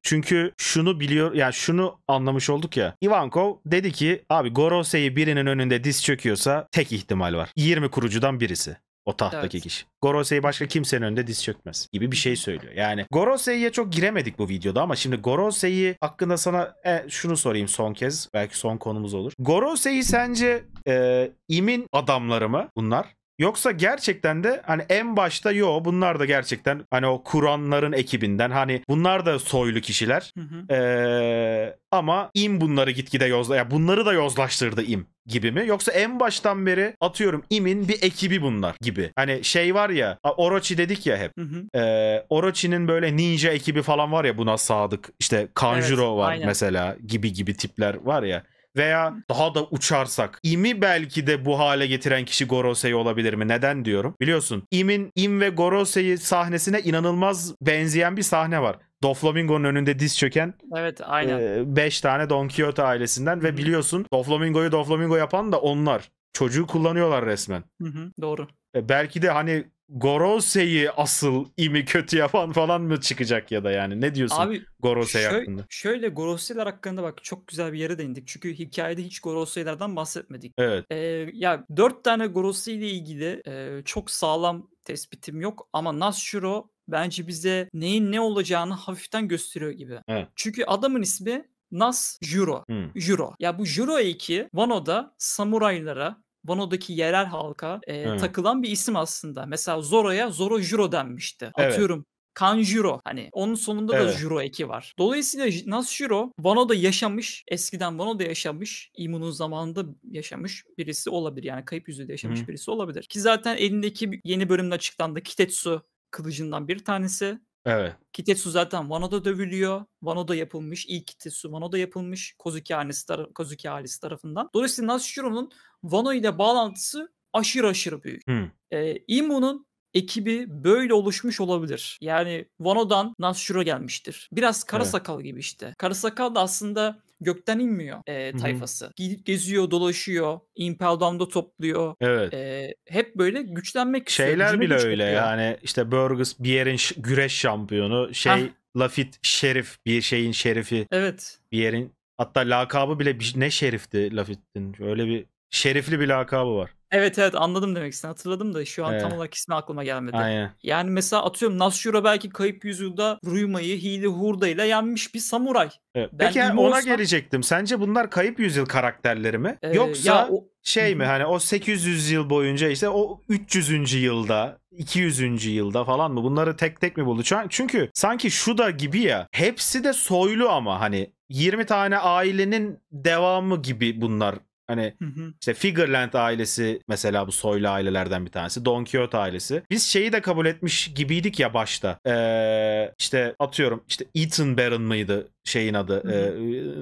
çünkü şunu biliyor yani şunu anlamış olduk ya. Ivankov dedi ki abi Gorosei'yi birinin önünde diz çöküyorsa tek ihtimal var. 20 kurucudan birisi. O tahttaki evet. kişi. Gorosei başka kimsenin önünde diz çökmez gibi bir şey söylüyor. Yani Gorosei'ye çok giremedik bu videoda ama şimdi Gorosei hakkında sana e, şunu sorayım son kez. Belki son konumuz olur. Gorosei sence e, imin adamları mı bunlar? Yoksa gerçekten de hani en başta yo bunlar da gerçekten hani o Kur'anların ekibinden hani bunlar da soylu kişiler. Hı hı. Ee, ama im bunları gitgide yozla ya yani bunları da yozlaştırdı im gibi mi? Yoksa en baştan beri atıyorum imin bir ekibi bunlar gibi. Hani şey var ya Orochi dedik ya hep. Hı hı. Ee, Orochi'nin böyle ninja ekibi falan var ya buna sadık. İşte Kanjuro evet, var aynen. mesela gibi gibi tipler var ya veya daha da uçarsak İm'i belki de bu hale getiren kişi Gorosei olabilir mi? Neden diyorum? Biliyorsun İm'in İm ve Gorosei sahnesine inanılmaz benzeyen bir sahne var. Doflamingo'nun önünde diz çöken Evet aynen. tane Don Quixote ailesinden ve biliyorsun Doflamingo'yu Doflamingo yapan da onlar. Çocuğu kullanıyorlar resmen. Hı hı, doğru. E, belki de hani Gorose'yi asıl imi kötü yapan falan mı çıkacak ya da yani ne diyorsun Abi, Gorose şö- hakkında? Şöyle Gorose'ler hakkında bak çok güzel bir yere değindik. Çünkü hikayede hiç Gorose'lerden bahsetmedik. Evet. Ee, ya dört tane Gorose ile ilgili e, çok sağlam tespitim yok ama Nashiro bence bize neyin ne olacağını hafiften gösteriyor gibi. Evet. Çünkü adamın ismi Nas Juro. Hmm. Juro. Ya bu Juro 2 Wano'da samuraylara Vano'daki yerel halka e, evet. takılan bir isim aslında. Mesela Zoro'ya Zoro Juro denmişti. Evet. Atıyorum Kanjuro hani onun sonunda evet. da Juro eki var. Dolayısıyla Nasjuro Vanoda yaşamış, eskiden Vanoda yaşamış, Imu'nun zamanında yaşamış birisi olabilir. Yani kayıp yüzüyle yaşamış Hı. birisi olabilir. Ki zaten elindeki yeni bölümde açıklandı Kitetsu kılıcından bir tanesi. Evet. Kitetsu zaten Wano'da dövülüyor. Wano'da yapılmış. İlk Kitetsu Wano'da yapılmış. Kozuki ailesi, tar- Kozuki ailesi tarafından. Dolayısıyla Nashiro'nun Wano ile bağlantısı aşırı aşırı büyük. Hmm. Ee, Imu'nun ekibi böyle oluşmuş olabilir. Yani Wano'dan Nashiro gelmiştir. Biraz Karasakal evet. gibi işte. Karasakal da aslında gökten inmiyor e, tayfası. Hı-hı. Geziyor, dolaşıyor, Impel Down'da topluyor. Evet. E, hep böyle güçlenmek istiyor. Şeyler bile öyle yani işte Burgess bir yerin ş- güreş şampiyonu, şey Heh. Ah! Lafit Şerif bir şeyin şerifi. Evet. Bir yerin hatta lakabı bile ne şerifti Lafit'in. Öyle bir şerifli bir lakabı var. Evet evet anladım demek istedim hatırladım da şu an tam olarak ismi aklıma gelmedi. Aynen. Yani mesela atıyorum Nashura belki kayıp yüzyılda Ruyma'yı hile ile yenmiş bir samuray. Evet. Ben Peki yani ona olsam- gelecektim. Sence bunlar kayıp yüzyıl karakterleri mi? Ee, Yoksa ya o- şey mi hani o 800 yıl boyunca işte o 300. yılda 200. yılda falan mı bunları tek tek mi buldu? Çünkü sanki şu da gibi ya hepsi de soylu ama hani 20 tane ailenin devamı gibi bunlar Hani hı hı. işte Figureland ailesi mesela bu soylu ailelerden bir tanesi. Don Quixote ailesi. Biz şeyi de kabul etmiş gibiydik ya başta. Ee, işte atıyorum işte Ethan Baron mıydı şeyin adı e,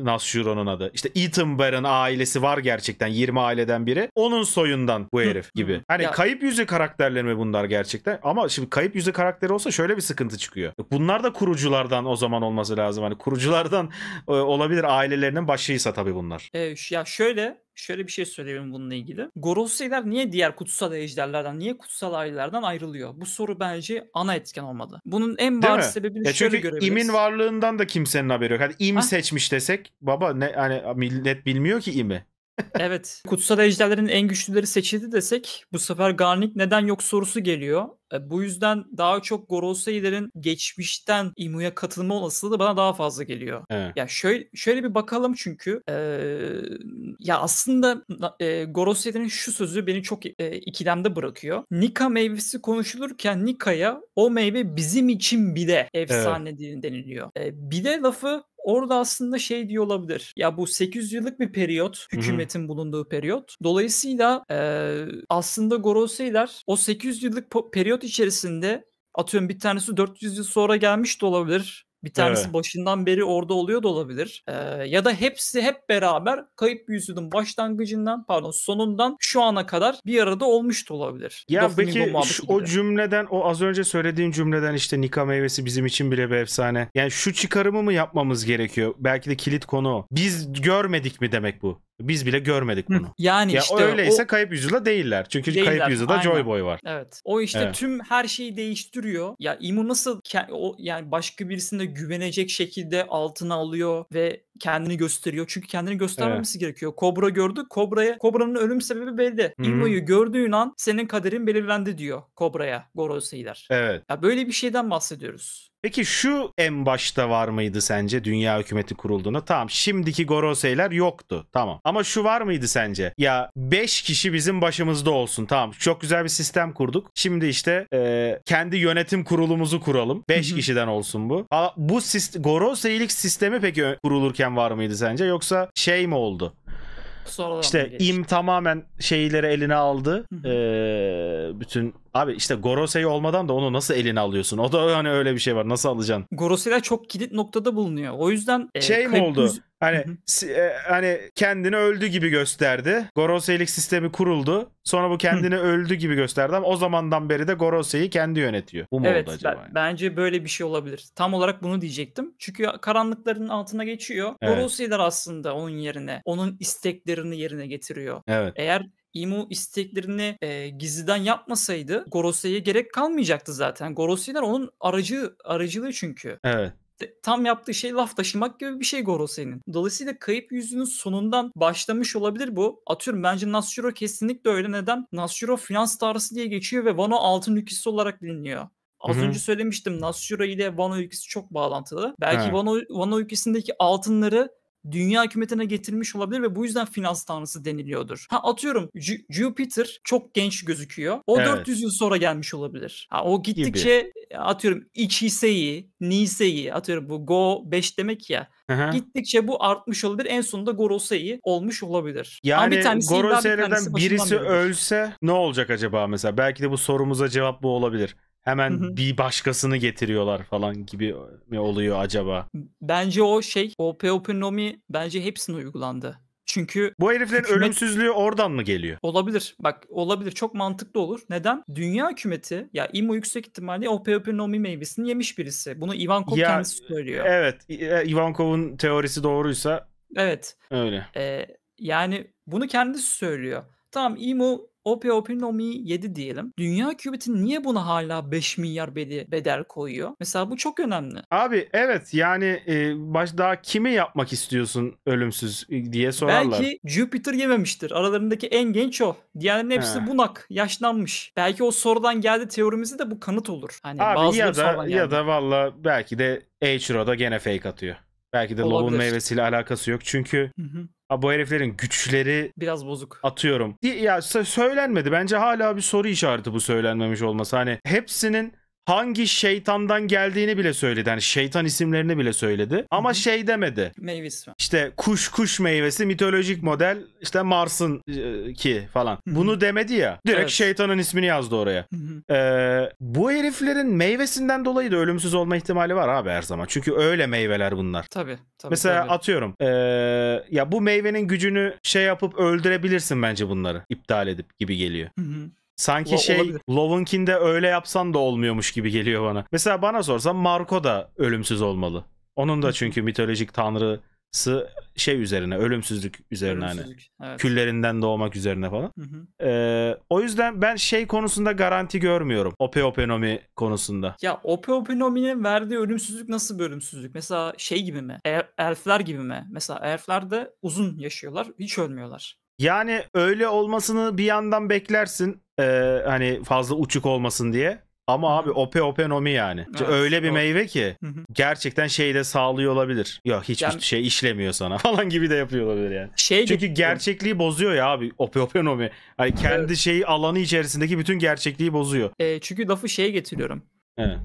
Nasjuro'nun adı. İşte Ethan Baron ailesi var gerçekten 20 aileden biri. Onun soyundan bu herif gibi. Hani ya. kayıp yüzü karakterleri mi bunlar gerçekten? Ama şimdi kayıp yüzü karakteri olsa şöyle bir sıkıntı çıkıyor. Bunlar da kuruculardan o zaman olması lazım. Hani kuruculardan e, olabilir ailelerinin başıysa tabii bunlar. E, ya şöyle şöyle bir şey söyleyeyim bununla ilgili. Goroseiler niye diğer kutsal ejderlerden, niye kutsal ailelerden ayrılıyor? Bu soru bence ana etken olmadı. Bunun en bariz sebebini ya şöyle görebiliriz. İmin varlığından da kimsenin haberi yok. Hadi im ha? Ah. seçmiş desek baba ne hani millet bilmiyor ki imi evet. Kutsal ejderlerin en güçlüleri seçildi desek bu sefer Garnik neden yok sorusu geliyor. E, bu yüzden daha çok Gorosei'lerin geçmişten imuya katılma olasılığı da bana daha fazla geliyor. Evet. Ya şöyle şöyle bir bakalım çünkü e, ya aslında e, Gorosei'lerin şu sözü beni çok e, ikilemde bırakıyor. Nika meyvesi konuşulurken Nika'ya o meyve bizim için bile efsane evet. deniliyor. E, bile lafı Orada aslında şey diyor olabilir. Ya bu 800 yıllık bir periyot. Hükümetin Hı-hı. bulunduğu periyot. Dolayısıyla e, aslında Goroseiler o 800 yıllık periyot içerisinde atıyorum bir tanesi 400 yıl sonra gelmiş de olabilir. Bir tanesi evet. başından beri orada oluyor da olabilir. Ee, ya da hepsi hep beraber kayıp bir yüzyılın başlangıcından pardon sonundan şu ana kadar bir arada olmuş da olabilir. Ya Lafın peki şu, o cümleden o az önce söylediğin cümleden işte Nika meyvesi bizim için bile bir efsane. Yani şu çıkarımı mı yapmamız gerekiyor? Belki de kilit konu o. Biz görmedik mi demek bu? Biz bile görmedik bunu. Yani ya işte öyleyse o... kayıp yüzyıla değiller. Çünkü değiller. kayıp yüzyılda Aynen. Joy Boy var. Evet. O işte evet. tüm her şeyi değiştiriyor. Ya Imu nasıl o yani başka birisine güvenecek şekilde altına alıyor ve kendini gösteriyor. Çünkü kendini göstermemesi evet. gerekiyor. Kobra gördü. Kobra'ya Kobra'nın ölüm sebebi belli. Imu'yu gördüğün an senin kaderin belirlendi diyor Kobra'ya Goro Evet. Ya böyle bir şeyden bahsediyoruz. Peki şu en başta var mıydı sence dünya hükümeti kurulduğunda? Tamam şimdiki Goroseyler yoktu tamam. Ama şu var mıydı sence? Ya 5 kişi bizim başımızda olsun tamam. Çok güzel bir sistem kurduk. Şimdi işte e, kendi yönetim kurulumuzu kuralım. 5 kişiden olsun bu. Aa, bu sist Goroseylik sistemi peki kurulurken var mıydı sence? Yoksa şey mi oldu? Sonradan işte im tamamen şeyleri eline aldı. Hı bütün Abi işte Gorosei olmadan da onu nasıl eline alıyorsun? O da hani öyle bir şey var. Nasıl alacaksın? Gorosei'ler çok kilit noktada bulunuyor. O yüzden e, şey mi oldu? Müzi- Hani e, hani kendini öldü gibi gösterdi. Gorosei'lik sistemi kuruldu. Sonra bu kendini öldü gibi gösterdi ama o zamandan beri de Gorosei'yi kendi yönetiyor. Bu mu evet, oldu acaba? Ben, bence böyle bir şey olabilir. Tam olarak bunu diyecektim. Çünkü karanlıkların altına geçiyor. Evet. Gorosei'ler aslında onun yerine onun isteklerini yerine getiriyor. Evet. Eğer Imu isteklerini e, gizliden yapmasaydı Gorose'ye gerek kalmayacaktı zaten. Gorose'ler onun aracı aracılığı çünkü. Evet tam yaptığı şey laf taşımak gibi bir şey Gorose'nin. Dolayısıyla kayıp yüzünün sonundan başlamış olabilir bu. Atıyorum bence Nasjiro kesinlikle öyle. Neden? Nasjiro finans tanrısı diye geçiyor ve Wano altın ülkesi olarak biliniyor. Az Hı-hı. önce söylemiştim Nasjiro ile Wano ülkesi çok bağlantılı. Belki He. Wano, Wano ülkesindeki altınları dünya hükümetine getirmiş olabilir ve bu yüzden finans tanrısı deniliyordur. Ha atıyorum J- Jupiter çok genç gözüküyor. O evet. 400 yıl sonra gelmiş olabilir. Ha o gittikçe Gibi. atıyorum İçise'yi, Nise'yi atıyorum bu Go 5 demek ya. Hı-hı. Gittikçe bu artmış olabilir. En sonunda Gorosei olmuş olabilir. Yani Ama bir Gorosei'den bir birisi ölse ne olacak acaba mesela? Belki de bu sorumuza cevap bu olabilir hemen hı hı. bir başkasını getiriyorlar falan gibi mi oluyor acaba? Bence o şey o Peopinomi bence hepsine uygulandı. Çünkü bu heriflerin hükümet... ölümsüzlüğü oradan mı geliyor? Olabilir. Bak olabilir. Çok mantıklı olur. Neden? Dünya hükümeti ya IMO yüksek ihtimalle Opeopinomi meyvesini yemiş birisi. Bunu Ivankov ya, kendisi söylüyor. Evet. E, Ivankov'un teorisi doğruysa Evet. Öyle. Ee, yani bunu kendisi söylüyor. Tamam IMO. OP-OP-NOMI 7 diyelim. Dünya kübeti niye buna hala 5 milyar bedel, koyuyor? Mesela bu çok önemli. Abi evet yani e, baş daha kimi yapmak istiyorsun ölümsüz e, diye sorarlar. Belki Jupiter yememiştir. Aralarındaki en genç o. Diğerlerinin hepsi He. bunak, yaşlanmış. Belki o sorudan geldi teorimizi de bu kanıt olur. Hani Abi ya da ya da valla belki de H-Ro'da gene fake atıyor. Belki de Olabilir. meyvesiyle alakası yok. Çünkü hı hı. Ha, bu heriflerin güçleri biraz bozuk. Atıyorum. Ya söylenmedi. Bence hala bir soru işareti bu söylenmemiş olması. Hani hepsinin hangi şeytandan geldiğini bile söyledi. Yani şeytan isimlerini bile söyledi. Ama Hı-hı. şey demedi. Meyvesi var. İşte kuş kuş meyvesi mitolojik model işte Mars'ın e, ki falan. Hı-hı. Bunu demedi ya. Direkt evet. şeytanın ismini yazdı oraya. Ee, bu heriflerin meyvesinden dolayı da ölümsüz olma ihtimali var abi her zaman. Çünkü öyle meyveler bunlar. Tabii. tabii Mesela tabii. atıyorum e, ya bu meyvenin gücünü şey yapıp öldürebilirsin bence bunları iptal edip gibi geliyor. Hı hı. Sanki o, şey Lovinkin'de öyle yapsan da olmuyormuş gibi geliyor bana. Mesela bana sorsan Marco da ölümsüz olmalı. Onun da çünkü mitolojik tanrısı şey üzerine, ölümsüzlük üzerine hani. ölümsüzlük, hani. Evet. Küllerinden doğmak üzerine falan. Hı hı. Ee, o yüzden ben şey konusunda garanti görmüyorum. Opeopenomi konusunda. Ya Opeopenomi'nin verdiği ölümsüzlük nasıl bir ölümsüzlük? Mesela şey gibi mi? Er, elfler gibi mi? Mesela elfler de uzun yaşıyorlar, hiç ölmüyorlar. Yani öyle olmasını bir yandan beklersin ee, hani fazla uçuk olmasın diye. Ama abi ope openomi yani. Evet, Öyle bir o. meyve ki gerçekten şeyde sağlıyor olabilir. Ya hiçbir yani, şey işlemiyor sana <laughs> falan gibi de yapıyor olabilir yani. Şey Çünkü gibi, gerçekliği bozuyor ya abi ope openomi. Hani kendi evet. şeyi alanı içerisindeki bütün gerçekliği bozuyor. E, çünkü lafı şeye getiriyorum. Evet.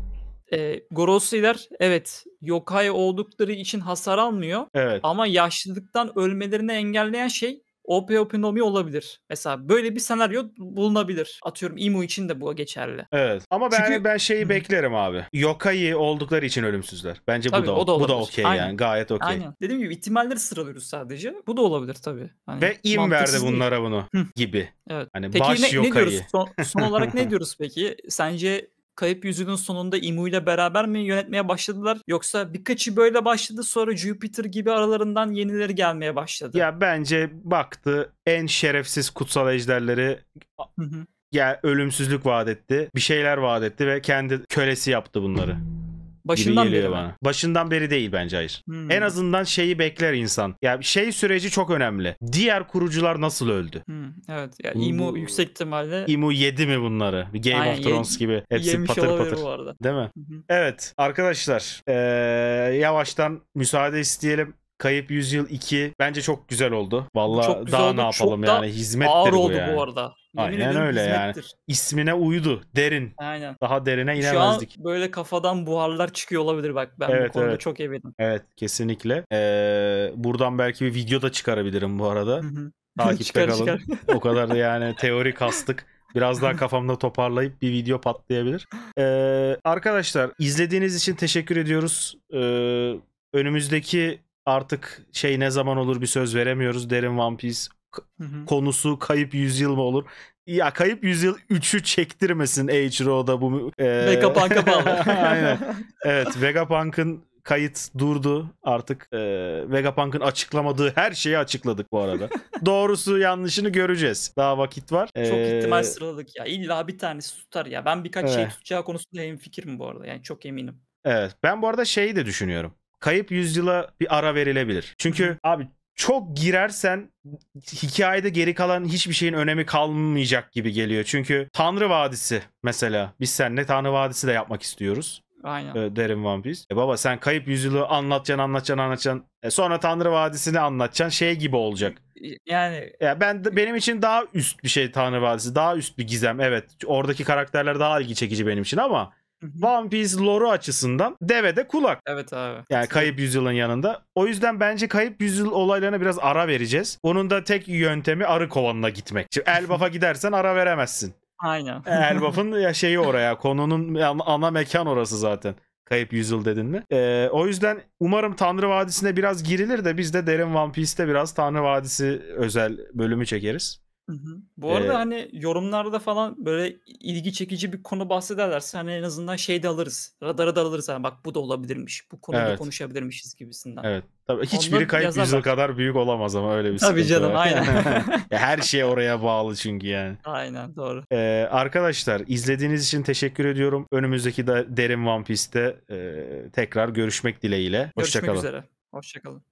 E, Gorossiler evet yokai oldukları için hasar almıyor. Evet. Ama yaşlılıktan ölmelerini engelleyen şey OP Opinomi olabilir. Mesela böyle bir senaryo bulunabilir. Atıyorum Imu için de bu geçerli. Evet. Ama ben Çünkü... Hani ben şeyi beklerim abi. Yokai oldukları için ölümsüzler. Bence tabii, bu da o da bu da okey yani. Gayet okey. Aynen. Dediğim gibi ihtimalleri sıralıyoruz sadece. Bu da olabilir tabii. Hani Ve im verdi bunlara değil. bunu gibi. Evet. Hani peki baş ne, ne diyoruz? Son, son olarak ne <laughs> diyoruz peki? Sence Kayıp Yüzüğün sonunda Imu ile beraber mi yönetmeye başladılar? Yoksa birkaçı böyle başladı sonra Jupiter gibi aralarından yenileri gelmeye başladı. Ya bence baktı en şerefsiz kutsal ejderleri ya ölümsüzlük vaat etti. Bir şeyler vaat etti ve kendi kölesi yaptı bunları başından beri. Bana. Başından beri değil bence hayır. Hmm. En azından şeyi bekler insan. Ya yani şey süreci çok önemli. Diğer kurucular nasıl öldü? Hmm. Evet. Yani İmu yüksek ihtimalle İmu yedi mi bunları? Game Aynen, of Thrones ye- gibi. Hepsi patır patır. Bu arada. Değil mi? Hı-hı. Evet arkadaşlar ee, yavaştan müsaade isteyelim. Kayıp Yüzyıl 2 bence çok güzel oldu. Valla daha oldu. ne yapalım çok yani hizmettir ağır bu oldu yani. bu arada. Yemin Aynen öyle hizmettir. yani. İsmine uydu. Derin. Aynen. Daha derine inemezdik. Şu an böyle kafadan buharlar çıkıyor olabilir bak. Ben evet, bu konuda evet. çok eminim. Evet kesinlikle. Ee, buradan belki bir video da çıkarabilirim bu arada. Hı-hı. <laughs> çıkar, Çıkar. o kadar da <laughs> yani teori kastık. Biraz daha kafamda toparlayıp bir video patlayabilir. Ee, arkadaşlar izlediğiniz için teşekkür ediyoruz. Ee, önümüzdeki artık şey ne zaman olur bir söz veremiyoruz. Derin One Piece Hı Konusu kayıp yüzyıl mı olur? Ya kayıp yüzyıl 3'ü çektirmesin H.R.O'da bu. E... Vegapunk'a bağlı. <laughs> Aynen. <laughs> Evet Vegapunk'ın kayıt durdu artık e, Vegapunk'ın açıklamadığı her şeyi açıkladık bu arada. <laughs> Doğrusu yanlışını göreceğiz. Daha vakit var. Çok ee... ihtimal sıraladık ya. İlla bir tanesi tutar ya. Ben birkaç şey evet. şey tutacağı konusunda hem hemfikirim bu arada. Yani çok eminim. Evet. Ben bu arada şeyi de düşünüyorum. Kayıp yüzyıla bir ara verilebilir. Çünkü abi çok girersen hikayede geri kalan hiçbir şeyin önemi kalmayacak gibi geliyor. Çünkü Tanrı Vadisi mesela biz seninle Tanrı Vadisi de yapmak istiyoruz. Aynen. E, One Piece. E baba sen kayıp yüzyılı anlatacaksın anlatacaksın anlatacaksın. E sonra Tanrı Vadisi'ni anlatacaksın şey gibi olacak. Yani ya ben benim için daha üst bir şey Tanrı Vadisi. Daha üst bir gizem evet. Oradaki karakterler daha ilgi çekici benim için ama One Piece lore'u açısından deve de kulak. Evet abi. Yani kayıp yüzyılın yanında. O yüzden bence kayıp yüzyıl olaylarına biraz ara vereceğiz. Onun da tek yöntemi arı kovanına gitmek. Şimdi <laughs> Elbaf'a gidersen ara veremezsin. Aynen. E, Elbaf'ın ya <laughs> şeyi oraya konunun ana mekan orası zaten. Kayıp Yüzyıl dedin mi? Ee, o yüzden umarım Tanrı Vadisi'ne biraz girilir de biz de derin One Piece'te biraz Tanrı Vadisi özel bölümü çekeriz. Bu arada Eee hani yorumlarda falan böyle ilgi çekici bir konu bahsederlerse hani en azından şey de alırız. Radara da alırız. Hani bak bu da olabilirmiş. Bu konuda Evet. konuşabilirmişiz gibisinden. Evet. Tabii hiçbiri Onları kayıp yüzü kadar büyük olamaz ama öyle bir Tabii canım var. aynen. <laughs> <laughs> her şey oraya bağlı çünkü yani. Aynen doğru. Eee, arkadaşlar izlediğiniz için teşekkür ediyorum. Önümüzdeki de Derin One Piece'te eee, tekrar görüşmek dileğiyle. Görüşmek üzere. Hoşçakalın.